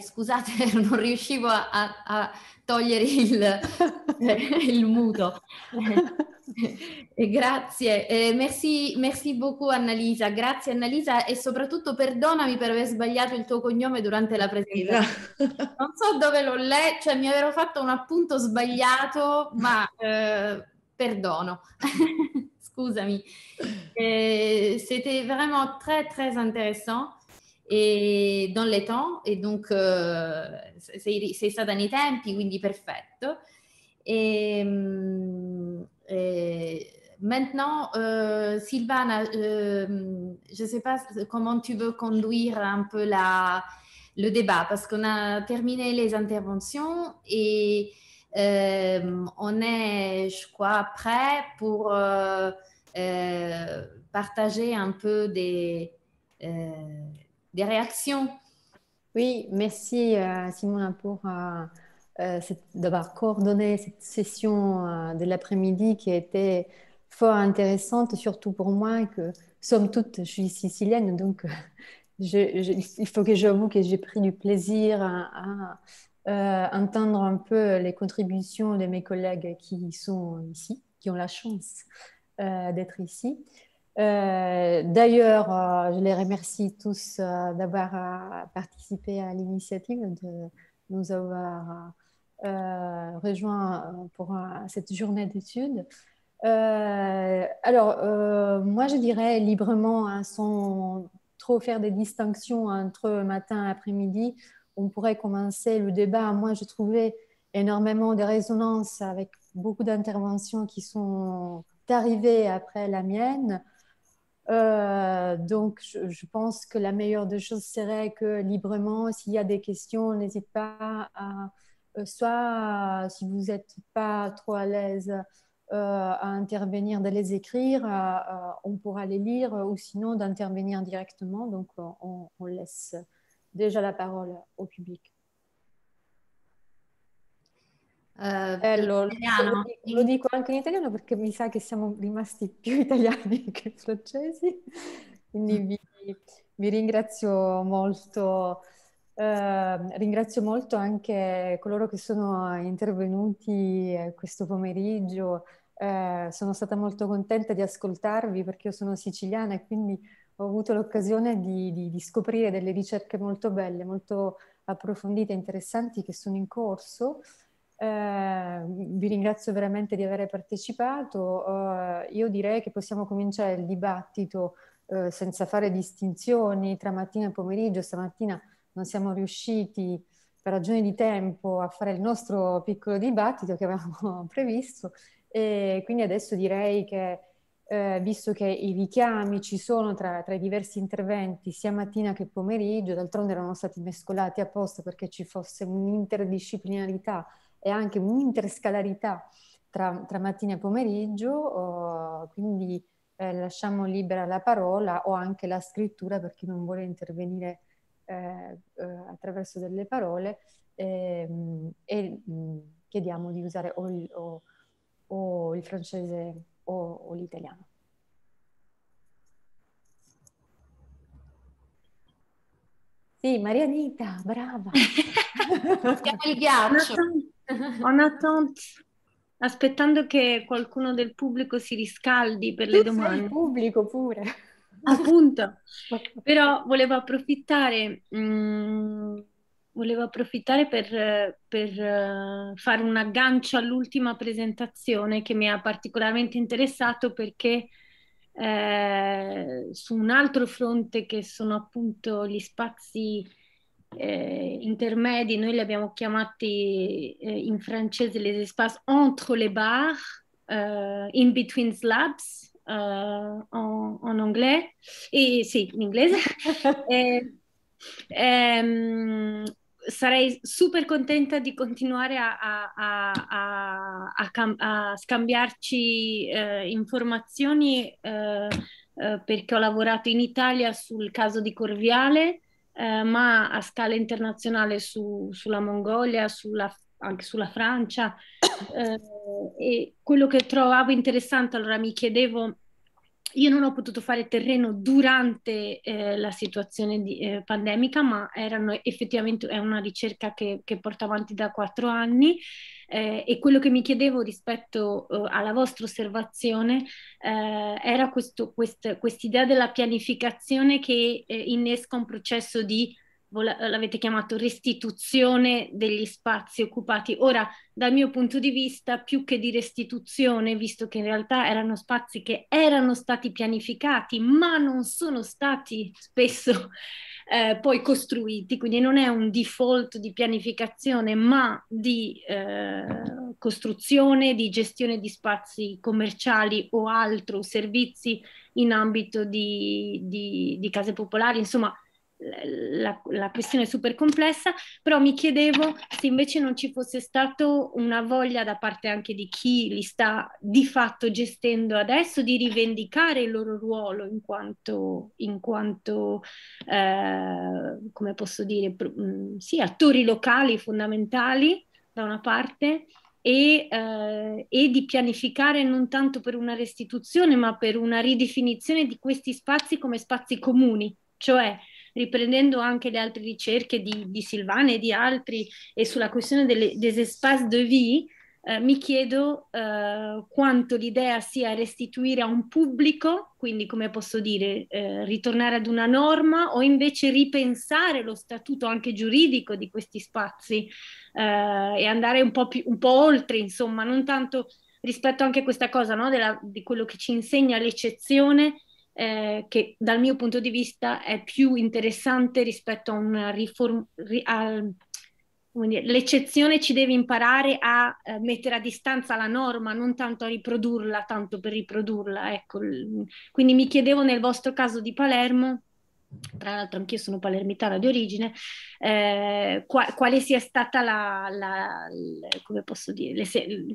scusate, non riuscivo a, a togliere il, il muto. Eh, eh, grazie, eh, merci, merci beaucoup Annalisa, grazie Annalisa e soprattutto perdonami per aver sbagliato il tuo cognome durante la presentazione. Non so dove l'ho letto, cioè mi avevo fatto un appunto sbagliato, ma eh, perdono. Scusami. Eh, c'était vraiment très très intéressant. et dans les temps et donc c'est ça dans les temps, tempi quindi perfetto parfait. Ehm, et eh, maintenant eh, Sylvana ehm, je ne sais pas comment tu veux conduire un peu le débat parce qu'on a terminé les interventions et ehm, on est je crois prêt pour eh, partager un peu des des réactions. Oui, merci euh, Simon pour euh, euh, d'avoir coordonné cette session de l'après-midi qui a été fort intéressante, surtout pour moi, que somme toute, je suis sicilienne, donc il faut que j'avoue que j'ai pris du plaisir à, à entendre un peu les contributions de mes collègues qui sont ici, qui ont la chance d'être ici. Euh, d'ailleurs, euh, je les remercie tous euh, d'avoir participé à l'initiative, de nous avoir rejoints pour cette journée d'études. alors, moi, je dirais librement, hein, sans trop faire des distinctions entre matin et après-midi, on pourrait commencer le débat. Moi, je trouvais énormément de résonances avec beaucoup d'interventions qui sont arrivées après la mienne. Euh, donc, je, pense que la meilleure des choses serait que librement, s'il y a des questions, n'hésite pas à, euh, soit euh, si vous n'êtes pas trop à l'aise à intervenir, de les écrire, on pourra les lire, ou sinon d'intervenir directement. Donc, on, laisse déjà la parole au public. eh, eh, lo, lo, dico anche in italiano perché mi sa che siamo rimasti più italiani che francesi, quindi mm. vi, vi ringrazio molto. Eh, ringrazio molto anche coloro che sono intervenuti eh, questo pomeriggio. Eh, sono stata molto contenta di ascoltarvi perché io sono siciliana e quindi ho avuto l'occasione di, di, di scoprire delle ricerche molto belle, molto approfondite e interessanti che sono in corso. Ehm, vi ringrazio veramente di aver partecipato. Eh, io direi che possiamo cominciare il dibattito eh, senza fare distinzioni tra mattina e pomeriggio. Stamattina non siamo riusciti per ragioni di tempo a fare il nostro piccolo dibattito che avevamo previsto e quindi adesso direi che eh, visto che i richiami ci sono tra, tra, i diversi interventi sia mattina che pomeriggio, d'altronde erano stati mescolati apposta perché ci fosse un'interdisciplinarità e anche un'interscalarità tra, tra mattina e pomeriggio, uh, quindi eh, lasciamo libera la parola o anche la scrittura per chi non vuole intervenire eh, eh attraverso delle parole ehm, e mh, mm, chiediamo di usare o il, o, o il francese o, o l'italiano. Sì, Maria Anita, brava. Siamo il ghiaccio en attente, aspettando che qualcuno del pubblico si riscaldi per tu le domande. il pubblico pure. Appunto, però volevo approfittare, mh, mm, volevo approfittare per, per uh, fare un aggancio all'ultima presentazione che mi ha particolarmente interessato perché eh, su un altro fronte che sono appunto gli spazi eh, intermedi, noi li abbiamo chiamati eh, in francese les espaces entre les bars, uh, in between slabs uh, en, en anglais, e sì, in inglese. e, eh, ehm, sarei super contenta di continuare a, a, a, a cam- scambiarci eh, informazioni eh, eh, perché ho lavorato in Italia sul caso di Corviale eh, ma a scala internazionale su, sulla Mongolia, sulla, anche sulla Francia. Eh, e quello che trovavo interessante, allora mi chiedevo io non ho potuto fare terreno durante eh, la situazione di, eh, pandemica, ma erano effettivamente è una ricerca che, che porto avanti da quattro anni eh, e quello che mi chiedevo rispetto eh, alla vostra osservazione eh, era questa quest, idea della pianificazione che eh, innesca un processo di l'avete chiamato restituzione degli spazi occupati. Ora, dal mio punto di vista, più che di restituzione, visto che in realtà erano spazi che erano stati pianificati, ma non sono stati spesso eh, poi costruiti, quindi non è un default di pianificazione, ma di eh, costruzione, di gestione di spazi commerciali o altro, servizi in ambito di, di, di case popolari, insomma la, la, questione è super complessa, però mi chiedevo se invece non ci fosse stata una voglia da parte anche di chi li sta di fatto gestendo adesso di rivendicare il loro ruolo in quanto, in quanto eh, come posso dire, mm, sì, attori locali fondamentali da una parte e, eh, e, di pianificare non tanto per una restituzione ma per una ridefinizione di questi spazi come spazi comuni, cioè riprendendo anche le altre ricerche di, di Silvana e di altri e sulla questione delle, des espaces de vie, eh, mi chiedo eh, quanto l'idea sia restituire a un pubblico, quindi come posso dire, eh, ritornare ad una norma o invece ripensare lo statuto anche giuridico di questi spazi eh, e andare un po, più, un po', oltre, insomma, non tanto rispetto anche a questa cosa no, della, di quello che ci insegna l'eccezione, eh, che dal mio punto di vista è più interessante rispetto a una riforma. l'eccezione ci deve imparare a eh, mettere a distanza la norma, non tanto a riprodurla, tanto per riprodurla. Ecco. Quindi mi chiedevo nel vostro caso di Palermo, tra l'altro anch'io sono palermitana di origine, eh, qua, quale sia stata la, la, la come posso dire, le,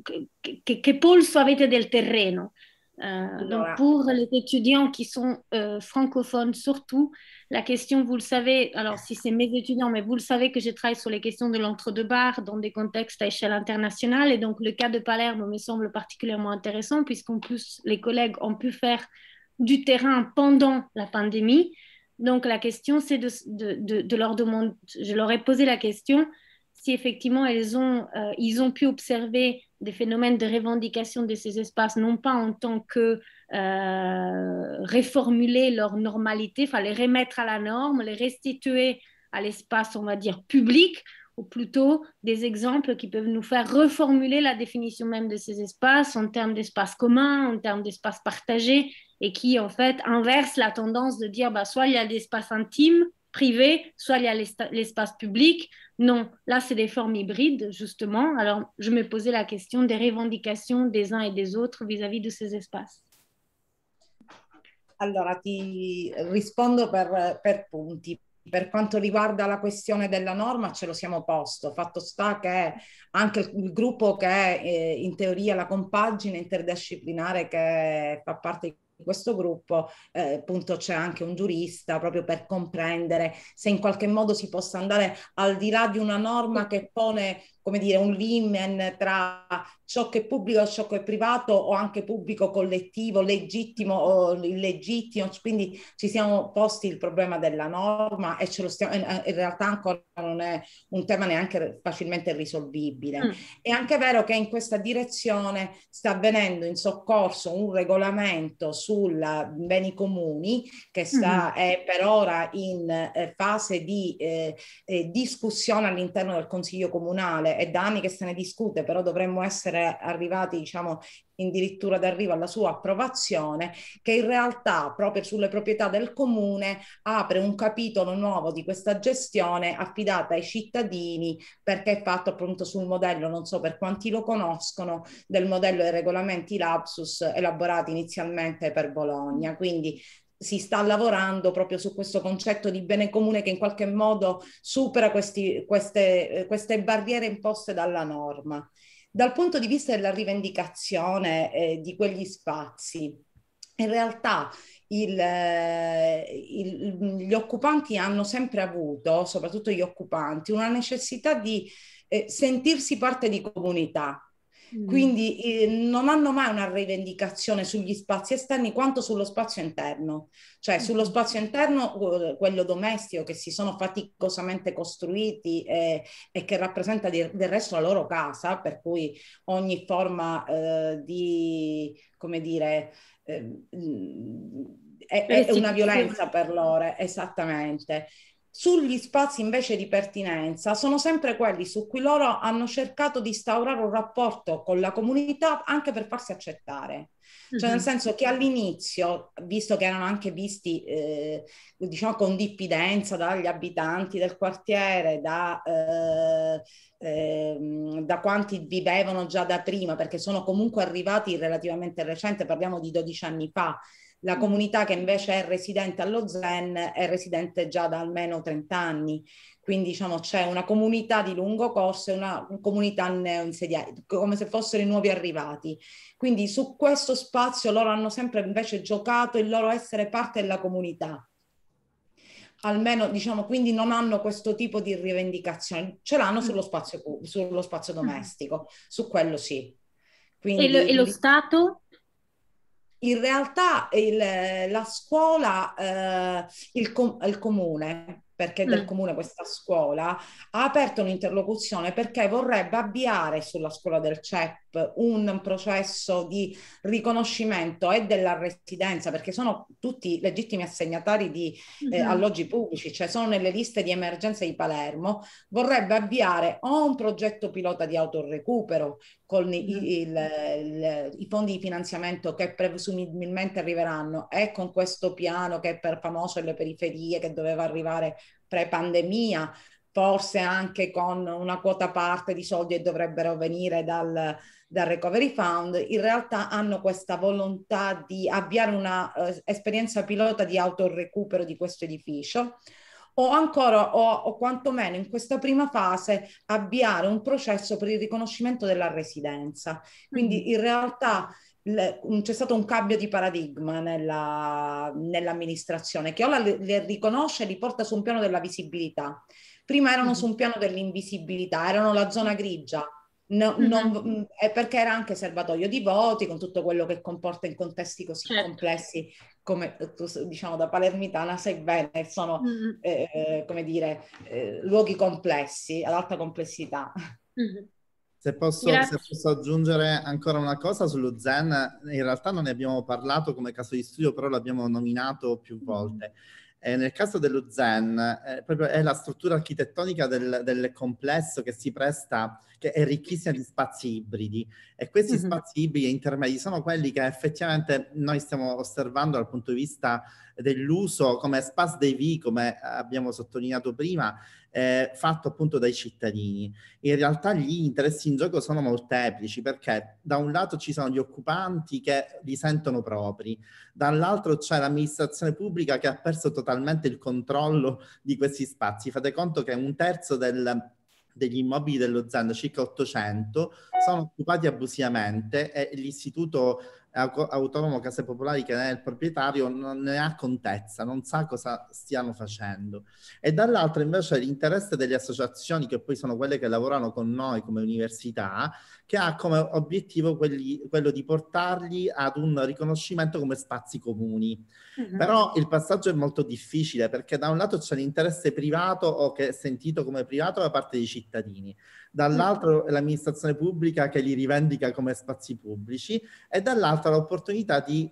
che, che, polso avete del terreno? Euh, donc pour les étudiants qui sont euh, francophones surtout, la question, vous le savez, alors si c'est mes étudiants, mais vous le savez que je travaille sur les questions de l'entre-deux-barres dans des contextes à échelle internationale. Et donc le cas de Palerme me semble particulièrement intéressant puisqu'en plus les collègues ont pu faire du terrain pendant la pandémie. Donc la question, c'est de leur demander, je leur ai posé la question, si effectivement elles ont, euh, ils ont pu observer des phénomènes de revendication de ces espaces, non pas en tant que euh, réformuler leur normalité, enfin les remettre à la norme, les restituer à l'espace, on va dire, public, ou plutôt des exemples qui peuvent nous faire reformuler la définition même de ces espaces en termes d'espace commun, en termes d'espace partagé, et qui en fait inverse la tendance de dire bah, soit il y a des espaces intimes, privé, soit il y a l'espace public. Non, là, c'est des formes hybrides, justement. Alors, je me posais la question des revendications des uns et des autres vis-à-vis -vis de ces espaces. Allora, ti rispondo per, per punti. Per quanto riguarda la questione della norma, ce lo siamo posto. Fatto sta che anche il gruppo che è eh, in teoria la compagine interdisciplinare che fa parte di in questo gruppo eh, appunto c'è anche un giurista proprio per comprendere se in qualche modo si possa andare al di là di una norma che pone come dire, un limen tra ciò che è pubblico e ciò che è privato o anche pubblico collettivo, legittimo o illegittimo. Quindi ci siamo posti il problema della norma e ce lo stiamo, in realtà ancora non è un tema neanche facilmente risolvibile. Mm. È anche vero che in questa direzione sta avvenendo in soccorso un regolamento sui beni comuni che sta, mm. è per ora in eh, fase di eh, eh, discussione all'interno del Consiglio Comunale è da anni che se ne discute, però dovremmo essere arrivati, diciamo, addirittura d'arrivo alla sua approvazione, che in realtà proprio sulle proprietà del comune apre un capitolo nuovo di questa gestione affidata ai cittadini perché è fatto appunto sul modello, non so per quanti lo conoscono, del modello dei regolamenti lapsus elaborati inizialmente per Bologna. Quindi si sta lavorando proprio su questo concetto di bene comune che in qualche modo supera questi, queste, eh, queste, barriere imposte dalla norma. Dal punto di vista della rivendicazione eh, di quegli spazi, in realtà il, eh, il, gli occupanti hanno sempre avuto, soprattutto gli occupanti, una necessità di eh, sentirsi parte di comunità, Mm. Quindi eh, non hanno mai una rivendicazione sugli spazi esterni quanto sullo spazio interno, cioè mm. sullo spazio interno, eh, quello domestico che si sono faticosamente costruiti e, e che rappresenta di, del resto la loro casa, per cui ogni forma eh, di, come dire, eh, mm, è, è una violenza per loro, esattamente. Sugli spazi invece di pertinenza sono sempre quelli su cui loro hanno cercato di instaurare un rapporto con la comunità anche per farsi accettare. Cioè mm-hmm. nel mhm. senso che all'inizio, visto che erano anche visti eh, diciamo con diffidenza dagli abitanti del quartiere, da, eh, eh, da quanti vivevano già da prima, perché sono comunque arrivati relativamente recente, parliamo di 12 anni fa, la comunità che invece è residente allo Zen è residente già da almeno 30 anni, quindi diciamo c'è una comunità di lungo corso e una comunità neoinsediata, come se fossero i nuovi arrivati. Quindi su questo spazio loro hanno sempre invece giocato il loro essere parte della comunità. Almeno, diciamo, quindi non hanno questo tipo di rivendicazione, ce l'hanno mm. sullo spazio, sullo spazio domestico, su quello sì. Quindi, e, lo, e lo Stato? in realtà il, la scuola, eh, il, com- il comune, perché mm. del comune questa scuola, ha aperto un'interlocuzione perché vorrebbe avviare sulla scuola del CEP un processo di riconoscimento e della residenza, perché sono tutti legittimi assegnatari di eh, mm-hmm. alloggi pubblici, cioè sono nelle liste di emergenza di Palermo, vorrebbe avviare o un progetto pilota di autorecupero, con i, il, il, i fondi di finanziamento che presumibilmente arriveranno e con questo piano che è per famoso le periferie che doveva arrivare pre-pandemia, forse anche con una quota parte di soldi che dovrebbero venire dal, dal Recovery Fund, in realtà hanno questa volontà di avviare un'esperienza eh, pilota di autorecupero di questo edificio o ancora o, o quantomeno in questa prima fase avviare un processo per il riconoscimento della residenza. Quindi mm-hmm. in realtà le, c'è stato un cambio di paradigma nella, nell'amministrazione che ora le, le riconosce e li porta su un piano della visibilità. Prima erano su mm-hmm. un piano dell'invisibilità, erano la zona grigia, No, mm-hmm. non, mm, perché era anche serbatoio di voti con tutto quello che comporta in contesti così certo. complessi come eh, tu diciamo da palermitana sai bene, sono mm-hmm. eh, come dire eh, luoghi complessi, ad alta complessità. Mm-hmm. Se, posso, se posso, aggiungere ancora una cosa sullo Zen, in realtà non ne abbiamo parlato come caso di studio, però l'abbiamo nominato più mm-hmm. volte. Eh, nel caso dello Zen, eh, proprio è la struttura architettonica del, del complesso che si presta che è ricchissima di spazi ibridi e questi mm-hmm. spazi ibridi e intermedi sono quelli che effettivamente noi stiamo osservando dal punto di vista dell'uso come dei V, come abbiamo sottolineato prima, eh, fatto appunto dai cittadini. In realtà gli interessi in gioco sono molteplici perché da un lato ci sono gli occupanti che li sentono propri, dall'altro c'è l'amministrazione pubblica che ha perso totalmente il controllo di questi spazi. Fate conto che un terzo del degli immobili dello Zanda, circa 800, sono occupati abusivamente e l'istituto autonomo Case Popolari che ne è il proprietario non ne ha contezza, non sa cosa stiano facendo. E dall'altro invece l'interesse delle associazioni che poi sono quelle che lavorano con noi come università, che ha come obiettivo quelli, quello di portarli ad un riconoscimento come spazi comuni. Uh-huh. Però il passaggio è molto difficile perché da un lato c'è l'interesse privato o che è sentito come privato da parte dei cittadini, dall'altro l'amministrazione pubblica che li rivendica come spazi pubblici e dall'altro l'opportunità di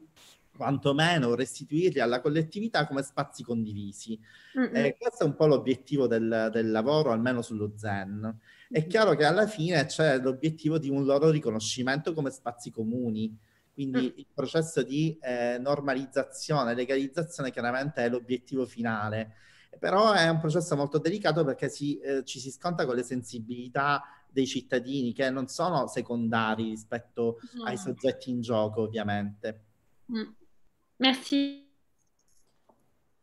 quantomeno restituirli alla collettività come spazi condivisi. Mm-hmm. Eh, questo è un po' l'obiettivo del, del lavoro, almeno sullo Zen. È chiaro che alla fine c'è l'obiettivo di un loro riconoscimento come spazi comuni. Quindi mm. il processo di eh, normalizzazione, legalizzazione chiaramente è l'obiettivo finale però è un processo molto delicato perché si, eh, ci si sconta con le sensibilità dei cittadini che non sono secondari rispetto mm. ai soggetti in gioco, ovviamente. Mm. Merci.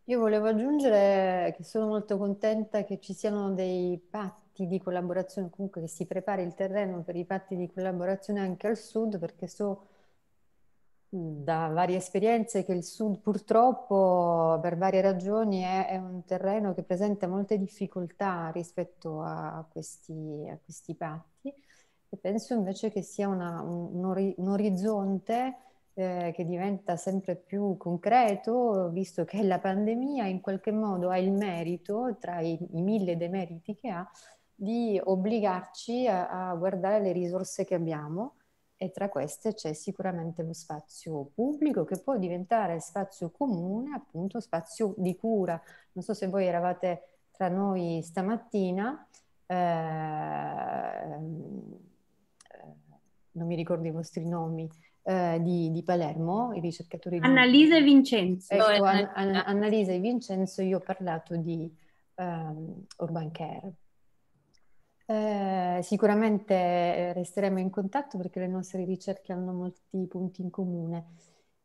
Io volevo aggiungere che sono molto contenta che ci siano dei patti di collaborazione, comunque che si prepari il terreno per i patti di collaborazione anche al sud, perché so da varie esperienze che il Sud purtroppo per varie ragioni è, è un terreno che presenta molte difficoltà rispetto a questi, a questi patti e penso invece che sia una, un, un, orizzonte eh, che diventa sempre più concreto visto che la pandemia in qualche modo ha il merito tra i, i mille demeriti che ha di obbligarci a, a guardare le risorse che abbiamo e tra queste c'è sicuramente lo spazio pubblico che può diventare spazio comune, appunto spazio di cura. Non so se voi eravate tra noi stamattina, ehm, eh, non mi ricordo i vostri nomi, eh, di, di, Palermo, i ricercatori di... Annalisa e Vincenzo. Ecco, an- eh. an- Annalisa e Vincenzo, io ho parlato di um, urban care eh, sicuramente eh, resteremo in contatto perché le nostre ricerche hanno molti punti in comune.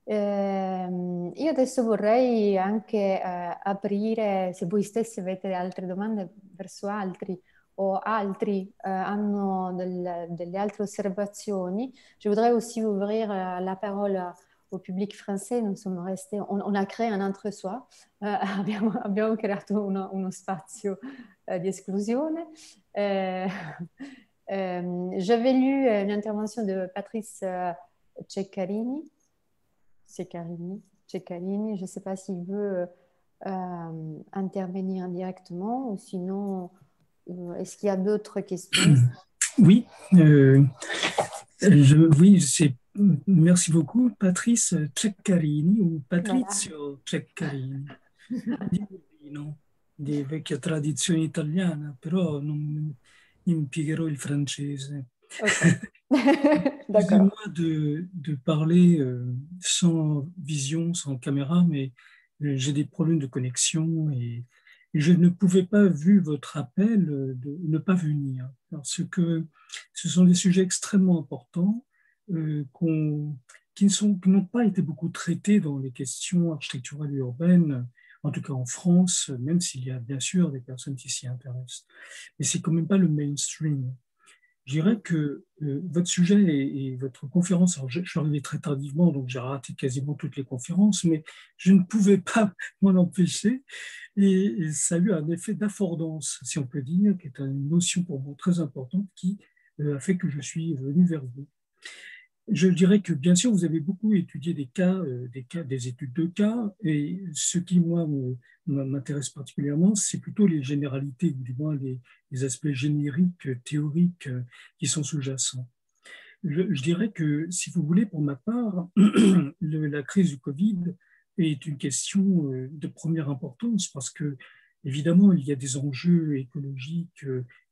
Eh, io adesso vorrei anche eh, aprire, se voi stessi avete altre domande verso altri o altri eh, hanno del, delle altre osservazioni, je voudrais aussi ouvrir eh, la a au public français, nous sommes restés, on, a créé un entre-soi, Euh, abbiamo, abbiamo, creato uno eh, eh, ehm, J'avais lu une eh, intervention de Patrice Ceccarini, Ceccarini, Ceccarini, je ne sais pas s'il veut euh, euh, intervenir directement ou sinon, euh, est-ce qu'il y a d'autres questions Oui, je, oui, c'est Merci beaucoup, Patrice Ceccarini ou Patrizio Ceccarini, di Urbino, di vecchia tradizione italiana, però non impiegherò il francese. D'accord. moi de, de, parler euh, sans vision, sans caméra, mais euh, j'ai des problèmes de connexion et, je ne pouvais pas, vu votre appel, euh, de ne pas venir, parce que ce sont des sujets extrêmement importants euh, qui n'ont pas été beaucoup traités dans les questions architecturales et urbaines, en tout cas en France, même s'il y a bien sûr des personnes qui s'y intéressent. Mais c'est quand même pas le mainstream. Je dirais que euh, votre sujet et, votre conférence, je, suis arrivé très tardivement, donc j'ai raté quasiment toutes les conférences, mais je ne pouvais pas m'en empêcher. Et, ça a eu un effet d'affordance, si on peut dire, qui est une notion pour moi très importante qui euh, a fait que je suis venu vers vous. Je dirais que bien sûr, vous avez beaucoup étudié des cas, euh, des, études de cas, et ce qui, moi, m'intéresse particulièrement, c'est plutôt les généralités, ou du moins les, aspects génériques, théoriques euh, qui sont sous-jacents. Je, dirais que, si vous voulez, pour ma part, la crise du Covid est une question euh, de première importance parce que, évidemment, il y a des enjeux écologiques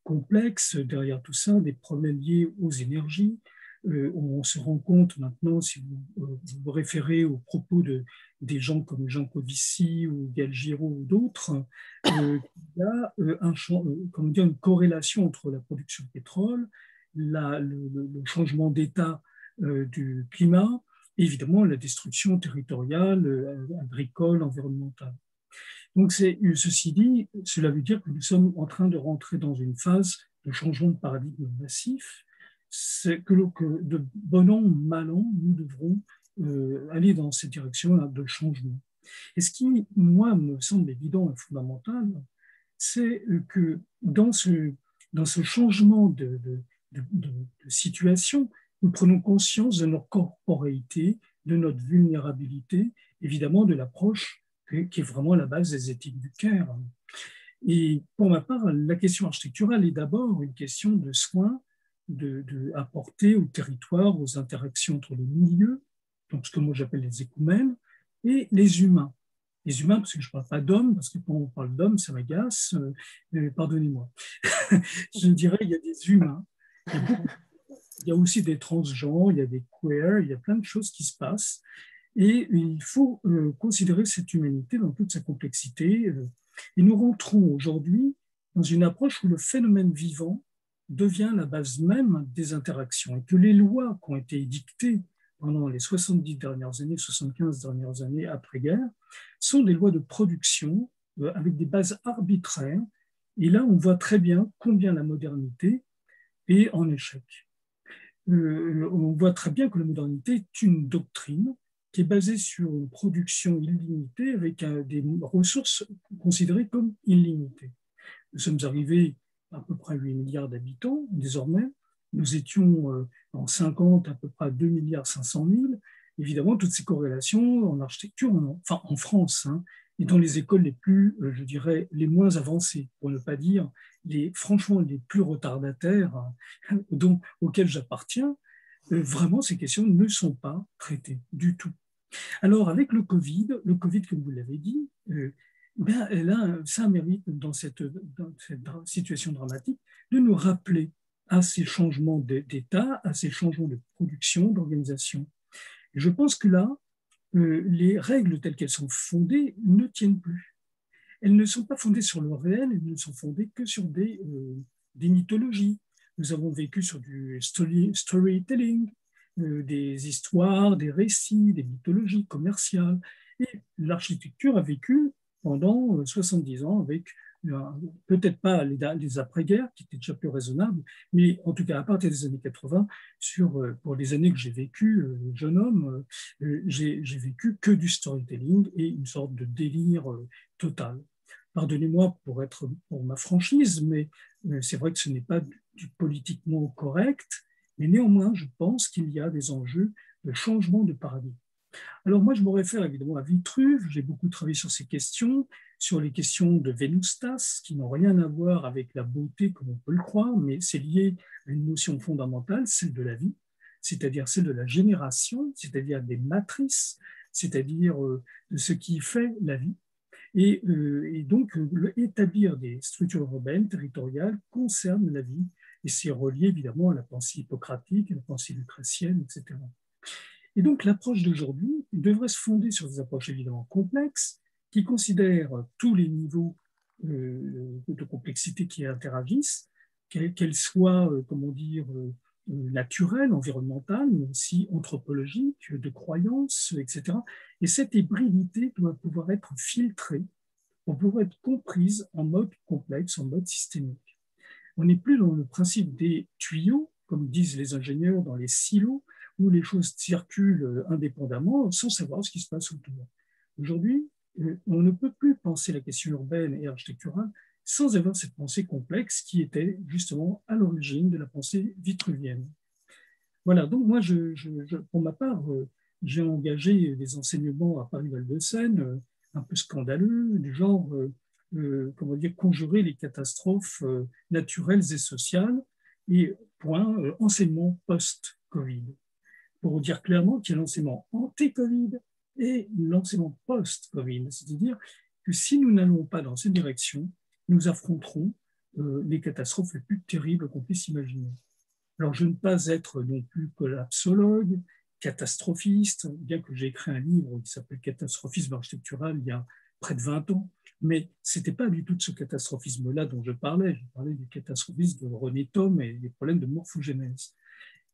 complexes derrière tout ça, des problèmes liés aux énergies, euh, on se rend compte maintenant, si vous euh, vous référez aux propos de, des gens comme Jean Covici ou Gal Giraud ou d'autres, qu'il euh, y a une corrélation entre la production de pétrole, le, changement d'état du climat, évidemment la destruction territoriale, agricole, environnementale. Donc, ceci dit, cela veut dire que nous sommes en train de rentrer dans une phase de changement de paradigme massif c'est que, de bon an ou mal an, nous devrons euh, aller dans cette direction-là de changement. Et ce qui, moi, me semble évident et fondamental, c'est que dans ce, dans ce changement de, situation, nous prenons conscience de notre corporéité, de notre vulnérabilité, évidemment de l'approche qui est vraiment la base des éthiques du CAIR. Et pour ma part, la question architecturale est d'abord une question de soins de, apporter au territoire, aux interactions entre les milieux, donc ce que moi j'appelle les écoumènes, et les humains. Les humains, parce que je ne parle pas d'hommes, parce que quand on parle d'hommes, ça m'agace, euh, pardonnez-moi. je dirais, il y a des humains, il y a, aussi des transgenres, il y a des queers, il y a plein de choses qui se passent. Et il faut euh, considérer cette humanité dans toute sa complexité. Euh. et nous rentrons aujourd'hui dans une approche où le phénomène vivant devient la base même des interactions et que les lois qui ont été édictées pendant les 70 dernières années, 75 dernières années après-guerre, sont des lois de production euh, avec des bases arbitraires. Et là, on voit très bien combien la modernité est en échec. Euh, euh, on voit très bien que la modernité est une doctrine qui est basée sur une production illimitée avec des ressources considérées comme illimitées. Nous sommes arrivés à peu près 8 milliards d'habitants désormais. Nous étions euh, en 50 à peu près 2,5 2 milliards 500 Évidemment, toutes ces corrélations en architecture, enfin en France, hein, et dans les écoles les plus, euh, je dirais, les moins avancées, pour ne pas dire les franchement les plus retardataires hein, dont, j'appartiens, euh, vraiment ces questions ne sont pas traitées du tout. Alors avec le Covid, le Covid, comme vous l'avez dit, là, ça mérite, dans cette, situation dramatique, de nous rappeler à ces changements d'état, à ces changements de production, d'organisation. Je pense que là, euh, les règles telles qu'elles sont fondées ne tiennent plus. Elles ne sont pas fondées sur le réel, elles ne sont fondées que sur des, euh, des mythologies. Nous avons vécu sur du storytelling, euh, des histoires, des récits, des mythologies commerciales. Et l'architecture a vécu pendant 70 euh, ans avec euh, peut-être pas les, après-guerres, qui étaient déjà plus raisonnables, mais en tout cas à partir des années 80, sur, euh, pour les années que j'ai vécues, jeune homme, j'ai vécu que du storytelling et une sorte de délire total. Pardonnez-moi pour, être, pour ma franchise, mais c'est vrai que ce n'est pas du politiquement correct, mais néanmoins, je pense qu'il y a des enjeux de changement de paradigme. Alors moi, je me réfère évidemment à Vitruve, j'ai beaucoup travaillé sur ces questions, sur les questions de Vénustas, qui n'ont rien à voir avec la beauté comme on peut le croire, mais c'est lié à une notion fondamentale, celle de la vie, c'est-à-dire celle de la génération, c'est-à-dire des matrices, c'est-à-dire euh, de ce qui fait la vie. Et, euh, donc, euh, le, établir des structures urbaines, territoriales, concerne la vie, et c'est relié évidemment à la pensée hippocratique, à la pensée lucrétienne, etc. Et donc l'approche d'aujourd'hui devrait se fonder sur des approches évidemment complexes qui considèrent tous les niveaux euh, de complexité qui interagissent, qu'elles soient, euh, comment dire, euh, naturelles, environnementales, mais aussi anthropologiques, de croyances, etc. Et cette hybridité doit pouvoir être filtrée pour pouvoir être comprise en mode complexe, en mode systémique. On n'est plus dans le principe des tuyaux, comme disent les ingénieurs, dans les silos, où les choses circulent euh, indépendamment sans savoir ce qui se passe autour. Aujourd'hui, euh, on ne peut plus penser la question urbaine et architecturale sans avoir cette pensée complexe qui était justement à l'origine de la pensée vitruvienne. Voilà, donc moi, pour ma part, euh, j'ai engagé des enseignements à Paris-Val-de-Seine, un peu scandaleux, du genre, comment dire, conjurer les catastrophes naturelles et sociales, et point, enseignement post-Covid pour dire clairement qu'il y a un lancement anti-Covid et un lancement post-Covid. C'est-à-dire que si nous n'allons pas dans cette direction, nous affronterons euh, les catastrophes les plus terribles qu'on puisse imaginer. Alors, je ne veux pas être non plus collapsologue, catastrophiste, bien que j'ai écrit un livre qui s'appelle Catastrophisme architectural il y a près de 20 ans, mais ce n'était pas du tout de ce catastrophisme-là dont je parlais. Je parlais du catastrophisme de René Thom et des problèmes de morphogénèse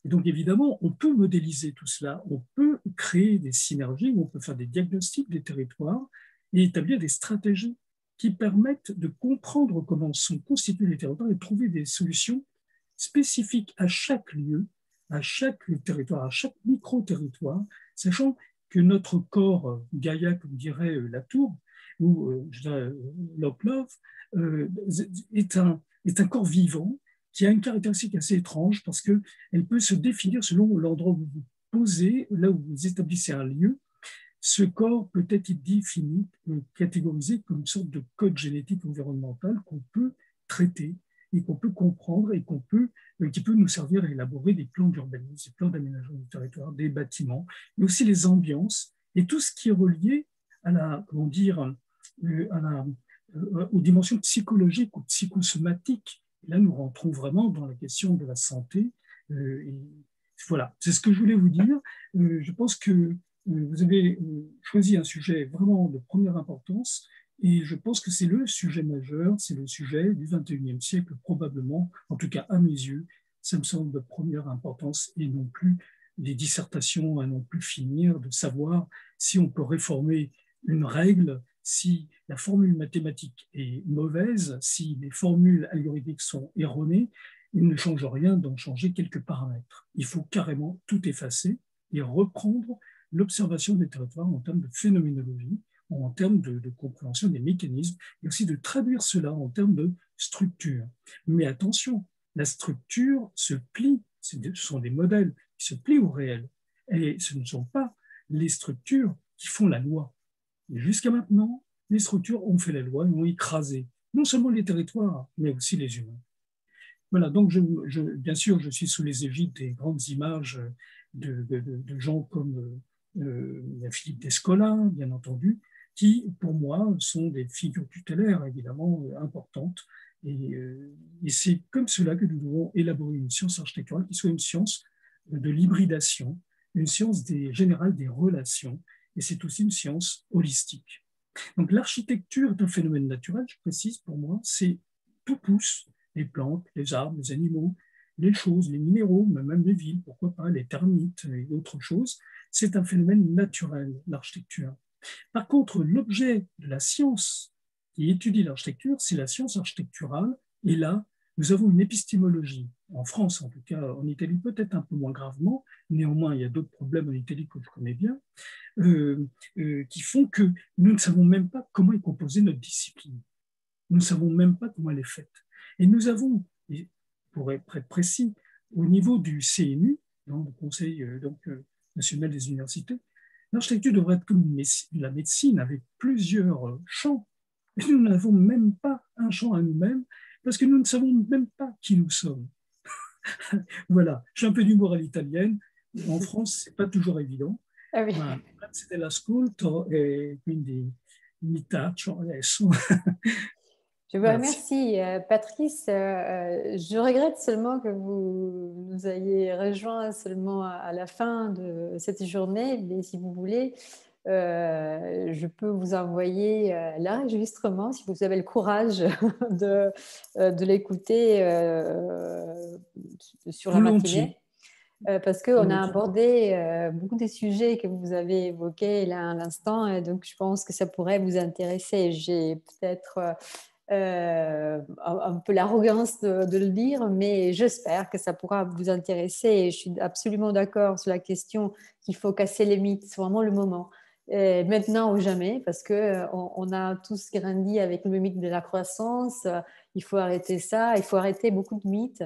donc, évidemment, on peut modéliser tout cela, on peut créer des synergies, on peut faire des diagnostics des territoires et établir des stratégies qui permettent de comprendre comment sont constitués les territoires et trouver des solutions spécifiques à chaque lieu, à chaque territoire, à chaque micro-territoire, sachant que notre corps, Gaïa, comme dirait euh, tour ou euh, je euh, Love, est un corps vivant qui a une caractéristique assez étrange parce qu'elle peut se définir selon l'endroit où vous posez, là où vous établissez un lieu. Ce corps peut être défini, euh, catégorisé comme une sorte de code génétique environnemental qu'on peut traiter et qu'on peut comprendre et qu'on peut, euh, qui peut nous servir à élaborer des plans d'urbanisme, des plans d'aménagement du territoire, des bâtiments, mais aussi les ambiances et tout ce qui est relié à la, comment dire, euh, à la, aux dimensions psychologiques ou psychosomatiques là, nous rentrons vraiment dans la question de la santé. Euh, et voilà, c'est ce que je voulais vous dire. Euh, je pense que euh, vous avez choisi un sujet vraiment de première importance et je pense que c'est le sujet majeur, c'est le sujet du 21e siècle probablement, en tout cas à mes yeux, ça me semble de première importance et non plus des dissertations à non plus finir de savoir si on peut réformer une règle si la formule mathématique est mauvaise, si les formules algorithmiques sont erronées, il ne change rien d'en changer quelques paramètres. Il faut carrément tout effacer et reprendre l'observation des territoires en termes de phénoménologie, en termes de, de, compréhension des mécanismes, et aussi de traduire cela en termes de structure. Mais attention, la structure se plie, ce sont des modèles qui se plient au réel, et ce ne sont pas les structures qui font la loi. Jusqu'à maintenant, les structures ont fait la loi, ont écrasé non seulement les territoires, mais aussi les humains. Voilà, donc bien sûr, je suis sous les égides des grandes images de, gens comme euh, euh, Philippe Descola, bien entendu, qui, pour moi, sont des figures tutélaires, évidemment, euh, importantes. Et, c'est comme cela que nous devons élaborer une science architecturale qui soit une science de l'hybridation, une science des, générale des relations, et c'est aussi une science holistique. Donc l'architecture est un phénomène naturel, je précise pour moi, c'est tout pousse, les plantes, les arbres, les animaux, les choses, les minéraux, mais même les villes, pourquoi pas, les termites et d'autres choses. C'est un phénomène naturel, l'architecture. Par contre, l'objet de la science qui étudie l'architecture, c'est la science architecturale, et là, nous avons une épistémologie, en France en tout cas, en Italie peut-être un peu moins gravement, néanmoins il y a d'autres problèmes en Italie que je connais bien, euh, euh, qui font que nous ne savons même pas comment est composée notre discipline. Nous ne savons même pas comment elle est faite. Et nous avons, pour être précis, au niveau du CNU, donc, le Conseil euh, national des universités, l'architecture devrait être comme la médecine avec plusieurs champs. Et nous n'avons même pas un champ à nous-mêmes parce que nous ne savons même pas qui nous sommes. voilà, j'ai un peu d'humour à l'italienne. En France, c'est pas toujours évident. Ah oui. grazie dell'ascolto e quindi mi taccio adesso. Je vous remercie, euh, Patrice. Euh, euh, je regrette seulement que vous nous ayez rejoints seulement à la fin de cette journée, mais si vous voulez, euh, je peux vous envoyer euh, l'enregistrement si vous avez le courage euh, de, l'écouter sur la matinée. parce qu'on a abordé beaucoup des sujets que vous avez évoqués là à l'instant, et donc je pense que ça pourrait vous intéresser. J'ai peut-être un, peu l'arrogance de, le dire, mais j'espère que ça pourra vous intéresser. Et je suis absolument d'accord sur la question qu'il faut casser les mythes, c'est vraiment le moment. Euh, maintenant ou jamais, parce qu'on euh, on, a tous grandi avec le mythe de la croissance. Euh, il faut arrêter ça. Il faut arrêter beaucoup de mythes.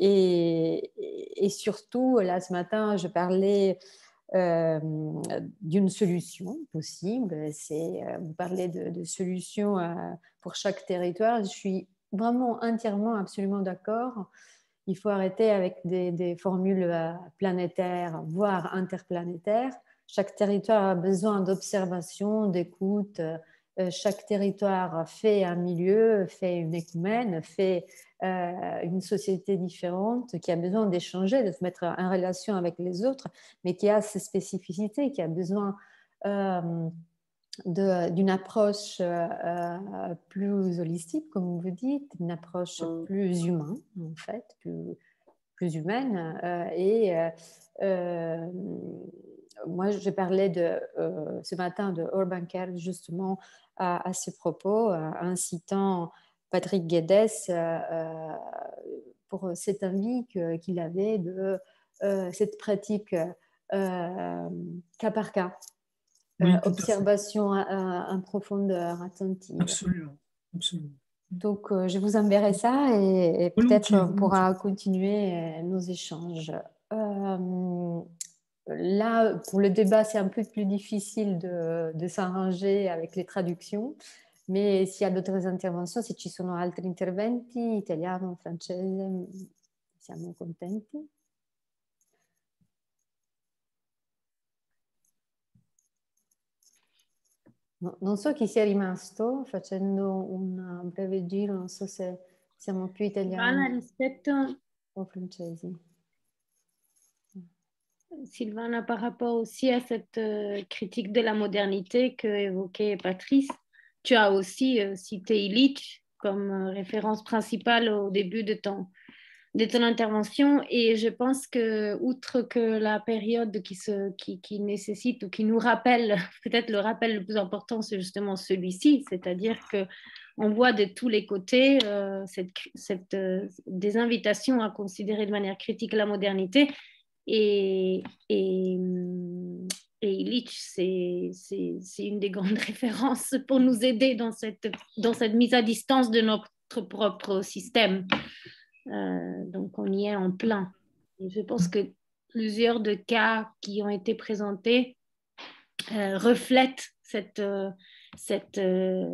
et, surtout, là, ce matin, je parlais d'une solution possible. C'est vous parlez de, solutions pour chaque territoire. Je suis vraiment entièrement, absolument d'accord. Il faut arrêter avec des formules planétaires, voire interplanétaires. Chaque territoire a besoin d'observation, d'écoute. Euh, chaque territoire fait un milieu, fait une écumène, fait euh, une société différente qui a besoin d'échanger, de se mettre en relation avec les autres, mais qui a ses spécificités, qui a besoin euh, d'une approche plus holistique, comme vous dites, une approche mm. plus humaine, en fait, plus, humaine. et moi, je parlais de, euh, ce matin de Urban Care justement à, ce propos, euh, incitant Patrick Guedes euh, pour cet avis qu'il avait de cette pratique cas par cas, observation en profondeur attentive. Absolument, absolument. Donc, je vous enverrai ça et, peut-être on pourra continuer nos échanges. Euh, Là, pour le débat, c'est un peu plus difficile de, s'arranger avec les traductions, mais s'il y a d'autres interventions, si ci sono altri interventi, italiano, francese, siamo contenti. contents. non so qui sia rimasto facendo un breve giro, non so se siamo più italiani Anna, rispetto... o francesi. Sylvana, par rapport aussi à cette euh, critique de la modernité que évoquait Patrice, tu as aussi euh, cité Illich comme euh, référence principale au début de ton, de ton intervention. Et je pense que, outre que la période qui, se, qui, nécessite ou qui nous rappelle, peut-être le rappel le plus important, c'est justement celui-ci, c'est-à-dire que on voit de tous les côtés des invitations à considérer de manière critique la modernité, et, et, hum, et Illich, c'est une des grandes références pour nous aider dans cette, dans cette mise à distance de notre propre système. Euh, donc on y est en plein. je pense que plusieurs de cas qui ont été présentés euh, reflètent cette, euh, euh,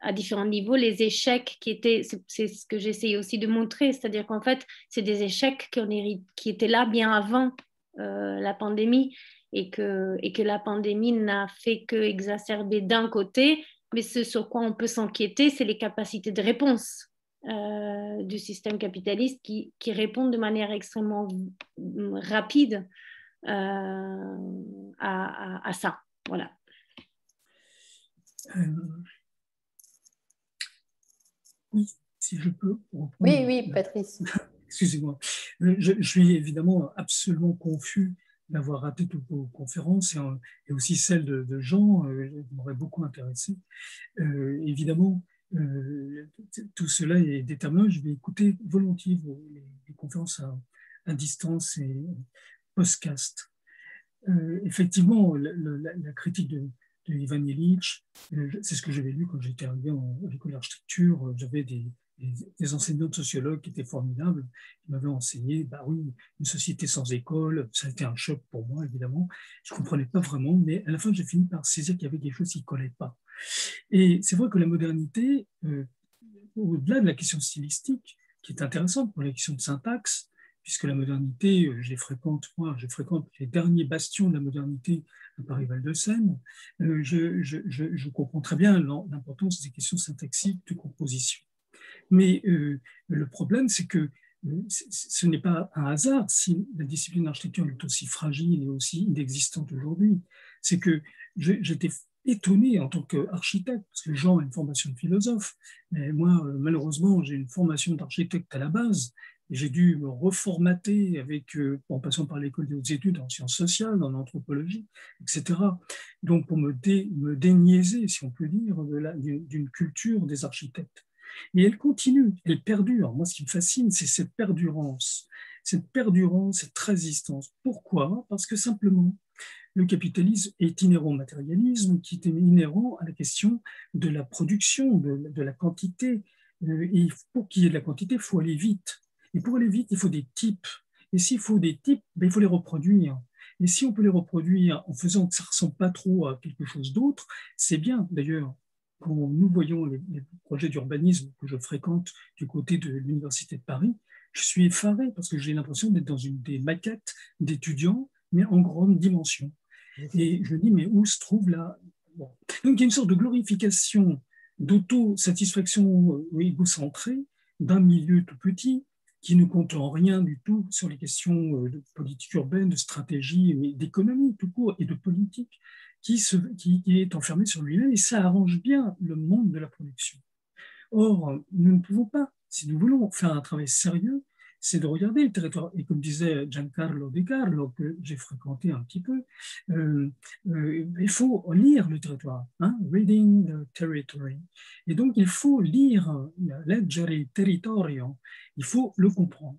à différents niveaux les échecs qui étaient, c'est ce que j'essayais aussi de montrer, c'est-à-dire qu'en fait, c'est des échecs qui, qui étaient là bien avant euh, la pandémie et que, et que la pandémie n'a fait que d'un côté, mais ce sur quoi on peut s'inquiéter, c'est les capacités de réponse. Euh, du système capitaliste qui, qui répondent de manière extrêmement rapide à, à, ça. Voilà. Euh, oui, si je peux Oui, oui, Patrice. Excusez-moi. Je, suis évidemment absolument confus d'avoir raté toutes vos conférences et, aussi celle de, Jean, euh, qui m'aurait beaucoup intéressé. Euh, évidemment, tout cela est déterminant. Je vais écouter volontiers vos, les, conférences à, distance et post-cast effectivement, la critique de, Ivan Illich. Euh, c'est ce que j'avais lu quand j'étais arrivé en, à l'école d'architecture. Euh, j'avais des, enseignants de sociologues qui étaient formidables. Ils m'avaient enseigné, bah oui, une société sans école, ça a été un choc pour moi, évidemment. Je ne comprenais pas vraiment, mais à la fin, j'ai fini par saisir qu'il y avait des choses qui ne collait pas. Et c'est vrai que la modernité, euh, au-delà de la question stylistique, qui est intéressante pour la question de syntaxe, puisque la modernité, euh, je les fréquente, moi, je fréquente les derniers bastions de la modernité à Paris-Val-de-Seine, euh, je, comprends très bien l'importance des questions syntaxiques de composition. Mais euh, le problème, c'est que ce n'est pas un hasard si la discipline d'architecture est aussi fragile et aussi inexistante aujourd'hui. C'est que j'étais étonné en tant qu'architecte, parce que Jean a une formation de philosophe, mais moi, malheureusement, j'ai une formation d'architecte à la base, j'ai dû me reformater avec, euh, en passant par l'école des hautes études en sciences sociales, en anthropologie, etc. Donc pour me, me déniaiser, si on peut dire, d'une culture des architectes. Et elle continue, elle perdure. Moi, ce qui me fascine, c'est cette perdurance, cette perdurance, cette résistance. Pourquoi Parce que simplement, le capitalisme est inhérent au matérialisme, qui est inhérent à la question de la production, de, de la quantité. Euh, et pour qu'il y ait de la quantité, il faut aller vite. Et pour aller vite, il faut des types. Et s'il faut des types, ben, il faut les reproduire. Et si on peut les reproduire en faisant que ça ne ressemble pas trop à quelque chose d'autre, c'est bien d'ailleurs. Quand nous voyons les, projets d'urbanisme que je fréquente du côté de l'Université de Paris, je suis effaré parce que j'ai l'impression d'être dans une des maquettes d'étudiants, mais en grande dimension. Et je me dis, mais où se trouve la... Donc il y a une sorte de glorification, d'auto-satisfaction euh, égocentrée d'un milieu tout petit qui ne compte en rien du tout sur les questions euh, de politique urbaine, de stratégie, d'économie tout court et de politique, qui, qui est enfermé sur lui-même et ça arrange bien le monde de la production. Or, nous ne pouvons pas, si nous voulons faire un travail sérieux, c'est de regarder le territoire. Et comme disait Giancarlo De Carlo, que j'ai fréquenté un petit peu, euh, euh, il faut lire le territoire, hein, reading the territory. Et donc, il faut lire, euh, leggere territorial territorio, il faut le comprendre.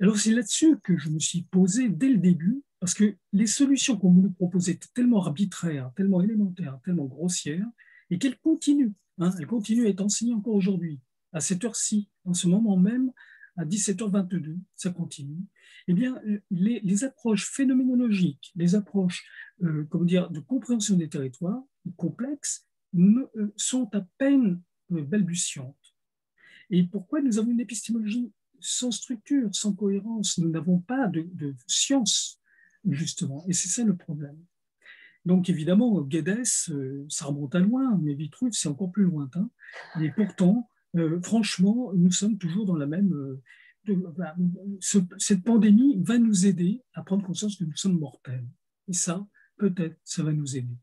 Alors, c'est là-dessus que je me suis posé dès le début, parce que les solutions qu'on nous proposait étaient tellement arbitraires, tellement élémentaires, tellement grossières, et qu'elles continuent. Hein. elles continuent à être enseignées encore aujourd'hui, à cette heure-ci, en ce moment même, à 17h22, ça continue, eh bien, les, approches phénoménologiques, les approches euh, comment dire, de compréhension des territoires complexes euh, sont à peine euh, balbutiantes. Et pourquoi nous avons une épistémologie sans structure, sans cohérence Nous n'avons pas de, de science, justement, et c'est ça le problème. Donc évidemment, Guedes, ça remonte à loin, mais Vitruve, c'est encore plus lointain. Et pourtant, euh, franchement, nous sommes toujours dans la même. Euh, cette pandémie va nous aider à prendre conscience que nous sommes mortels. Et ça, peut-être, ça va nous aider.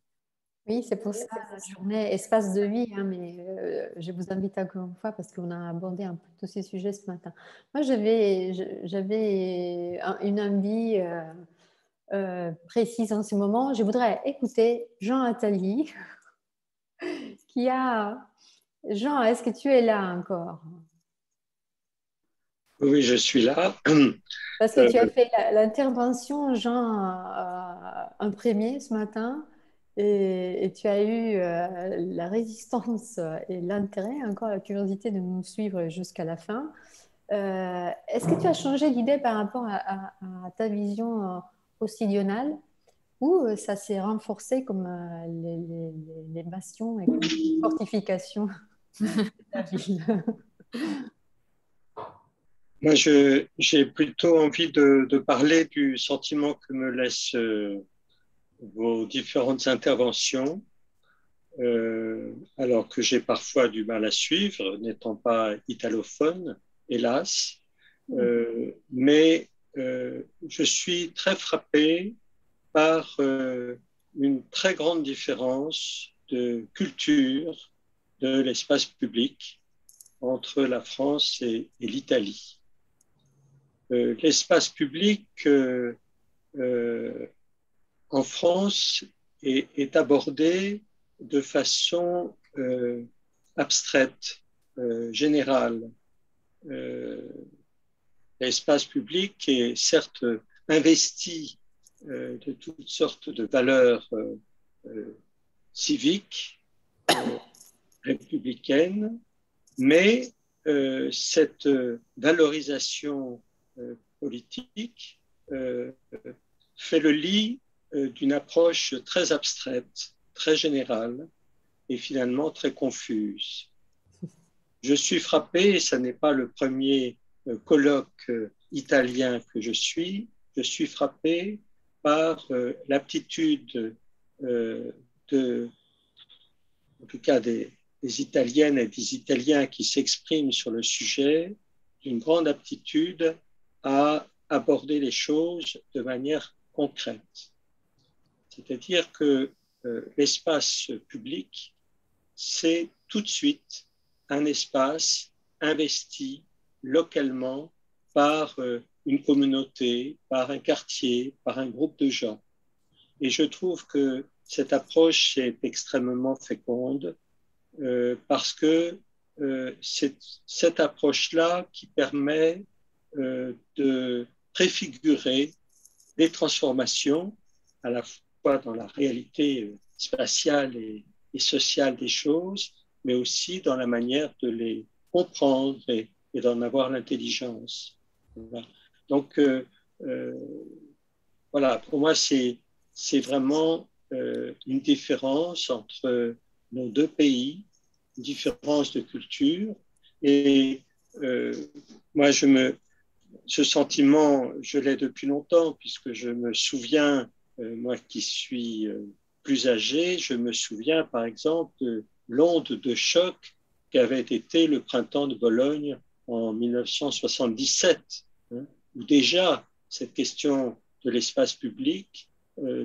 Oui, c'est pour ça journée espace de vie, hein, mais euh, je vous invite encore une fois parce qu'on a abordé un peu tous ces sujets ce matin. Moi, j'avais, j'avais une envie précise en ce moment. Je voudrais écouter Jean Attali, qui a Jean, est-ce que tu es là encore Oui, je suis là. Parce que tu as euh, fait l'intervention, Jean, un euh, premier ce matin, et, tu as eu euh, la résistance et l'intérêt, encore la curiosité de nous suivre jusqu'à la fin. Est-ce que tu as changé d'idée par rapport à, ta vision occidentale ou ça s'est renforcé comme les, bastions et les fortifications Moi, j'ai plutôt envie de, de, parler du sentiment que me laissent euh, vos différentes interventions, euh, alors que j'ai parfois du mal à suivre, n'étant pas italophone, hélas. Euh, mais je suis très frappé par une très grande différence de culture de l'espace public entre la France et, l'Italie. Euh, l'espace public euh, euh, en France est, est, abordé de façon abstraite, générale. l'espace public est certes investi de toutes sortes de valeurs civiques, républicaine, mais euh, cette euh, valorisation euh, politique fait le lit d'une approche très abstraite, très générale et finalement très confuse. Je suis frappé, et ce n'est pas le premier colloque italien que je suis, je suis frappé par l'aptitude de, en tout cas des, des Italiennes et des Italiens qui s'expriment sur le sujet une grande aptitude à aborder les choses de manière concrète. C'est-à-dire que euh, l'espace public, c'est tout de suite un espace investi localement par euh, une communauté, par un quartier, par un groupe de gens. Et je trouve que cette approche est extrêmement féconde euh, parce que euh, c'est cette approche-là qui permet euh, de préfigurer des transformations à la fois dans la réalité spatiale et, sociale des choses, mais aussi dans la manière de les comprendre et, d'en avoir l'intelligence. Donc, voilà, pour moi, c'est vraiment une différence entre nos deux pays, différence de culture. Et euh, moi, je me, ce sentiment, je l'ai depuis longtemps, puisque je me souviens, euh, moi qui suis euh, plus âgé, je me souviens par exemple de l'onde de choc qu'avait été le printemps de Bologne en 1977, hein, où déjà cette question de l'espace public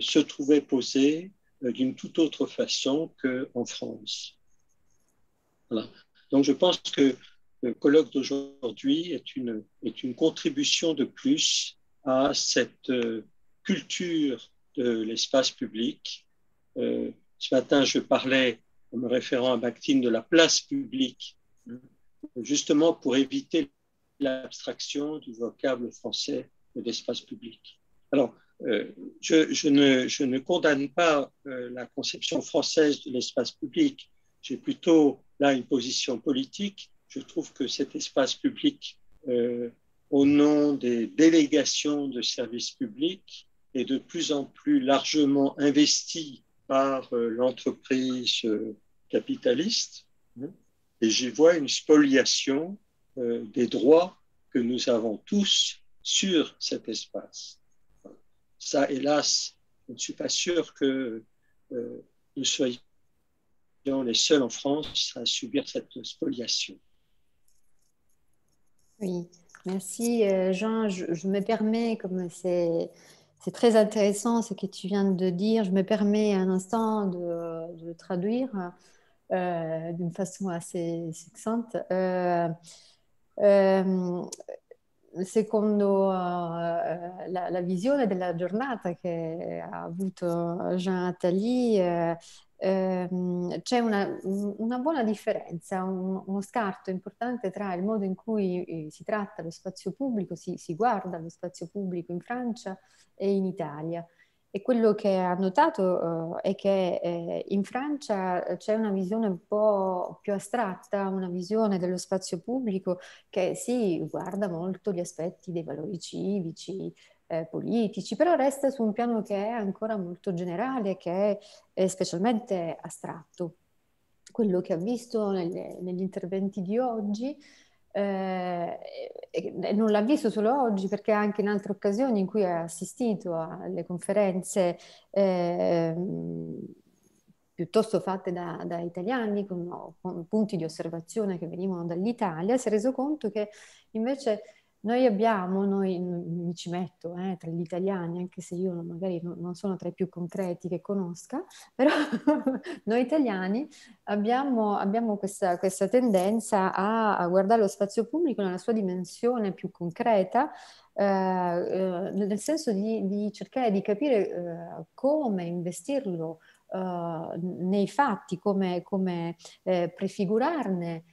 se trouvait posée, euh, d'une toute autre façon qu'en France. Voilà. Donc je pense que le colloque d'aujourd'hui est une, est une contribution de plus à cette euh, culture de l'espace public. Euh, ce matin, je parlais, en me référant à Bakhtin, de la place publique, justement pour éviter l'abstraction du vocable français de l'espace public. Alors, euh, je, ne, condamne pas euh, la conception française de l'espace public. J'ai plutôt là une position politique. Je trouve que cet espace public, euh, au nom des délégations de services publics, est de plus en plus largement investi par l'entreprise capitaliste. Et j'y vois une spoliation des droits que nous avons tous sur cet espace. Ça, hélas, je ne suis pas sûr que euh, nous soyons les seuls en France à subir cette spoliation. Oui, merci euh, Jean. Je, me permets, comme c'est très intéressant ce que tu viens de dire. Je me permets un instant de, de traduire euh, d'une façon assez succincte. Euh, secondo uh, la, la, visione della giornata che ha avuto Jean Attali, eh, ehm, c'è una, una, buona differenza, un, uno scarto importante tra il modo in cui eh, si tratta lo spazio pubblico, si, si guarda lo spazio pubblico in Francia e in Italia. E quello che ha notato eh, è che eh, in Francia eh, c'è una visione un po' più astratta, una visione dello spazio pubblico che sì, guarda molto gli aspetti dei valori civici, eh, politici, però resta su un piano che è ancora molto generale, che è specialmente astratto. Quello che ha visto nelle, negli interventi di oggi eh, non l'ha visto solo oggi perché anche in altre occasioni in cui ha assistito alle conferenze eh, piuttosto fatte da, da italiani con, con punti di osservazione che venivano dall'Italia, si è reso conto che invece noi abbiamo, noi mi ci metto eh, tra gli italiani, anche se io magari non sono tra i più concreti che conosca, però noi italiani abbiamo, abbiamo questa, questa, tendenza a, a guardare lo spazio pubblico nella sua dimensione più concreta, Uh, nel senso di, di, cercare di capire uh, come investirlo nei fatti, come, come prefigurarne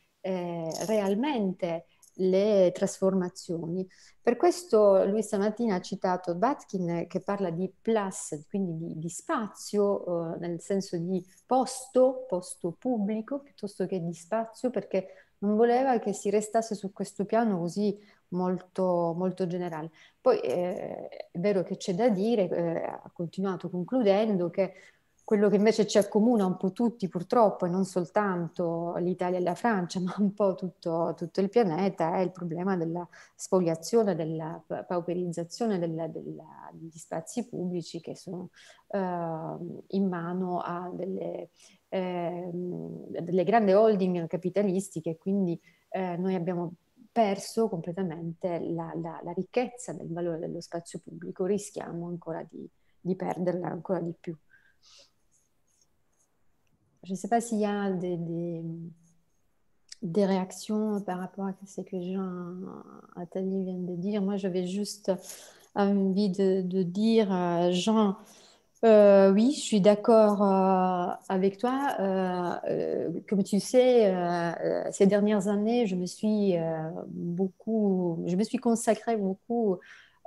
realmente le trasformazioni. Per questo lui stamattina ha citato Batkin che parla di plus, quindi di, di spazio, eh, nel senso di posto, posto pubblico, piuttosto che di spazio, perché non voleva che si restasse su questo piano così molto, molto generale. Poi eh, è vero che c'è da dire, eh, ha continuato concludendo, che quello che invece ci accomuna un po' tutti purtroppo, e non soltanto l'Italia e la Francia, ma un po' tutto, tutto il pianeta, è il problema della spoliazione, della pauperizzazione della, della, degli spazi pubblici che sono eh, in mano a delle, eh, delle grandi holding capitalistiche quindi eh, noi abbiamo perso completamente la, la, la, ricchezza del valore dello spazio pubblico, rischiamo ancora di, di perderla ancora di più. je ne sais pas s'il y a des, réactions par rapport à ce que Jean Attali vient de dire. Moi, j'avais juste envie de, dire, euh, Jean, euh, oui, je suis d'accord euh, avec toi. comme tu sais, ces dernières années, je me suis beaucoup, je me suis consacrée beaucoup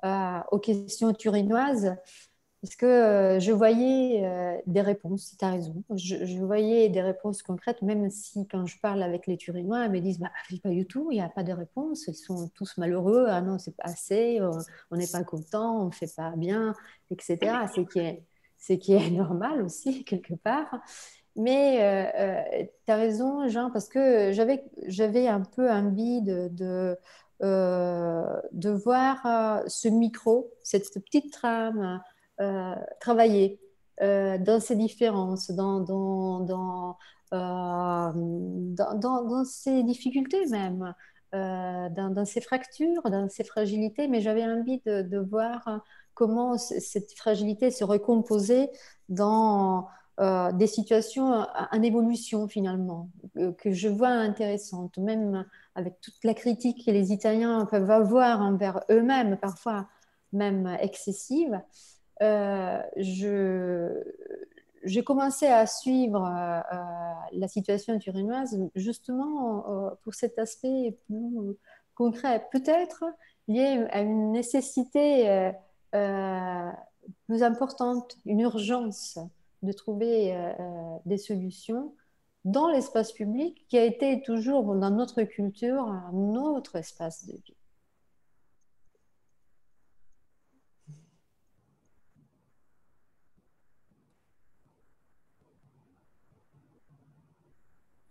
aux questions turinoises parce que euh, je voyais euh, des réponses, tu as raison, je, voyais des réponses concrètes, même si quand je parle avec les Turinois, ils me disent bah, ah, pas du tout, il n'y a pas de réponse, ils sont tous malheureux, ah non, c'est pas assez, on n'est pas content, on ne fait pas bien, etc. C'est qui est, qui est normal aussi, quelque part. Mais euh, tu as raison, Jean, parce que j'avais, j'avais un peu envie de, de de voir ce micro, cette petite trame euh, travailler euh, dans ces différences, dans, dans, dans, euh, dans, dans ces difficultés même. dans, dans, ces fractures, dans ces fragilités, mais j'avais envie de, de, voir comment cette fragilité se recomposait dans des situations en évolution finalement, que je vois intéressantes, même avec toute la critique que les Italiens peuvent avoir envers eux-mêmes, parfois même excessive. Euh, je, j'ai commencé à suivre euh, euh, la situation turinoise justement pour cet aspect plus concret, peut-être lié à une nécessité plus importante, une urgence de trouver des solutions dans l'espace public qui a été toujours dans notre culture un autre espace de vie.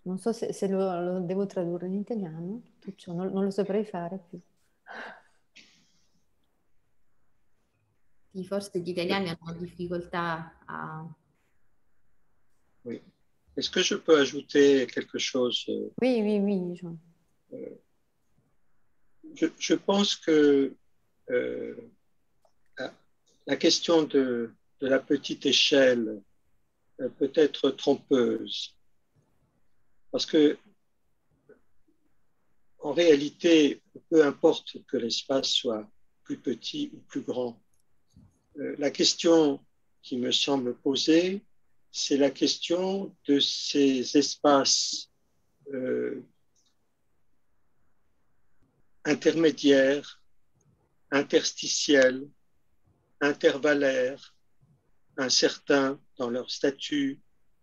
Non so se, se lo, lo, devo tradurre in italiano, italien, non, le lo saprei fare più. forse gli italiani hanno difficoltà a... Oui. Est-ce que je peux ajouter quelque chose Oui, oui, oui. Jean. Euh, je, pense que euh, la, question de, de, la petite échelle euh, peut être trompeuse. Parce que, en réalité, peu importe que l'espace soit plus petit ou plus grand, euh, la question qui me semble posée, c'est la question de ces espaces euh, intermédiaires, interstitiels, intervallaires, incertains dans leur statut,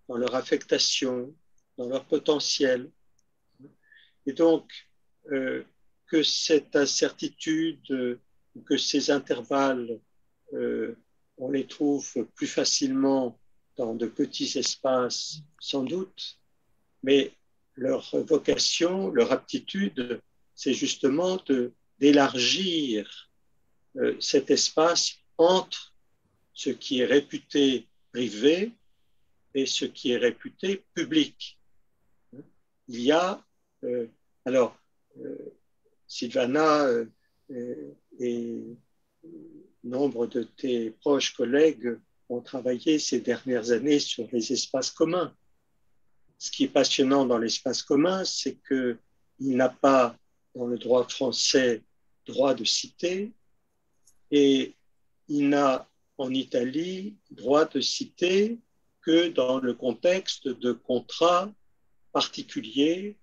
dans leur affectation, dans leur potentiel. Et donc, euh, que cette incertitude, euh, que ces intervalles, euh, on les trouve plus facilement dans de petits espaces, sans doute, mais leur vocation, leur aptitude, c'est justement d'élargir cet espace entre ce qui est réputé privé et ce qui est réputé public il y a, euh, alors, euh, Sylvana euh, et nombre de tes proches collègues ont travaillé ces dernières années sur les espaces communs. Ce qui est passionnant dans l'espace commun, c'est qu'il n'a pas, dans le droit français, droit de citer, et il n'a en Italie droit de citer que dans le contexte de contrats particulier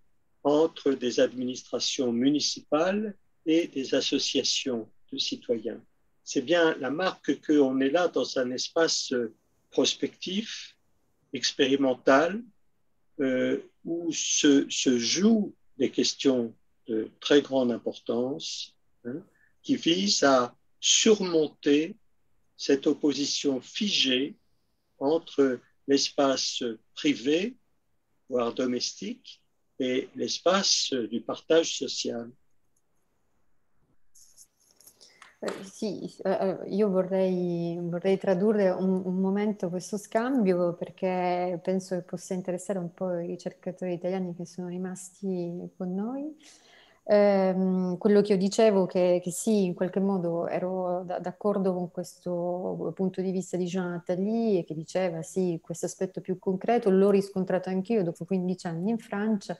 entre des administrations municipales et des associations de citoyens. C'est bien la marque qu'on est là dans un espace euh, prospectif, expérimental, euh, où se, jouent des questions de très grande importance hein, qui visent à surmonter cette opposition figée entre l'espace privé voire domestique, et l'espace du partage social. Eh, sì, eh, eh, io vorrei, vorrei tradurre un, un, momento questo scambio perché penso che possa interessare un po' i ricercatori italiani che sono rimasti con noi ehm, quello che io dicevo che, che, sì, in qualche modo ero d- d'accordo con questo punto di vista di Jean Attali che diceva sì, questo aspetto più concreto l'ho riscontrato anch'io dopo 15 anni in Francia,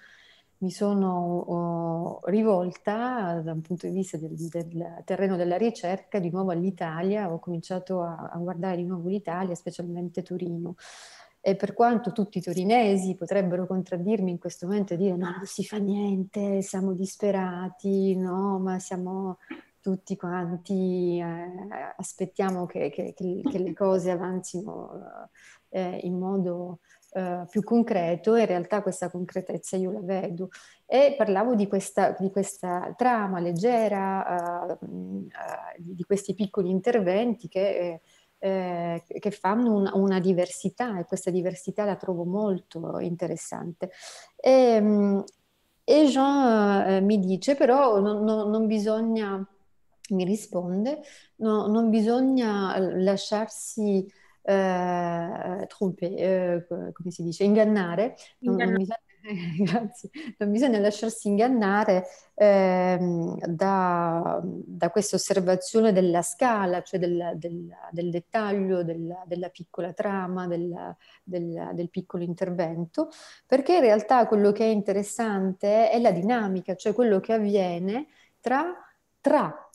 mi sono oh, rivolta da un punto di vista del, del, terreno della ricerca di nuovo all'Italia, ho cominciato a, a guardare di nuovo l'Italia, specialmente Torino. E per quanto tutti i torinesi potrebbero contraddirmi in questo momento e dire no, non si fa niente, siamo disperati, no, ma siamo tutti quanti, eh, aspettiamo che, che, che, le cose avanzino eh, in modo eh, più concreto, in realtà questa concretezza io la vedo. E parlavo di questa, di questa trama leggera, eh, eh, di questi piccoli interventi che eh, eh, che fanno un, una diversità e questa diversità la trovo molto interessante. E, ehm, e Jean eh, mi dice però non, non, non bisogna, mi risponde, no, non bisogna eh, lasciarsi eh, trompe, eh, come si dice, ingannare, ingannare. Non, non bisogna Grazie, non bisogna lasciarsi ingannare ehm, da, da questa osservazione della scala, cioè del, del, del dettaglio, del, della piccola trama, del, del piccolo intervento, perché in realtà quello che è interessante è la dinamica, cioè quello che avviene tra, tra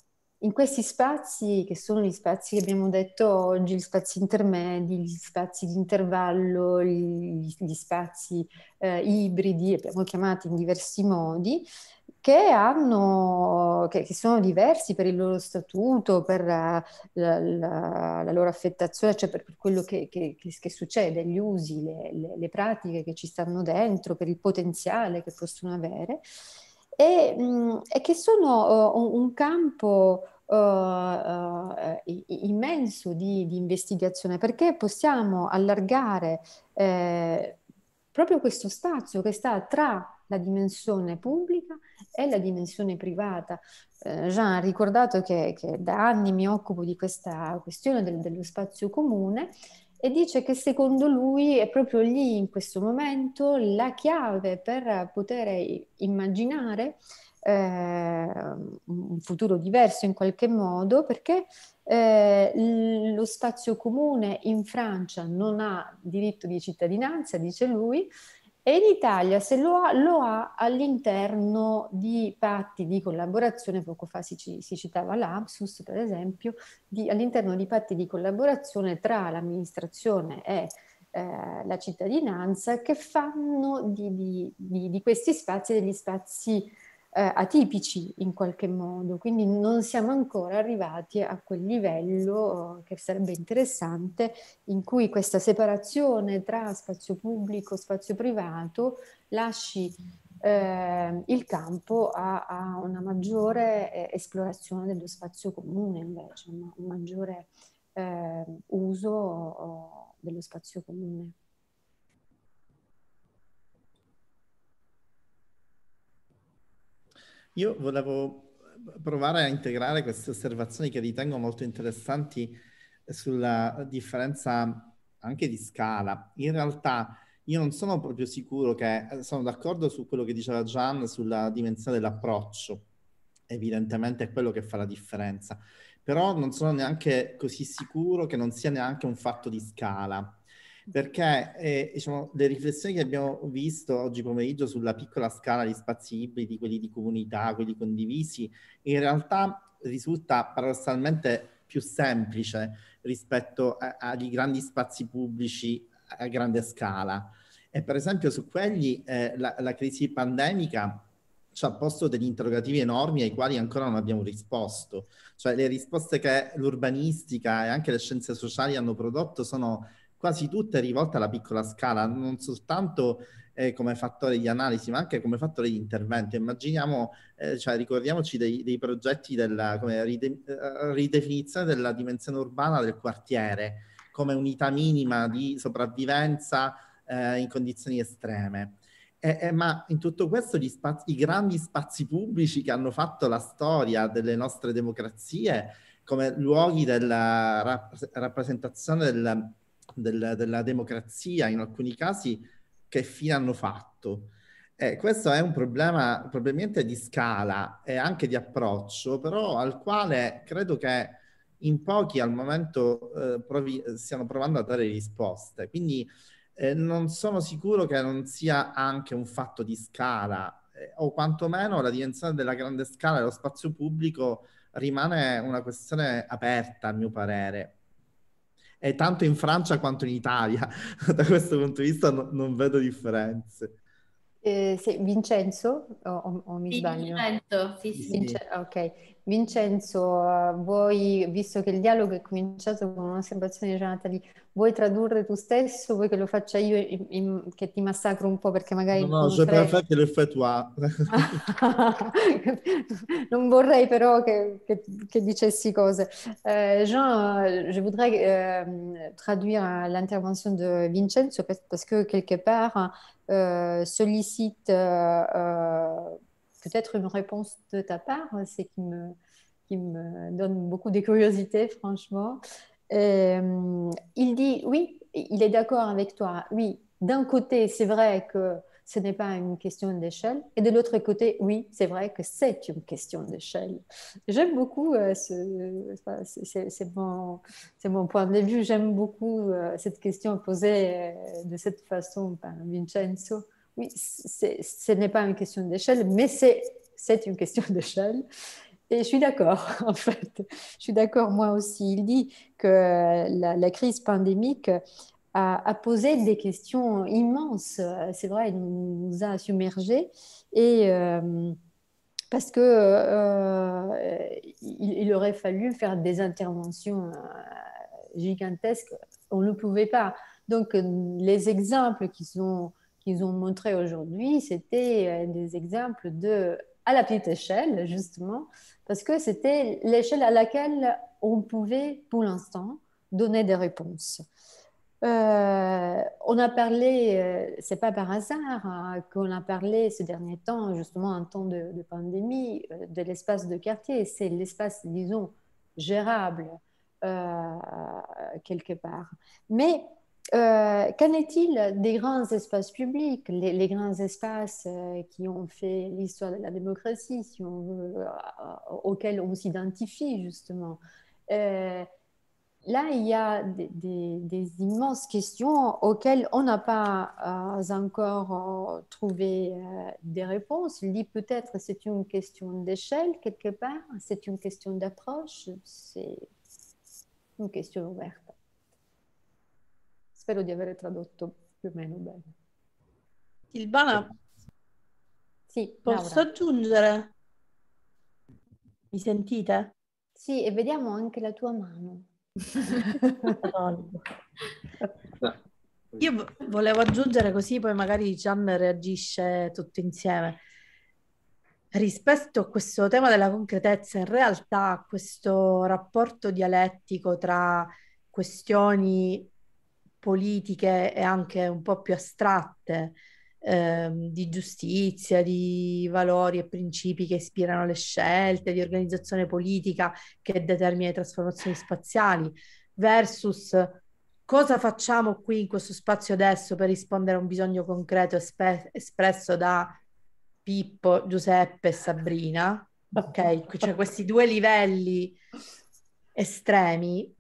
in questi spazi, che sono gli spazi che abbiamo detto oggi, gli spazi intermedi, gli spazi di intervallo, gli, gli spazi eh, ibridi, abbiamo chiamati in diversi modi, che, hanno, che, che, sono diversi per il loro statuto, per la, la, la loro affettazione, cioè per, per quello che, che, succede, gli usi, le, le, le, pratiche che ci stanno dentro, per il potenziale che possono avere, e, mm, e che sono oh, un, un campo uh, uh, immenso di, di, investigazione perché possiamo allargare eh, proprio questo spazio che sta tra la dimensione pubblica e la dimensione privata. Eh, Jean ha ricordato che, che, da anni mi occupo di questa questione del, dello spazio comune e dice che secondo lui è proprio lì in questo momento la chiave per poter immaginare eh, un futuro diverso in qualche modo, perché eh, lo spazio comune in Francia non ha diritto di cittadinanza, dice lui, e in Italia se lo ha, lo ha all'interno di patti di collaborazione, poco fa si, si citava l'Apsus per esempio, di, all'interno di patti di collaborazione tra l'amministrazione e eh, la cittadinanza che fanno di, di, di questi spazi degli spazi eh, atipici in qualche modo, quindi non siamo ancora arrivati a quel livello eh, che sarebbe interessante in cui questa separazione tra spazio pubblico e spazio privato lasci eh, il campo a, a una maggiore eh, esplorazione dello spazio comune invece, un, un maggiore ehm, uso eh, dello spazio comune. Io volevo eh, provare a integrare queste osservazioni che ritengo molto interessanti eh, sulla differenza anche di scala. In realtà io non sono proprio sicuro che eh, sono d'accordo su quello che diceva Gian sulla dimensione dell'approccio. Evidentemente è quello che fa la differenza, però non sono neanche così sicuro che non sia neanche un fatto di scala perché eh, diciamo, le riflessioni che abbiamo visto oggi pomeriggio sulla piccola scala di spazi ibridi, quelli di comunità, quelli condivisi, in realtà risulta paradossalmente più semplice rispetto ai grandi spazi pubblici a grande scala. E per esempio su quelli eh, la, la crisi pandemica ci ha posto degli interrogativi enormi ai quali ancora non abbiamo risposto. Cioè le risposte che l'urbanistica e anche le scienze sociali hanno prodotto sono quasi tutte rivolte alla piccola scala, non soltanto eh, come fattore di analisi, ma anche come fattore di intervento. Immaginiamo, eh, cioè ricordiamoci dei, dei progetti della ride, eh, ridefinizione della dimensione urbana del quartiere come unità minima di sopravvivenza eh, in condizioni estreme. Eh, eh, ma in tutto questo spazi, i grandi spazi pubblici che hanno fatto la storia delle nostre democrazie come luoghi della rap- rappresentazione del, del, della democrazia in alcuni casi che fine hanno fatto. Eh, questo è un problema probabilmente di scala e anche di approccio, però al quale credo che in pochi al momento eh, provi, stiano provando a dare risposte. Quindi eh, non sono sicuro che non sia anche un fatto di scala eh, o quantomeno la dimensione della grande scala dello spazio pubblico rimane una questione aperta a mio parere è tanto in Francia quanto in Italia. da questo punto di vista no, non vedo differenze. Eh, Vincenzo, o, oh, oh, mi sbaglio? Vincenzo, sì, sì. Vince- ok. Vincenzo, eh, vuoi, visto che il dialogo è cominciato con un'osservazione di Nathalie, vuoi tradurre tu stesso, vuoi che lo faccia io, in, in, che ti massacro un po' perché magari... No, no, je préfère che l'effettua. non vorrei però che, che, che dicessi cose. Eh, Jean, je voudrais euh, traduire l'intervention de Vincenzo perché que quelque part... Euh, sollicite euh, euh, peut-être une réponse de ta part, c'est qui me, donne beaucoup de curiosités franchement. il dit oui, il est d'accord avec toi. Oui, d'un côté, c'est vrai que ce n'est pas une question d'échelle. Et de l'autre côté, oui, c'est vrai que c'est une question d'échelle. J'aime beaucoup, euh, ce, c'est mon, mon, point de vue, j'aime beaucoup euh, cette question posée euh, de cette façon par Vincenzo. Oui, ce n'est pas une question d'échelle, mais c'est une question d'échelle. Et je suis d'accord, en fait. Je suis d'accord, moi aussi. Il dit que la, la crise pandémique à, poser des questions immenses. C'est vrai, il nous a submergés. Et euh, parce que euh, il, aurait fallu faire des interventions euh, gigantesques, on ne pouvait pas. Donc les exemples qu'ils ont, montrés aujourd'hui, c'était des exemples de à la petite échelle justement, parce que c'était l'échelle à laquelle on pouvait pour l'instant donner des réponses. Euh, on a parlé, euh, c'est pas par hasard hein, qu'on a parlé ce dernier temps, justement en temps de, pandémie, euh, de l'espace de quartier. C'est l'espace, disons, gérable quelque part. Mais qu'en est-il des grands espaces publics, les, grands espaces qui ont fait l'histoire de la démocratie, auxquels on s'identifie justement là, il y a des, immenses questions auxquelles on n'a pas euh, encore euh, trouvé euh, des réponses. Il dit peut-être c'est une question d'échelle quelque part, c'est une question d'approche, c'est une question ouverte. J'espère di traduit tradotto più o meno bene. Il Sì, Posso aggiungere? Mi sentite? Sì, e vediamo anche la tua mano. Io volevo aggiungere così poi magari Gian reagisce tutto insieme. Rispetto a questo tema della concretezza, in realtà questo rapporto dialettico tra questioni politiche e anche un po' più astratte, Ehm, di giustizia, di valori e principi che ispirano le scelte, di organizzazione politica che determina le trasformazioni spaziali, versus cosa facciamo qui in questo spazio adesso per rispondere a un bisogno concreto espe- espresso da Pippo, Giuseppe e Sabrina. Ok, cioè questi due livelli estremi.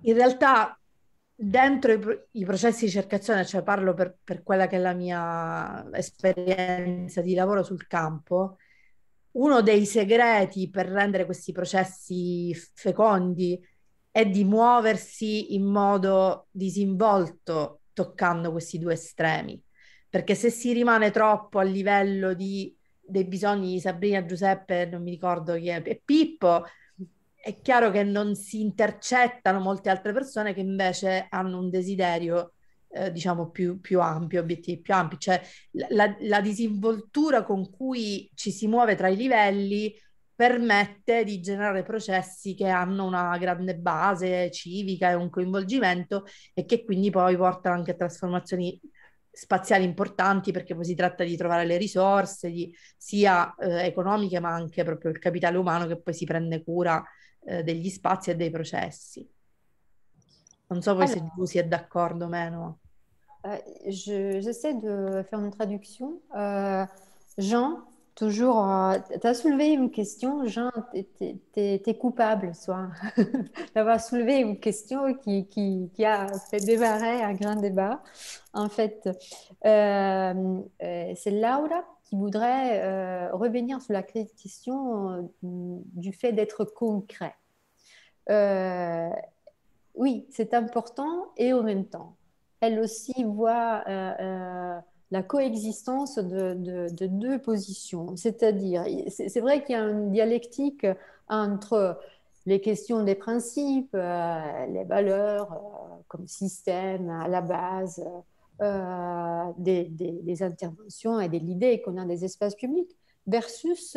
In realtà dentro i, i, processi di cercazione, cioè parlo per, per, quella che è la mia esperienza di lavoro sul campo, uno dei segreti per rendere questi processi fecondi è di muoversi in modo disinvolto toccando questi due estremi, perché se si rimane troppo a livello di, dei bisogni di Sabrina, Giuseppe, non mi ricordo chi è, e Pippo, è chiaro che non si intercettano molte altre persone che invece hanno un desiderio, eh, diciamo, più, più, ampio, obiettivi più ampi. Cioè la, la, disinvoltura con cui ci si muove tra i livelli permette di generare processi che hanno una grande base civica e un coinvolgimento e che quindi poi portano anche a trasformazioni spaziali importanti perché poi si tratta di trovare le risorse di, sia eh, economiche ma anche proprio il capitale umano che poi si prende cura eh, degli et des processus. processi. Non so pas si vous êtes d'accord meno. Eh, je, j'essaie de faire une traduction. Eh, Jean, toujours, eh, tu as soulevé une question. Jean, tu es, coupable, soit, d'avoir soulevé une question qui, qui, a fait démarrer un grand débat. En fait, c'est Laura qui voudrait revenir sur la question mm, du fait d'être concret. Euh, oui, c'est important et en même temps. Elle aussi voit euh, euh, la coexistence de, deux positions. C'est-à-dire, c'est vrai qu'il y a une dialectique entre les questions des principes, les valeurs comme système à la base des, des, interventions et de l'idée qu'on a des espaces publics versus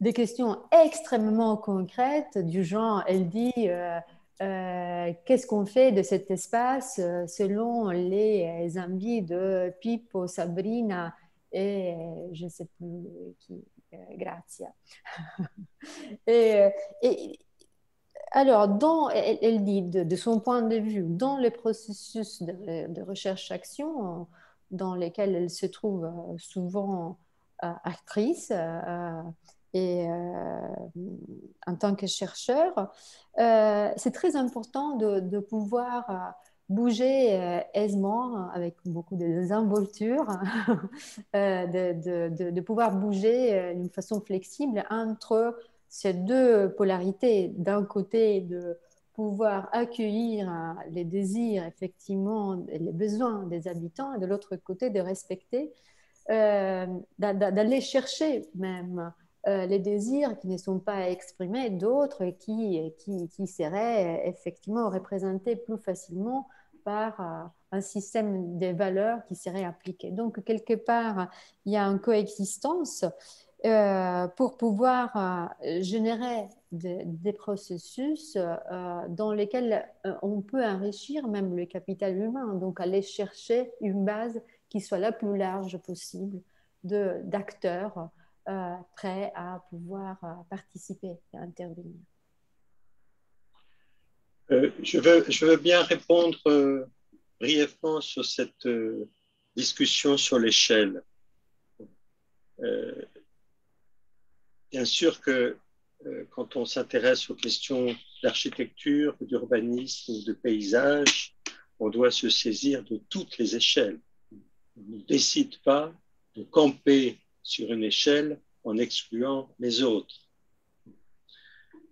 des questions extrêmement concrètes du genre, elle dit, euh, euh, qu'est-ce qu'on fait de cet espace euh, selon les envies de Pippo, Sabrina et je ne sais plus qui, Grazia. et, alors, dans, elle, dit, de, son point de vue, dans le processus de, de recherche-action dans lequel elle se trouve souvent actrice, et euh, en tant que chercheur, euh, c'est très important de, pouvoir euh, bouger aisément, avec beaucoup de désinvolture, de, pouvoir bouger d'une façon flexible entre ces deux polarités. D'un côté, de pouvoir accueillir les désirs, effectivement, les besoins des habitants, et de l'autre côté, de respecter, d'aller chercher même euh, les désirs qui ne sont pas exprimés, d'autres qui, seraient euh, effectivement représentés plus facilement par euh, un système des valeurs qui serait appliqué. Donc, quelque part, il y a une coexistence pour pouvoir générer des processus dans lesquels on peut enrichir même le capital humain, donc aller chercher une base qui soit la plus large possible d'acteurs euh, prêts à pouvoir euh, participer et intervenir euh, je veux, je, veux, bien répondre brièvement sur cette discussion sur l'échelle. bien sûr que quand on s'intéresse aux questions d'architecture, d'urbanisme, de paysage, on doit se saisir de toutes les échelles. On ne décide pas de camper sur une échelle en excluant les autres.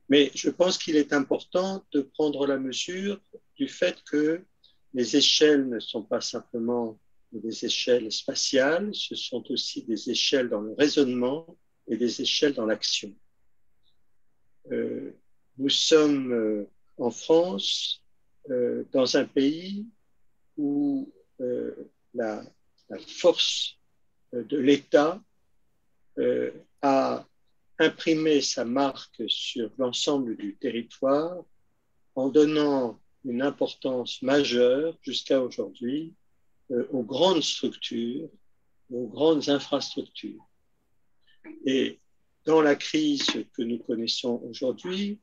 Mais je pense qu'il est important de prendre la mesure du fait que les échelles ne sont pas simplement des échelles spatiales, ce sont aussi des échelles dans le raisonnement et des échelles dans l'action. Euh, nous sommes euh, en France euh, dans un pays où la, force de l'État euh, a imprimé sa marque sur l'ensemble du territoire en donnant une importance majeure jusqu'à aujourd'hui euh, aux grandes structures, aux grandes infrastructures. Et dans la crise que nous connaissons aujourd'hui,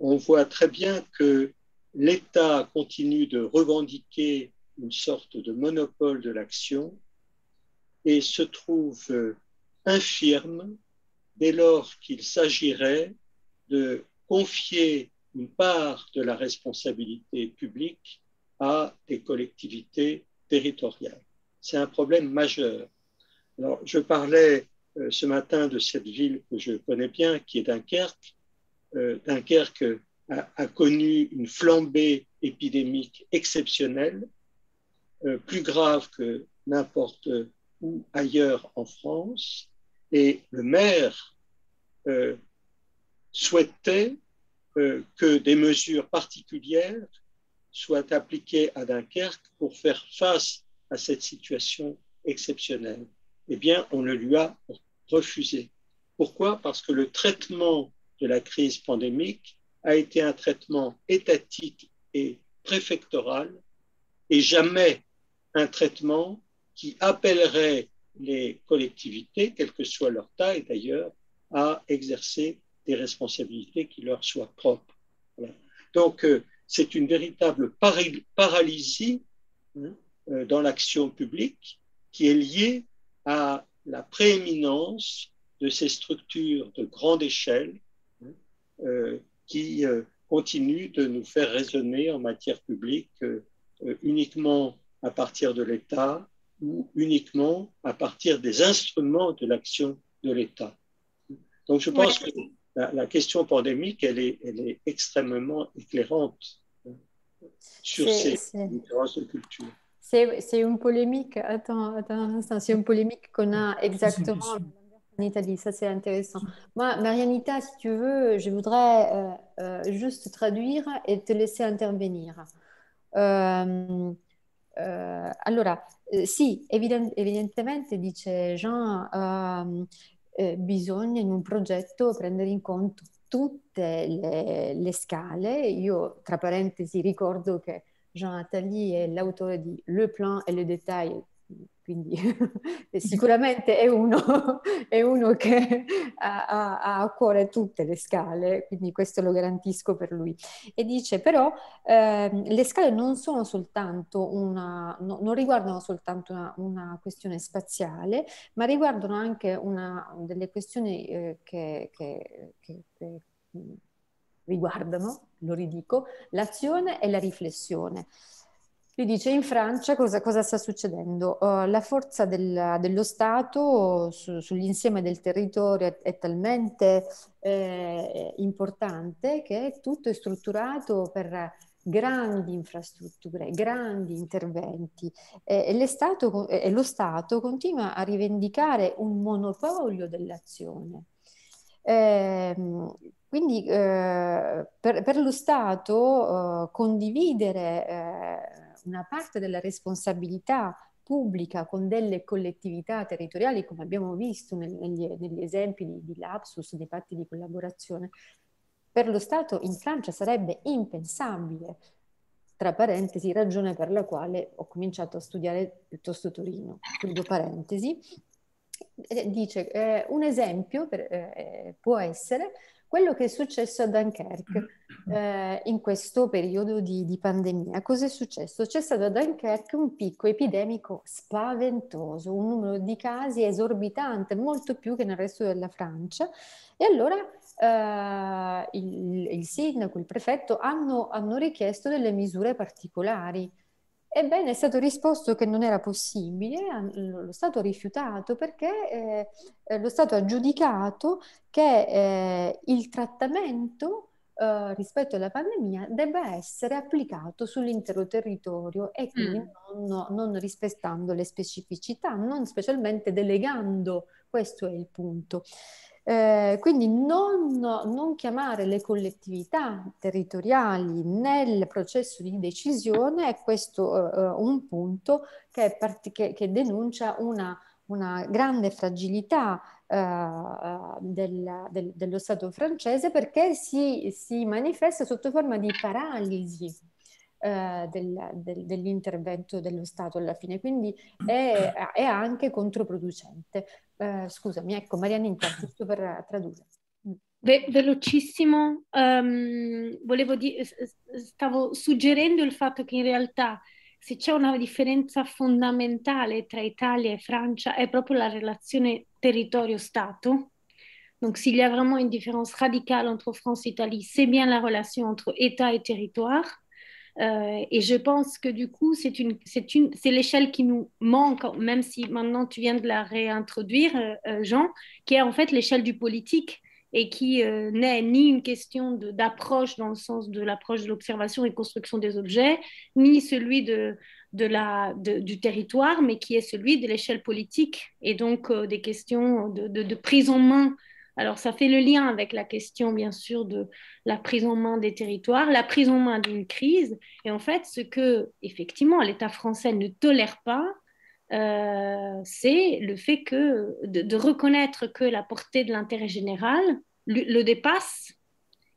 on voit très bien que l'État continue de revendiquer une sorte de monopole de l'action et se trouve euh, infirme dès lors qu'il s'agirait de confier une part de la responsabilité publique à des collectivités territoriales. C'est un problème majeur. je parlais euh, ce matin de cette ville que je connais bien, qui est Dunkerque. Euh, Dunkerque a, connu une flambée épidémique exceptionnelle, euh, plus grave que n'importe où ailleurs en France. Et le maire euh, souhaitait euh, que des mesures particulières soient appliquées à Dunkerque pour faire face à cette situation exceptionnelle. Eh bien, on le lui a refusé. Pourquoi Parce que le traitement de la crise pandémique a été un traitement étatique et préfectoral et jamais un traitement qui appellerait les collectivités, quelle que soit leur taille d'ailleurs, à exercer des responsabilités qui leur soient propres. Donc, euh, c'est une véritable paralysie hein, euh, dans l'action publique qui est liée à la prééminence de ces structures de grande échelle hein, euh, qui continuent de nous faire raisonner en matière publique uniquement à partir de l'État, ou uniquement à partir des instruments de l'action de l'État. Donc je pense que la, question pandémique, elle est, elle est extrêmement éclairante hein, sur ces différences de culture. C'est une polémique, attends, attends c'est une polémique qu'on a exactement en Italie, ça c'est intéressant. Moi, Marianita, si tu veux, je voudrais euh, euh, juste traduire et te laisser intervenir. Euh, Uh, allora, eh, sì, evident- evidentemente dice Jean, uh, eh, bisogna in un progetto prendere in conto tutte le, le scale. Io, tra parentesi, ricordo che Jean Attali è l'autore di Le Plan et le Détails, quindi sicuramente è uno, è uno che ha, ha, a cuore tutte le scale, quindi questo lo garantisco per lui. E dice però eh, le scale non sono soltanto una, no, non riguardano soltanto una, una, questione spaziale, ma riguardano anche una, delle questioni eh, che, che, che, che riguardano, lo ridico, l'azione e la riflessione. Lui dice in Francia cosa, cosa sta succedendo? Uh, la forza del, dello Stato su, sull'insieme del territorio è, è talmente eh, importante che tutto è strutturato per grandi infrastrutture, grandi interventi eh, e, stato, eh, lo Stato continua a rivendicare un monopolio dell'azione. Ehm, quindi eh, per, per, lo Stato eh, condividere una parte della responsabilità pubblica con delle collettività territoriali, come abbiamo visto nel, negli, negli, esempi di, di lapsus, dei patti di collaborazione, per lo Stato in Francia sarebbe impensabile, tra parentesi, ragione per la quale ho cominciato a studiare piuttosto Torino, chiudo parentesi, eh, dice eh, un esempio per, eh, può essere quello che è successo a Dunkerque mm-hmm. eh, in questo periodo di, di pandemia. è successo? C'è stato a Dunkerque un picco epidemico spaventoso, un numero di casi esorbitante, molto più che nel resto della Francia. E allora eh, il, il, sindaco, il prefetto hanno, hanno richiesto delle misure particolari Ebbene, è stato risposto che non era possibile, lo Stato ha rifiutato perché eh, eh, lo Stato ha giudicato che eh, il trattamento eh, rispetto alla pandemia debba essere applicato sull'intero territorio e quindi mm. non, non, rispettando le specificità, non specialmente delegando, questo è il punto. Eh, quindi non, non, chiamare le collettività territoriali nel processo di decisione è questo eh, eh un punto che, part- che, che denuncia una, una, grande fragilità eh, eh, del, del, dello Stato francese perché si, si manifesta sotto forma di paralisi eh, del, del, dell'intervento dello Stato alla fine, quindi mm. è, è anche controproducente. Eh, scusami, ecco Marianne intanto per tradurre. Mm. Ve- velocissimo, um, di- stavo suggerendo il fatto che in realtà se c'è una differenza fondamentale tra Italia e Francia è proprio la relazione territorio-Stato. Donc, s'il y a vraiment une différence radicale entre France et Italie, c'est bien la relation entre État et territoire. Euh, et je pense que du coup, c'est l'échelle qui nous manque, même si maintenant tu viens de la réintroduire, euh, euh, Jean, qui est en fait l'échelle du politique et qui n'est ni une question d'approche dans le sens de l'approche de l'observation et construction des objets, ni celui de, de la, de, du territoire, mais qui est celui de l'échelle politique et donc des questions de, de, prise en main alors, ça fait le lien avec la question, bien sûr, de la prise en main des territoires, la prise en main d'une crise. Et en fait, ce que, effectivement, l'État français ne tolère pas, euh, c'est le fait que, de, reconnaître que la portée de l'intérêt général le, dépasse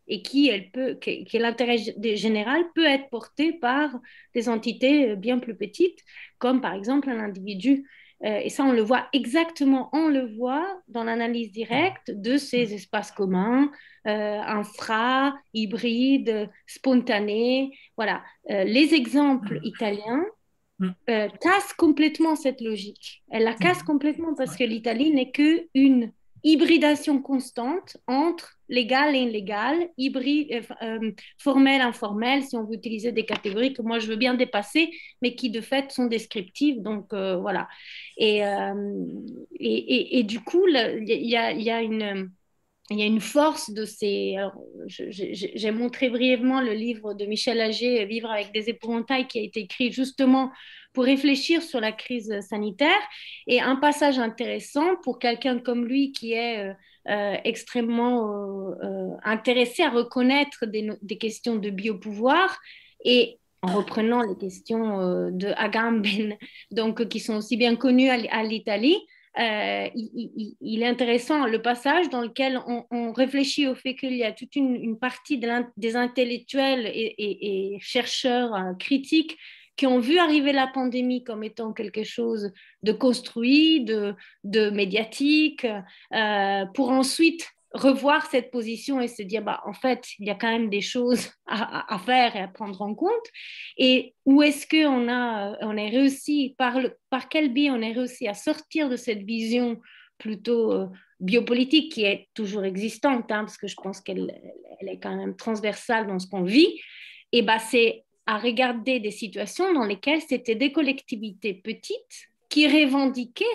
et qui elle peut, que l'intérêt général peut être porté par des entités euh, bien plus petites, comme par exemple un individu euh, et ça, on le voit exactement, on le voit dans l'analyse directe de ces mm. espaces communs, euh, infra, hybrides, spontanés. Voilà, euh, les exemples mm. italiens mm. Euh, cassent complètement cette logique. Elle la casse complètement parce que l'Italie n'est que une hybridation constante entre légal et illégal, hybride, euh, euh, formel, informel, si on veut utiliser des catégories que moi je veux bien dépasser, mais qui de fait sont descriptives. Donc euh, voilà. Et, et, du coup, il y y a une il y a une force de ces. J'ai montré brièvement le livre de Michel Ager, Vivre avec des épouvantails, qui a été écrit justement pour réfléchir sur la crise sanitaire. Et un passage intéressant pour quelqu'un comme lui qui est euh, euh, extrêmement euh, intéressé à reconnaître des, des questions de biopouvoir et en reprenant les questions de Agamben, donc, qui sont aussi bien connues à, l'Italie. Euh, il, est intéressant le passage dans lequel on, réfléchit au fait qu'il y a toute une, partie des intellectuels et, chercheurs euh, critiques qui ont vu arriver la pandémie comme étant quelque chose de construit, de, médiatique, euh, pour ensuite revoir cette position et se dire, bah, en fait, il y a quand même des choses à, faire et à prendre en compte. Et où est-ce qu'on a, euh, on est réussi, par, par quel biais on est réussi à sortir de cette vision plutôt euh, biopolitique qui est toujours existante, hein, parce que je pense qu'elle est quand même transversale dans ce qu'on vit, et eh bah, c'est à regarder des situations dans lesquelles c'était des collectivités petites qui revendiquaient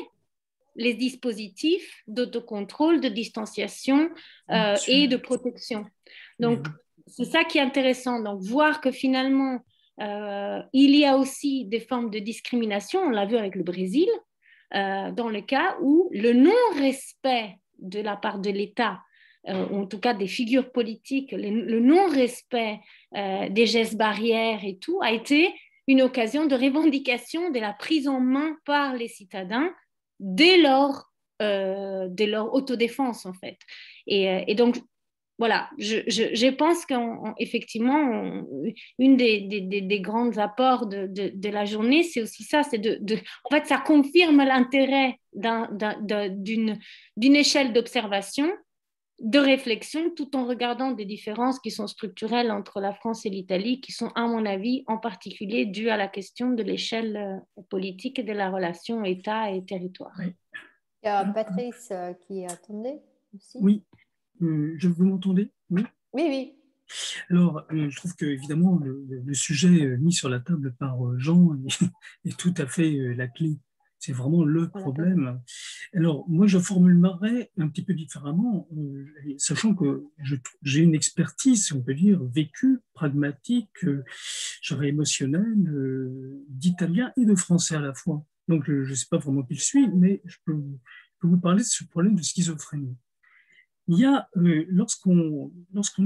les dispositifs d'autocontrôle, de distanciation euh, et de protection. Donc, c'est ça qui est intéressant. Donc, voir que finalement, euh, il y a aussi des formes de discrimination, on l'a vu avec le Brésil, euh, dans le cas où le non-respect de la part de l'État, en tout cas des figures politiques, le non-respect des gestes barrières et tout, a été une occasion de revendication de la prise en main par les citadins dès leur, autodéfense, en fait. Euh, et, donc, voilà, je, je, pense qu'effectivement, une des, des, apports de, la journée, c'est aussi ça, c'est de, en fait, ça confirme l'intérêt d'une, d'une échelle d'observation de réflexion tout en regardant des différences qui sont structurelles entre la France et l'Italie, qui sont, à mon avis, en particulier dues à la question de l'échelle euh, politique et de la relation État et territoire. Il y a Patrice euh, qui attendait aussi. Oui, euh, je vous m'entendez Oui, oui. Alors, je trouve que évidemment le, sujet mis sur la table par Jean est, tout à fait la clé c'est vraiment le problème. Alors, moi, je formulerais un petit peu différemment, euh, sachant que j'ai une expertise, on peut dire, vécue, pragmatique, j'aurais euh, émotionnelle, euh, d'italien et de français à la fois. Donc, je ne sais pas vraiment qui je suis, mais je peux, vous parler de ce problème de schizophrénie. Il y a, lorsqu'on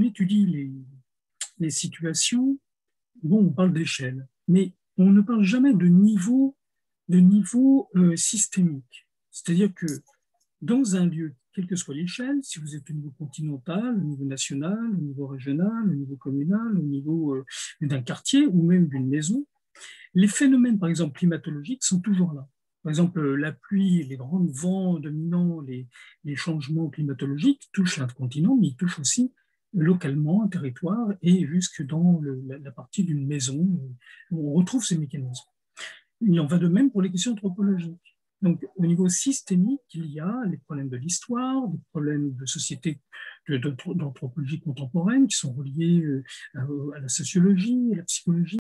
étudie les, les situations, bon, on parle d'échelle, mais on ne parle jamais de niveau de niveau euh, systémique. C'est-à-dire que dans un lieu, quelle que soit l'échelle, si vous êtes au niveau continental, au niveau national, au niveau régional, au niveau communal, au niveau euh, d'un quartier ou même d'une maison, les phénomènes, par exemple, climatologiques sont toujours là. Par exemple, euh, la pluie, les grands vents dominants, les, changements climatologiques touchent un mais ils touchent aussi localement un territoire et jusque dans la partie d'une maison. On retrouve ces mécanismes. Il en va de même pour les questions anthropologiques. Donc, au niveau systémique, il y a les problèmes de l'histoire, des problèmes de société, d'anthropologie contemporaine qui sont reliés euh, à la sociologie, à la psychologie.